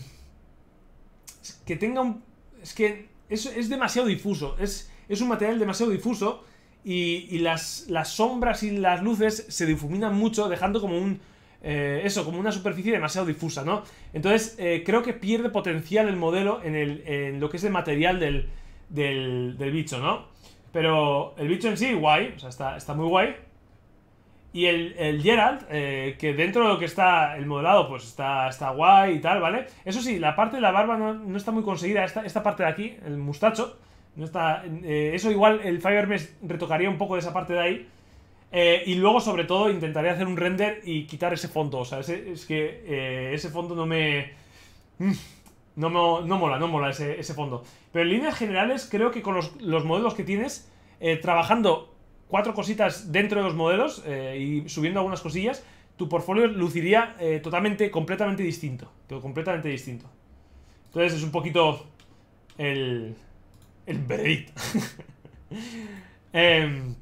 que tenga un... Es que es, demasiado difuso, es, es, un material demasiado difuso y, las, las, sombras y las luces se difuminan mucho, dejando como un... Eh, eso, como una superficie demasiado difusa, ¿no? Entonces, eh, creo que pierde potencial el modelo en, lo que es el material del, del, bicho, ¿no? Pero el bicho en sí, guay, o sea, está muy guay. Y el, Gerald, eh, que dentro de lo que está el modelado, pues está, está guay y tal, ¿vale? Eso sí, la parte de la barba no, está muy conseguida, esta, esta parte de aquí, el mustacho, no está... Eh, eso igual el Fire retocaría un poco de esa parte de ahí. Eh, y luego, sobre todo, intentaré hacer un render y quitar ese fondo. O sea, es que ese fondo mm, no me... No, mola, no mola ese, fondo. Pero en líneas generales creo que con los, los modelos que tienes, trabajando cuatro cositas dentro de los modelos eh, y subiendo algunas cosillas, tu portfolio luciría eh, totalmente, completamente distinto. Pero completamente distinto. Entonces es un poquito el, el veredicto. Em,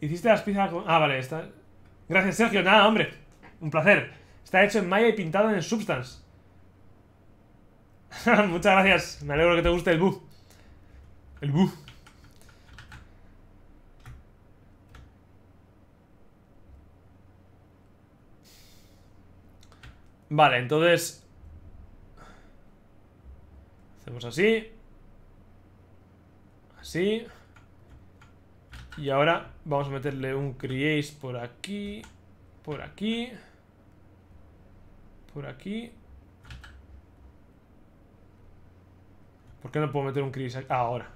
Hiciste las pizzas con... Ah, vale, está... Gracias, Sergio. Nada, hombre. Un placer. Está hecho en Maya y pintado en Substance. Muchas gracias. Me alegro que te guste el buf El bu. Vale, entonces... Hacemos así. Así. Y ahora vamos a meterle un crease por aquí. Por aquí. Por aquí. ¿Por qué no puedo meter un crease ah, ahora.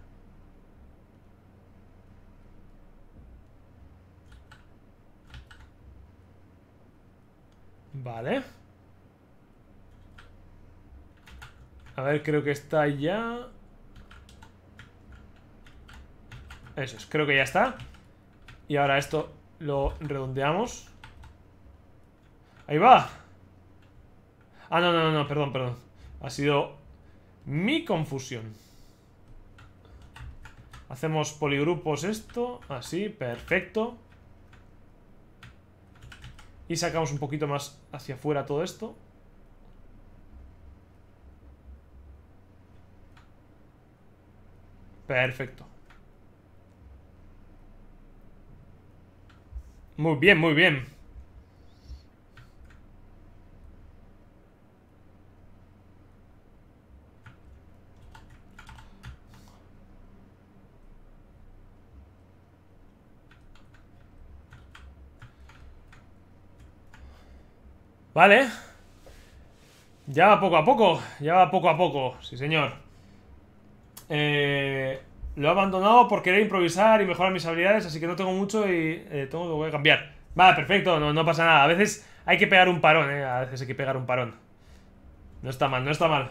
Vale. A ver, creo que está ya... Eso es, creo que ya está. Y ahora esto lo redondeamos. ¡Ahí va! Ah, no, no, no, perdón, perdón. Ha sido mi confusión. Hacemos poligrupos esto, así, perfecto. Y sacamos un poquito más hacia afuera todo esto. Perfecto. Muy bien, muy bien. Vale. Ya va poco a poco, ya va poco a poco, sí señor. Eh, lo he abandonado por querer improvisar y mejorar mis habilidades, así que no tengo mucho y eh, tengo que cambiar. Vale, perfecto, no, pasa nada. A veces hay que pegar un parón, ¿eh? A veces hay que pegar un parón. No está mal, no está mal.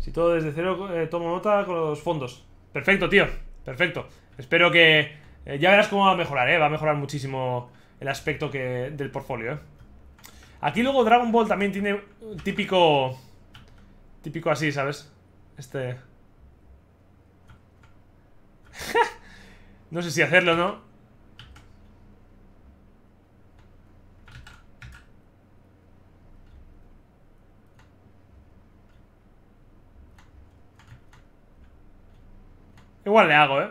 Si todo desde cero, eh, tomo nota con los fondos. Perfecto, tío, perfecto. Espero que... Eh, ya verás cómo va a mejorar, ¿eh? Va a mejorar muchísimo el aspecto que, del portfolio, ¿eh? Aquí luego Dragon Ball también tiene un típico... Típico así, ¿sabes? Este... no sé si hacerlo no. Igual le hago, ¿eh?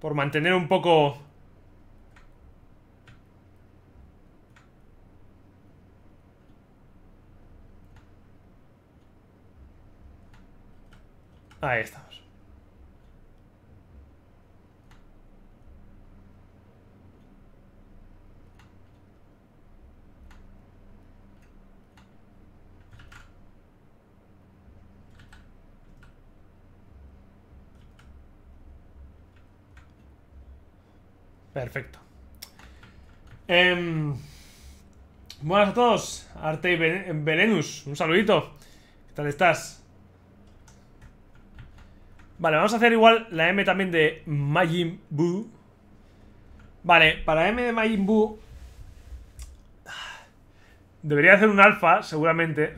Por mantener un poco Ahí estamos. Perfecto. Eh, buenas a todos, Arte y Belenus un saludito. ¿Qué tal estás? Vale, vamos a hacer igual la M también de Majin Buu. Vale, para M de Majin Buu... Debería hacer un alfa, seguramente.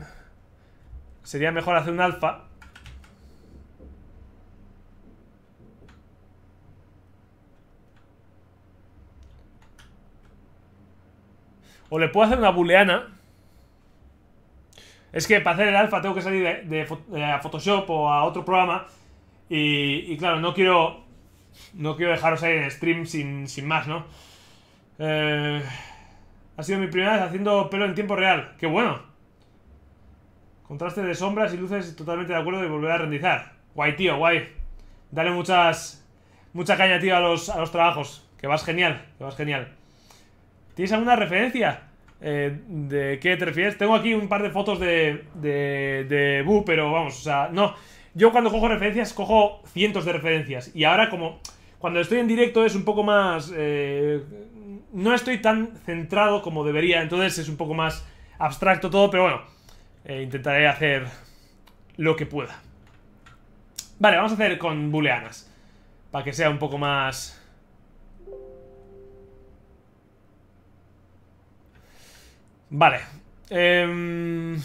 Sería mejor hacer un alfa. O le puedo hacer una booleana. Es que para hacer el alfa tengo que salir de, Photoshop o a otro programa y, claro, no quiero. No quiero dejaros ahí en stream sin, más, ¿no? Eh, ha sido mi primera vez haciendo pelo en tiempo real. ¡Qué bueno! Contraste de sombras y luces, totalmente de acuerdo de volver a rendizar. Guay, tío, guay. Dale muchas. Mucha caña, tío, a los, a los trabajos. Que vas genial, que vas genial. ¿Tienes alguna referencia? Eh, ¿De qué te refieres? Tengo aquí un par de fotos de, de, de Boo pero vamos, o sea, no yo cuando cojo referencias, cojo cientos de referencias. Y ahora como... Cuando estoy en directo es un poco más... Eh, no estoy tan centrado como debería, entonces es un poco más abstracto todo, pero bueno, eh, intentaré hacer lo que pueda. Vale, vamos a hacer con booleanas, para que sea un poco más... Vale. Eh...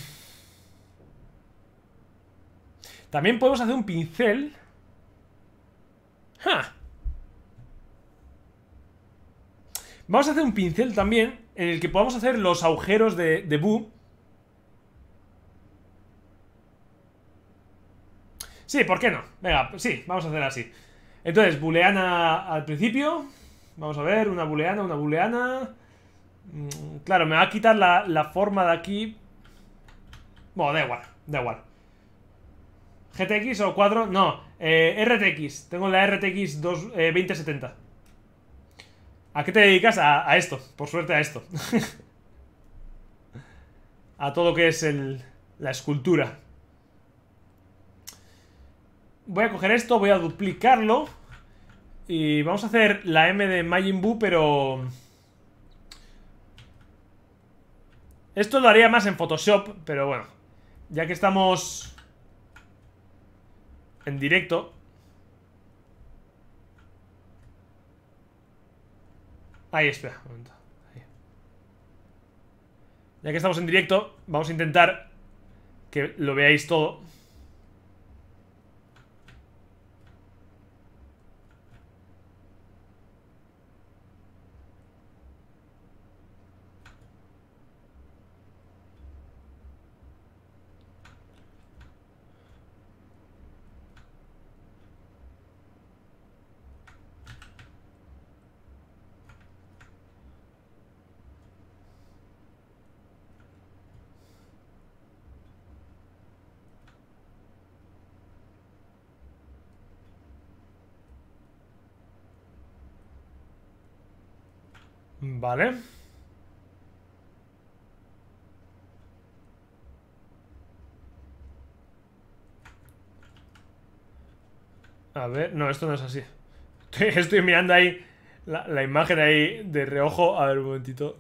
También podemos hacer un pincel. ¡Ja! Vamos a hacer un pincel también en el que podamos hacer los agujeros de, de Boo. Sí, ¿por qué no? Venga, sí, vamos a hacer así. Entonces, booleana al principio. Vamos a ver, una booleana, una booleana. Mm, claro, me va a quitar la, la forma de aquí. Bueno, da igual, da igual. GTX o 4, no, eh, RTX. Tengo la RTX 2, 2070. ¿A qué te dedicas? A, esto, por suerte a esto. a todo lo que es la escultura. Voy a coger esto, voy a duplicarlo. Y vamos a hacer la M de Majin Buu, pero... Esto lo haría más en Photoshop, pero bueno. Ya que estamos en directo. Ahí, espera, Ya que estamos en directo, vamos a intentar que lo veáis todo. Vale. A ver, no, esto no es así. Estoy, mirando ahí la, la imagen ahí de reojo. A ver, un momentito.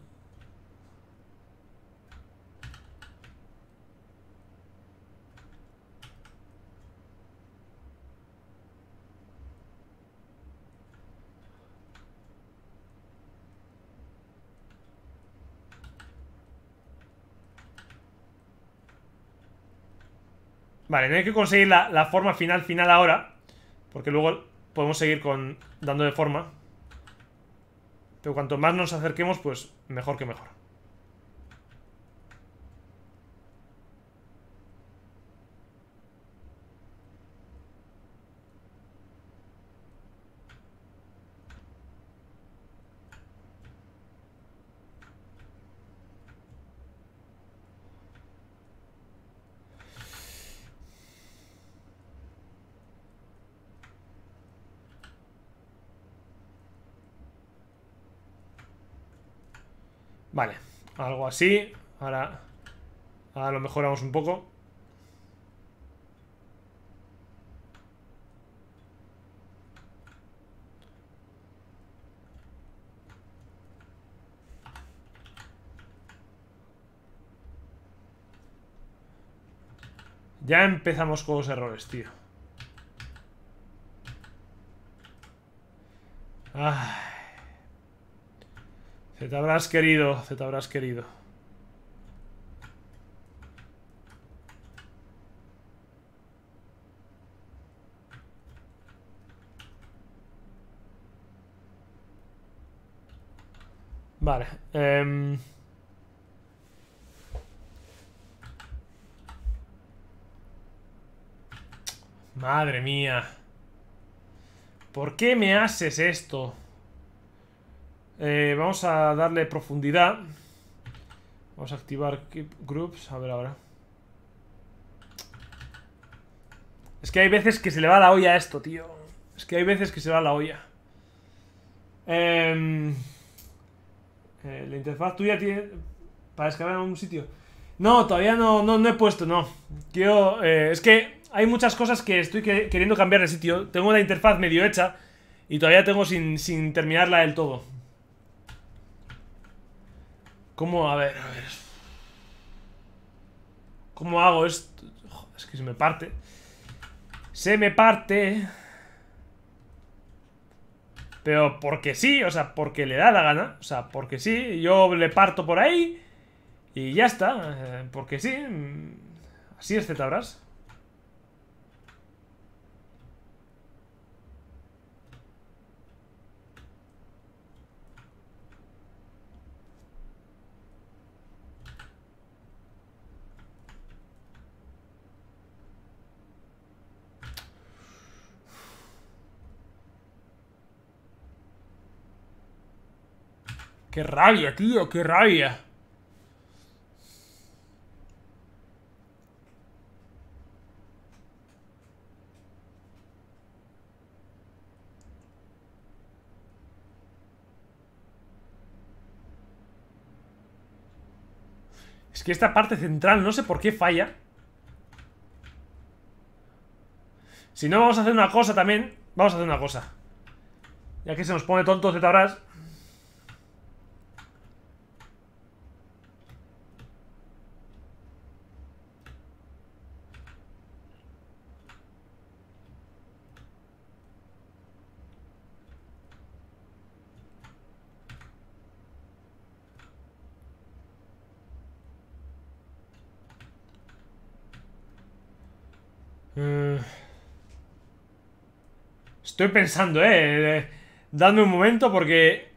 Vale, hay que conseguir la, forma final final ahora. Porque luego podemos seguir con de forma. Pero cuanto más nos acerquemos, pues mejor que mejor. algo así. Ahora, lo mejoramos un poco. Ya empezamos con los errores, tío te habrás querido, se te habrás querido. Vale. Em, madre mía. ¿Por qué me haces esto? Eh, vamos a darle profundidad. Vamos a activar Groups. A ver ahora. Es que hay veces que se le va la olla a esto, tío. Es que hay veces que se va la olla. Em, eh, la interfaz tuya tiene... Para descargar en algún sitio. No, todavía no, no, he puesto, no. Eh, es que hay muchas cosas que estoy queriendo cambiar de sitio. Tengo la interfaz medio hecha y todavía tengo sin terminarla del todo. ¿Cómo? A ver, a ver. ¿Cómo hago esto? es que se me parte. Se me parte. Pero porque sí, o sea, porque le da la gana. O sea, porque sí. Yo le parto por ahí. Y ya está. Eh, porque sí. Mm, así es ZBrush. Qué rabia, tío, qué rabia. Es que esta parte central no sé por qué falla. Si no, vamos a hacer una cosa también. Vamos a hacer una cosa. Ya que se nos pone tonto ZBrush Estoy pensando, eh. eh Dadme un momento porque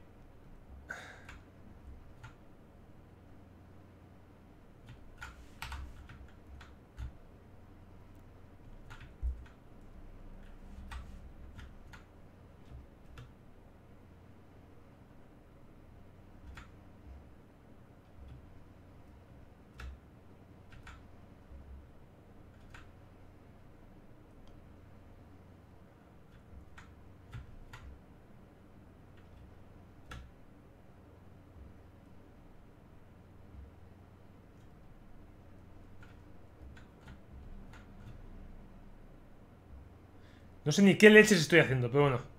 sé ni qué leches estoy haciendo, pero bueno.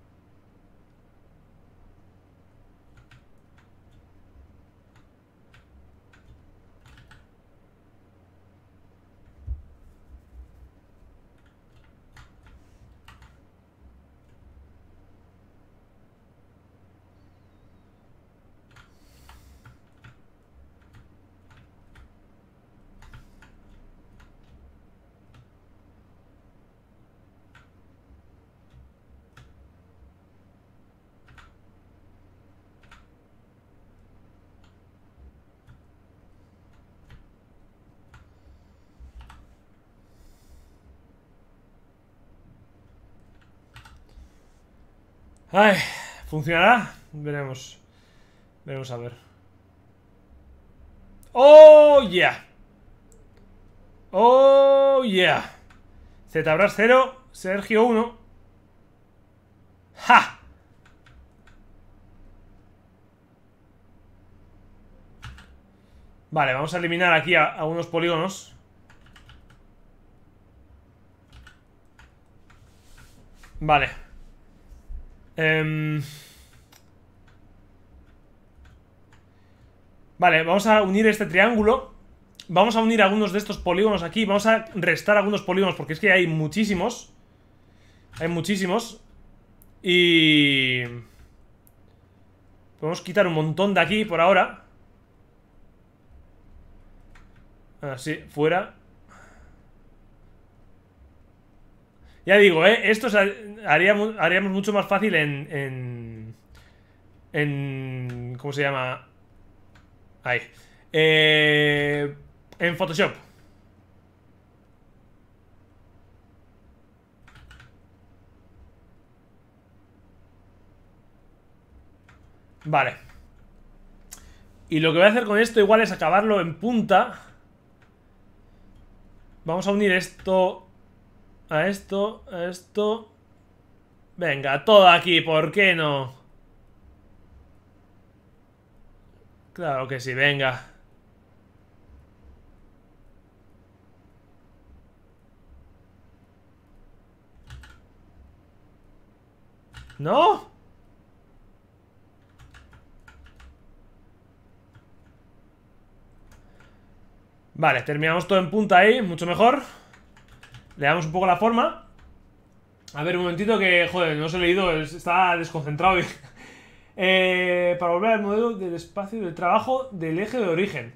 Ay, ¿funcionará? Veremos. Veremos a ver. ¡Oh, yeah! ¡Oh, yeah! Zetabras cero, Sergio 1. ¡Ja! Vale, vamos a eliminar aquí a, a polígonos. Vale. Em, vale, vamos a unir este triángulo. Vamos a unir algunos de estos polígonos aquí. Vamos a restar algunos polígonos porque es que hay muchísimos. Hay muchísimos. Y... Podemos quitar un montón de aquí por ahora. Así, ah, fuera. Ya digo, ¿eh? esto haríamos, mucho más fácil en, en... en ¿Cómo se llama? Ahí. Eh, en Photoshop. Vale. Y lo que voy a hacer con esto igual es acabarlo en punta. Vamos a unir esto a esto, a esto. Venga, todo aquí, ¿por qué no? Claro que sí, venga. ¿No? Vale, terminamos todo en punta ahí, mucho mejor. Le damos un poco la forma. A ver, un momentito que, joder, no os he leído, está desconcentrado. Eh, para volver al modelo del espacio del trabajo del eje de origen.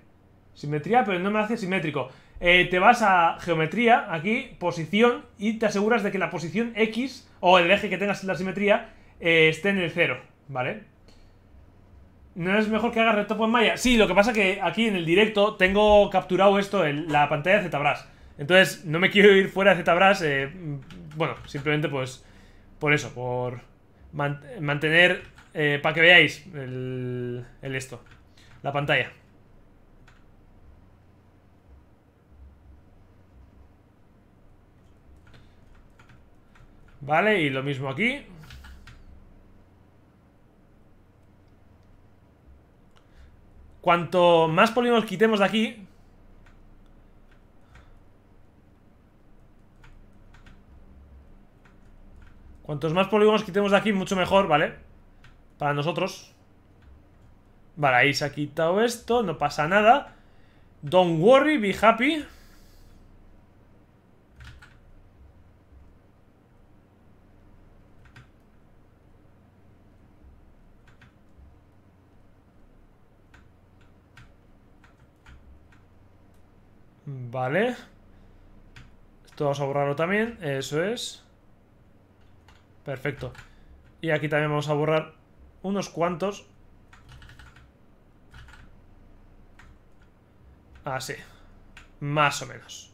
Simetría, pero no me hace simétrico. Eh, te vas a geometría, aquí, posición, y te aseguras de que la posición X, o el eje que tengas la simetría, eh, esté en el cero, ¿vale? ¿No es mejor que hagas retopo en malla? Sí, lo que pasa que aquí en el directo tengo capturado esto en la pantalla de ZBrush. Entonces, no me quiero ir fuera de ZBrush. Eh, bueno, simplemente pues por eso, por mantener, eh, para que veáis el, esto, la pantalla. Vale, y lo mismo aquí. Cuanto más polígonos quitemos de aquí, Cuantos más polígonos quitemos de aquí, mucho mejor, ¿vale? Para nosotros. Vale, ahí se ha quitado esto, no pasa nada. Don't worry, be happy. Vale. Esto vamos a borrarlo también, eso es. Perfecto. Y aquí también vamos a borrar unos cuantos. Así. Ah, Más o menos.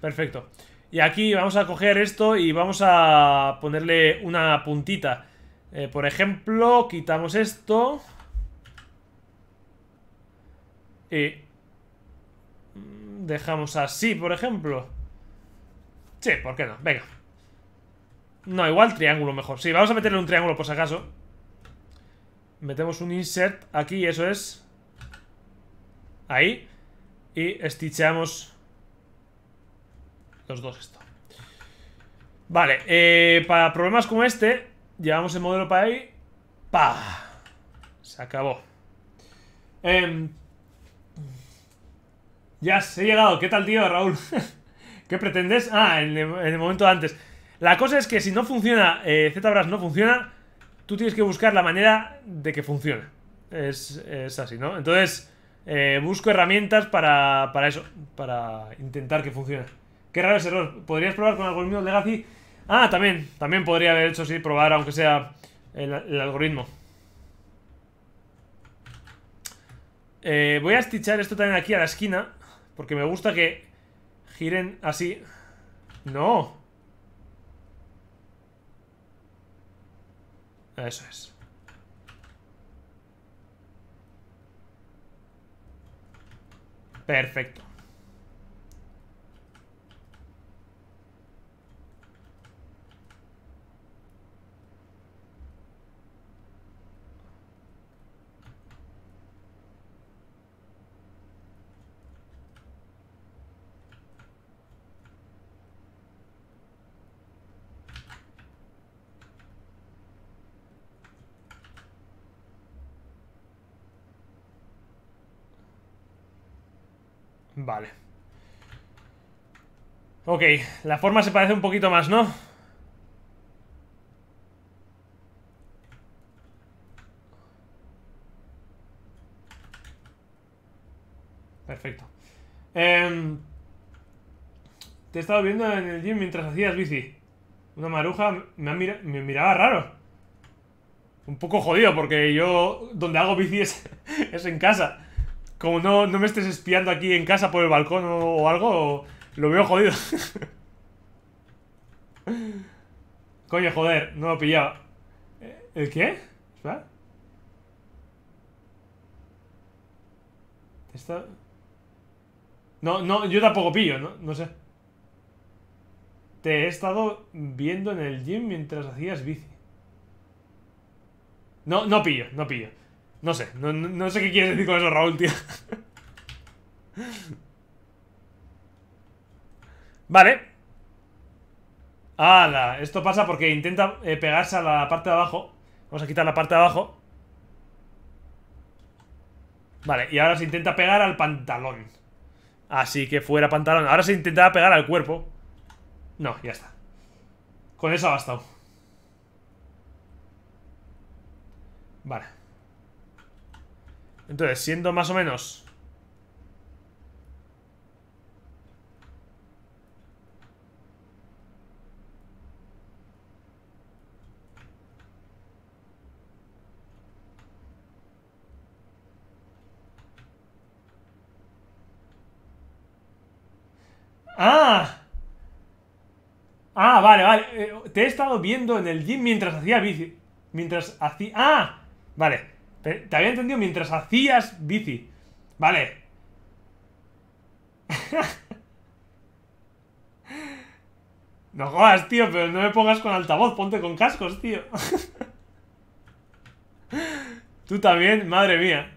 Perfecto. Y aquí vamos a coger esto y vamos a ponerle una puntita. Eh, por ejemplo, quitamos esto. Y dejamos así, por ejemplo. Sí, ¿por qué no? Venga. No, igual triángulo mejor. Sí, vamos a meterle un triángulo por si acaso. Metemos un insert aquí, eso es. Ahí. Y stitchamos los dos esto. Vale, eh, para problemas como este, llevamos el modelo para ahí. ¡Pah! Se acabó. Em, ya, se ha llegado. ¿Qué tal, tío, Raúl? ¿Qué pretendes? Ah, en el, momento antes. La cosa es que si no funciona, eh, no funciona, tú tienes que buscar la manera de que funcione. Es, así, ¿no? Entonces, eh, busco herramientas para, eso, para intentar que funcione. Qué raro ese error. ¿Podrías probar con algoritmo Legacy? Ah, también, también podría haber hecho, sí, probar, aunque sea el, algoritmo. Eh, voy a estichar esto también aquí a la esquina, porque me gusta que giren así. No, Eso es. Perfecto. Vale. Ok, la forma se parece un poquito más, ¿no? Perfecto. Em, te he estado viendo en el gym mientras hacías bici. Una maruja me, miraba raro. Un poco jodido porque yo donde hago bici es en casa como no, me estés espiando aquí en casa por el balcón o, algo, lo veo jodido. Coño, joder, no lo pillado. Eh, ¿El qué? ¿Espera? Esta... No, no, yo tampoco pillo, no, no sé. Te he estado viendo en el gym mientras hacías bici. No, no pillo, no pillo. No sé, no, sé qué quieres decir con eso, Raúl, tío. vale. ¡Hala! Esto pasa porque intenta eh, pegarse a la parte de abajo. Vamos a quitar la parte de abajo. Vale, y ahora se intenta pegar al pantalón. Así que fuera pantalón. Ahora se intenta pegar al cuerpo. No, ya está. Con eso ha bastado. Vale. Entonces, siendo más o menos... ¡Ah! Ah, vale, vale. Eh, te he estado viendo en el gym mientras hacía bici. Mientras hacía... ¡Ah! Vale. Te había entendido mientras hacías bici. Vale. No jodas, tío, pero no me pongas con altavoz, ponte con cascos, tío. Tú también, madre mía.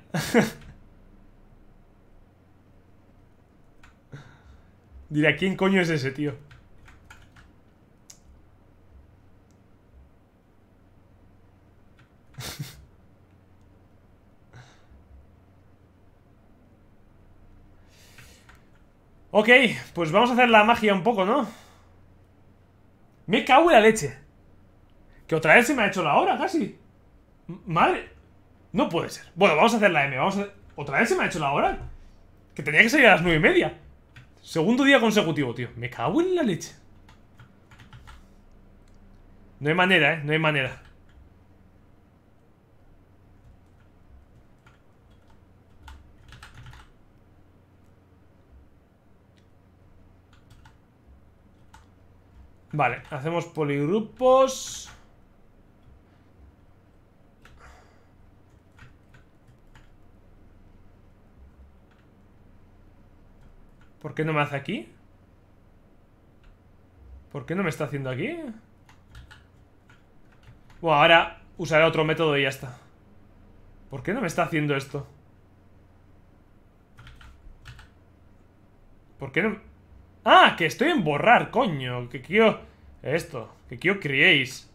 Dirá, ¿quién coño es ese, tío? Ok, pues vamos a hacer la magia un poco, ¿no? Me cago en la leche. Que otra vez se me ha hecho la hora, casi. Madre. No puede ser. Bueno, vamos a hacer la M. Vamos a... Otra vez se me ha hecho la hora. Que tenía que salir a las nueve y media. Segundo día consecutivo, tío. Me cago en la leche. No hay manera, ¿eh? No hay manera. Vale, hacemos poligrupos. ¿Por qué no me hace aquí? ¿Por qué no me está haciendo aquí? Bueno, ahora usaré otro método y ya está. ¿Por qué no me está haciendo esto? ¿Por qué no...? ¡Ah! Que estoy en borrar, coño. Que quiero... Esto. Que quiero creéis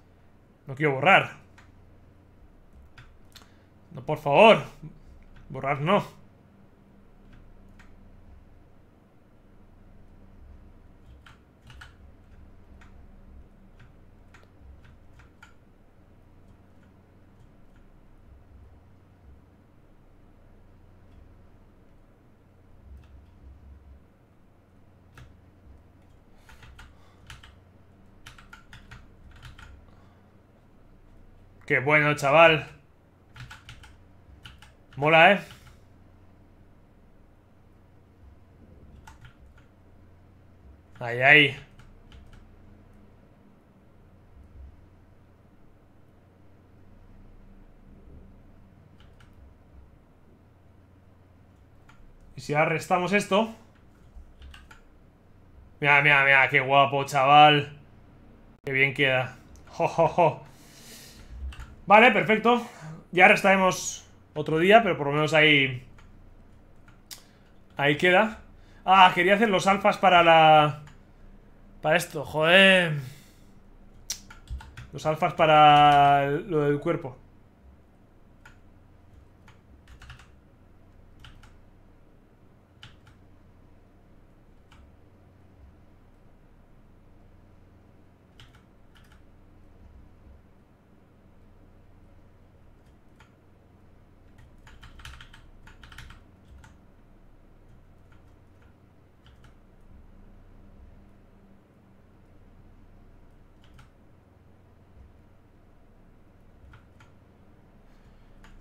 No quiero borrar. No, por favor. Borrar no. Qué bueno, chaval. Mola, ¿eh? Ahí, ahí. Y si arrestamos esto... Mira, mira, mira, qué guapo, chaval. Qué bien queda. Vale, perfecto. Ya restaremos otro día, pero por lo menos ahí... Ahí queda. Ah, quería hacer los alfas para la... Para esto, joder. Los alfas para lo del cuerpo.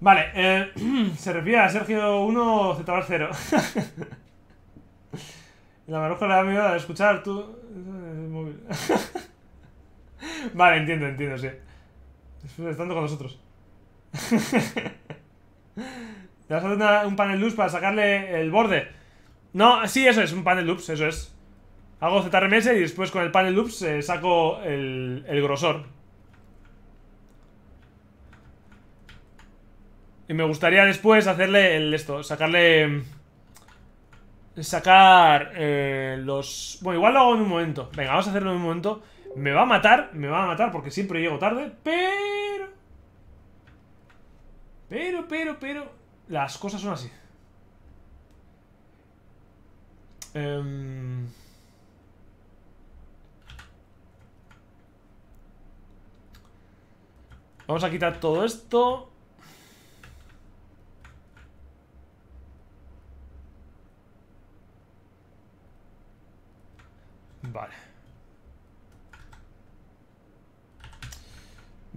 Vale, eh, se refiere a Sergio 1 Zetabar 0. La maruja le da miedo a escuchar tú. Eh, vale, entiendo, entiendo, sí. Estando con nosotros. Te vas a hacer un panel loops para sacarle el borde. No, sí, eso es, un panel loops, eso es. Hago ZRMS y después con el panel loops eh, saco el grosor. Y me gustaría después hacerle el esto, sacarle... Sacar eh, los... Bueno, igual lo hago en un momento. Venga, vamos a hacerlo en un momento. Me va a matar, me va a matar porque siempre llego tarde, pero... Pero, pero, pero... Las cosas son así. Em, vamos a quitar todo esto.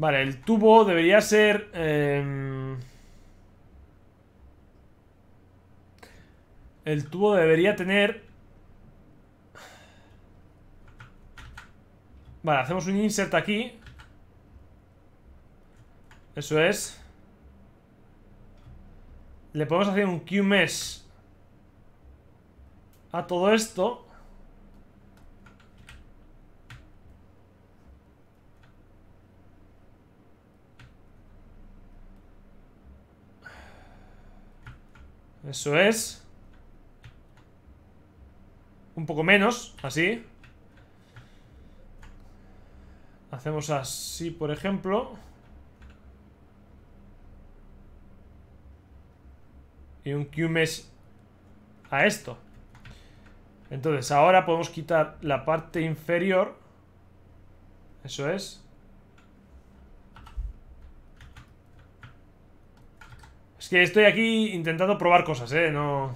Vale, el tubo debería ser... Em, el tubo debería tener... Vale, hacemos un insert aquí. Eso es. Le podemos hacer un QMesh a todo esto. Eso es. Un poco menos, así. Hacemos así, por ejemplo. Y un q a esto. Entonces, ahora podemos quitar la parte inferior. Eso es. Es que estoy aquí intentando probar cosas, ¿eh? No...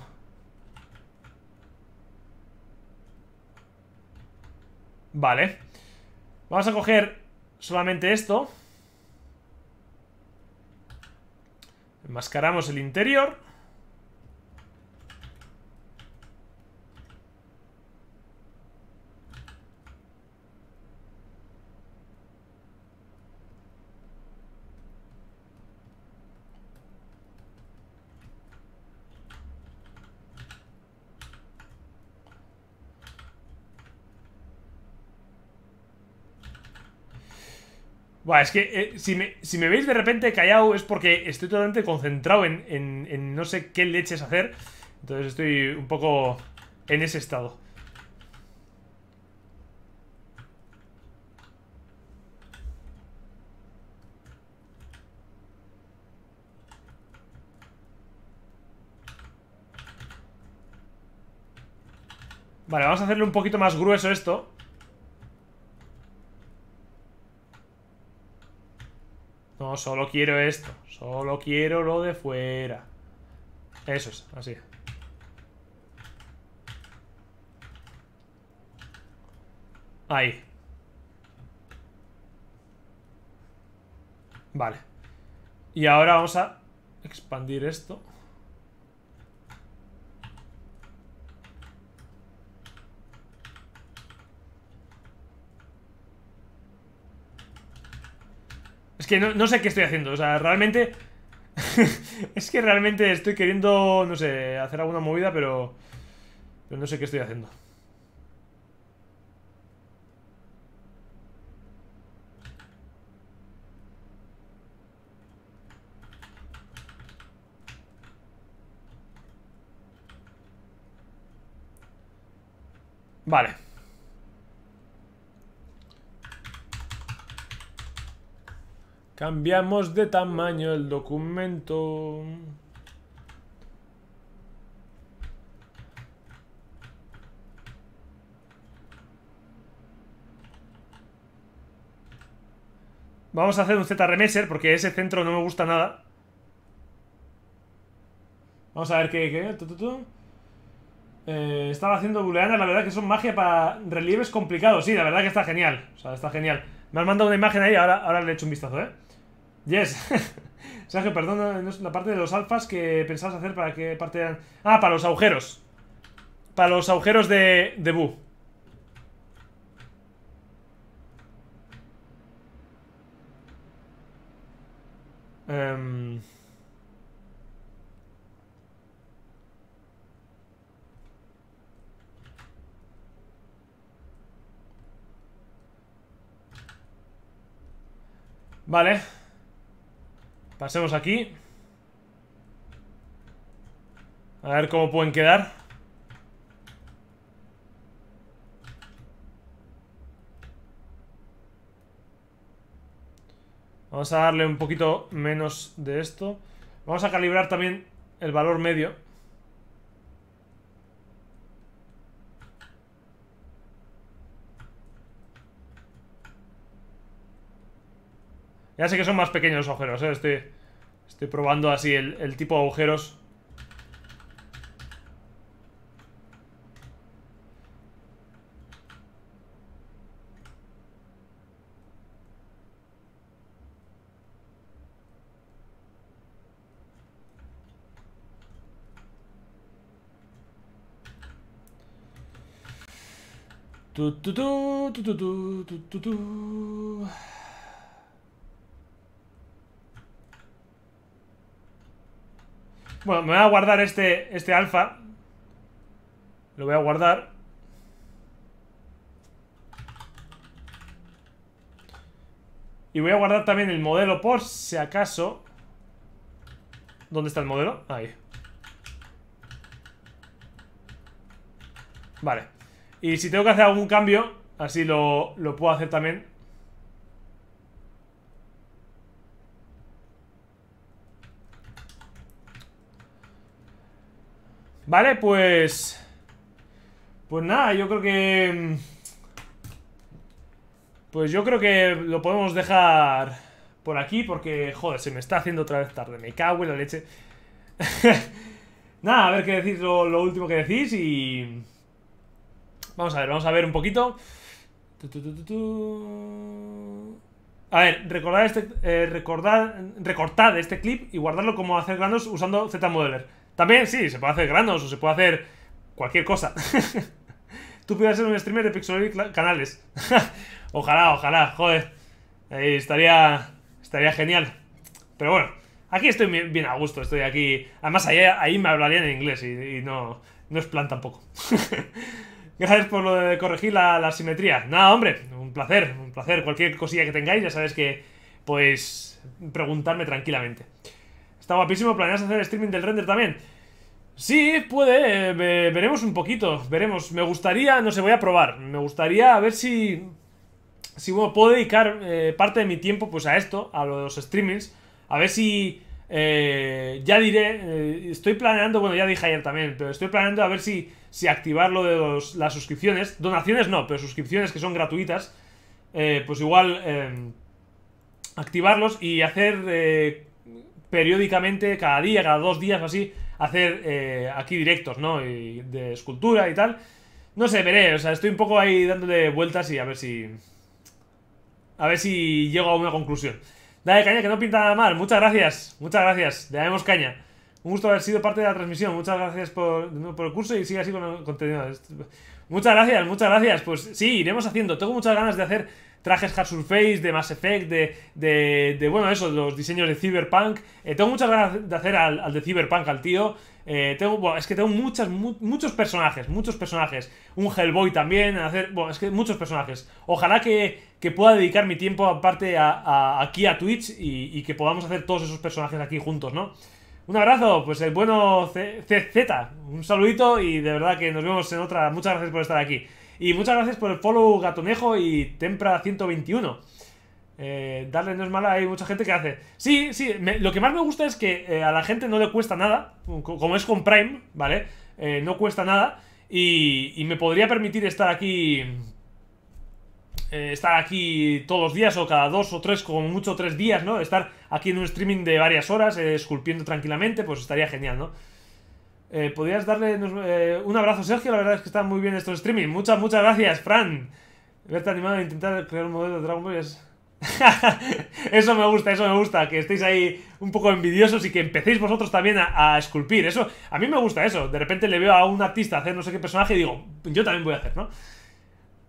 Vale. Vamos a coger solamente esto. Enmascaramos el interior. es que eh, si, me, veis de repente callado es porque estoy totalmente concentrado en, en no sé qué leches hacer. Entonces estoy un poco en ese estado. Vale, vamos a hacerle un poquito más grueso esto solo quiero esto. Solo quiero lo de fuera. Eso es, así. Ahí. Vale. Y ahora vamos a expandir esto. que no, no sé qué estoy haciendo. O sea, realmente. es que realmente estoy queriendo, no sé, hacer alguna movida, pero. Pero no sé qué estoy haciendo. Vale. Cambiamos de tamaño el documento. Vamos a hacer un z porque ese centro no me gusta nada. Vamos a ver qué... Eh, estaba haciendo booleanas, la verdad que son magia para relieves complicados. Sí, la verdad que está genial. O sea, está genial. Me han mandado una imagen ahí, ahora, ahora le hecho un vistazo, ¿eh? Yes. Sergio, perdón, la parte de los alfas que pensabas hacer para qué parte Ah, para los agujeros. Para los agujeros de, de Bu. Em. Vale. Pasemos aquí. A ver cómo pueden quedar. Vamos a darle un poquito menos de esto. Vamos a calibrar también el valor medio. Ya sé que son más pequeños los agujeros, ¿eh? Estoy, probando así el, tipo de agujeros. Tu, tu, Bueno, me voy a guardar este, este alfa. Lo voy a guardar. Y voy a guardar también el modelo por si acaso. ¿Dónde está el modelo? Ahí. Vale. Y si tengo que hacer algún cambio, así lo, lo puedo hacer también Vale, pues... Pues nada, yo creo que... Mm, pues yo creo que lo podemos dejar por aquí porque, joder, se me está haciendo otra vez tarde. Me cago en la leche. nada, a ver qué decís lo, último que decís y... Vamos a ver, vamos a ver un poquito. A ver, recordad este, eh, recordad, recortad este clip y guardarlo como hacer granos usando Modeler. También, sí, se puede hacer granos o se puede hacer cualquier cosa. Tú puedes ser un streamer de Pixel canales. ojalá, ojalá, joder. estaría, estaría genial. Pero bueno, aquí estoy bien a gusto, estoy aquí. Además, ahí, ahí me hablarían en inglés y, no, no es plan tampoco. Gracias por lo de corregir la, simetría. Nada, hombre, un placer, un placer. Cualquier cosilla que tengáis, ya sabéis que, pues, preguntarme tranquilamente. Está guapísimo, ¿planeas hacer streaming del render también? Sí, puede, eh, veremos un poquito, veremos. Me gustaría, no sé, voy a probar. Me gustaría a ver si, si puedo dedicar eh, parte de mi tiempo pues a esto, a los streamings. A ver si, eh, ya diré, estoy planeando, bueno, ya dije ayer también, pero estoy planeando a ver si, si activar lo de las suscripciones. Donaciones no, pero suscripciones que son gratuitas. pues igual, activarlos y hacer periódicamente, cada día, cada dos días o así, hacer eh, aquí directos, ¿no? Y de escultura y tal. No sé, veré, o sea, estoy un poco ahí dándole vueltas y a ver si... A ver si llego a una conclusión. Dale caña, que no pinta nada mal. Muchas gracias, muchas gracias. Le damos caña. Un gusto haber sido parte de la transmisión. Muchas gracias por, el curso y sigue así con el contenido. Muchas gracias, muchas gracias. Pues sí, iremos haciendo. Tengo muchas ganas de hacer trajes Hard Surface, de Mass Effect, de, de, bueno, eso, los diseños de Cyberpunk. Eh, tengo muchas ganas de hacer al, de Cyberpunk, al tío. Eh, tengo, es que tengo muchas, muchos personajes, muchos personajes. Un Hellboy también, hacer, bueno, es que muchos personajes. Ojalá que, pueda dedicar mi tiempo aparte aquí a Twitch y, y, que podamos hacer todos esos personajes aquí juntos, ¿no? Un abrazo, pues el bueno CZ, un saludito y de verdad que nos vemos en otra. Muchas gracias por estar aquí. Y muchas gracias por el follow Gatonejo y Tempra 121. Eh, darle no es mala, hay mucha gente que hace. Sí, sí, lo que más me gusta es que eh, a la gente no le cuesta nada, como es con Prime, ¿vale? Eh, no cuesta nada y, y, me podría permitir estar aquí... Eh, estar aquí todos los días o cada dos o tres, como mucho tres días, ¿no? Estar aquí en un streaming de varias horas, esculpiendo tranquilamente, pues estaría genial, ¿no? Eh, Podrías darle eh, un abrazo, Sergio. La verdad es que está muy bien estos streaming. Muchas, muchas gracias, Fran. Verte animado a e intentar crear un modelo de Dragon Ball eso me gusta, eso me gusta, que estéis ahí un poco envidiosos y que empecéis vosotros también a, a, esculpir. Eso, a mí me gusta eso. De repente le veo a un artista hacer no sé qué personaje y digo, yo también voy a hacer, ¿no?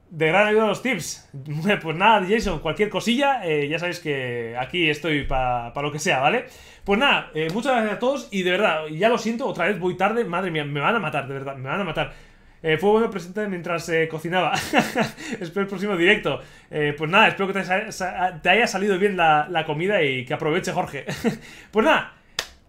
De gran ayuda los tips. Pues nada, Jason, cualquier cosilla, eh, ya sabéis que aquí estoy para lo que sea, ¿vale? Pues nada, eh, muchas gracias a todos y de verdad, ya lo siento, otra vez voy tarde, madre mía, me van a matar, de verdad, me van a matar. Eh, fue bueno presente mientras cocinaba. espero el próximo directo. pues nada, espero que ah, te haya, salido bien la, la, comida y que aproveche Jorge. pues nada,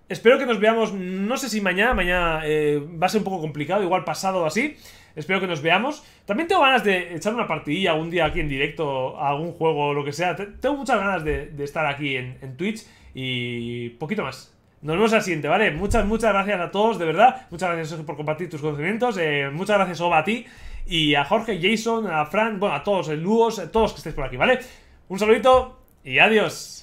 espero que nos veamos, no sé si mañana, mañana va a ser un poco complicado, igual pasado o así. Espero que nos veamos. También tengo ganas de echar una partidilla un día aquí en directo a algún juego o lo que sea. Tengo muchas ganas de, estar aquí en, Twitch y poquito más. Nos vemos al siguiente, ¿vale? Muchas, muchas gracias a todos, de verdad. Muchas gracias, Sergio, por compartir tus conocimientos. Eh, muchas gracias, Oba, a ti. Y a Jorge, Jason, a Frank, bueno, a todos, el Luos, a todos que estéis por aquí, ¿vale? Un saludito y adiós.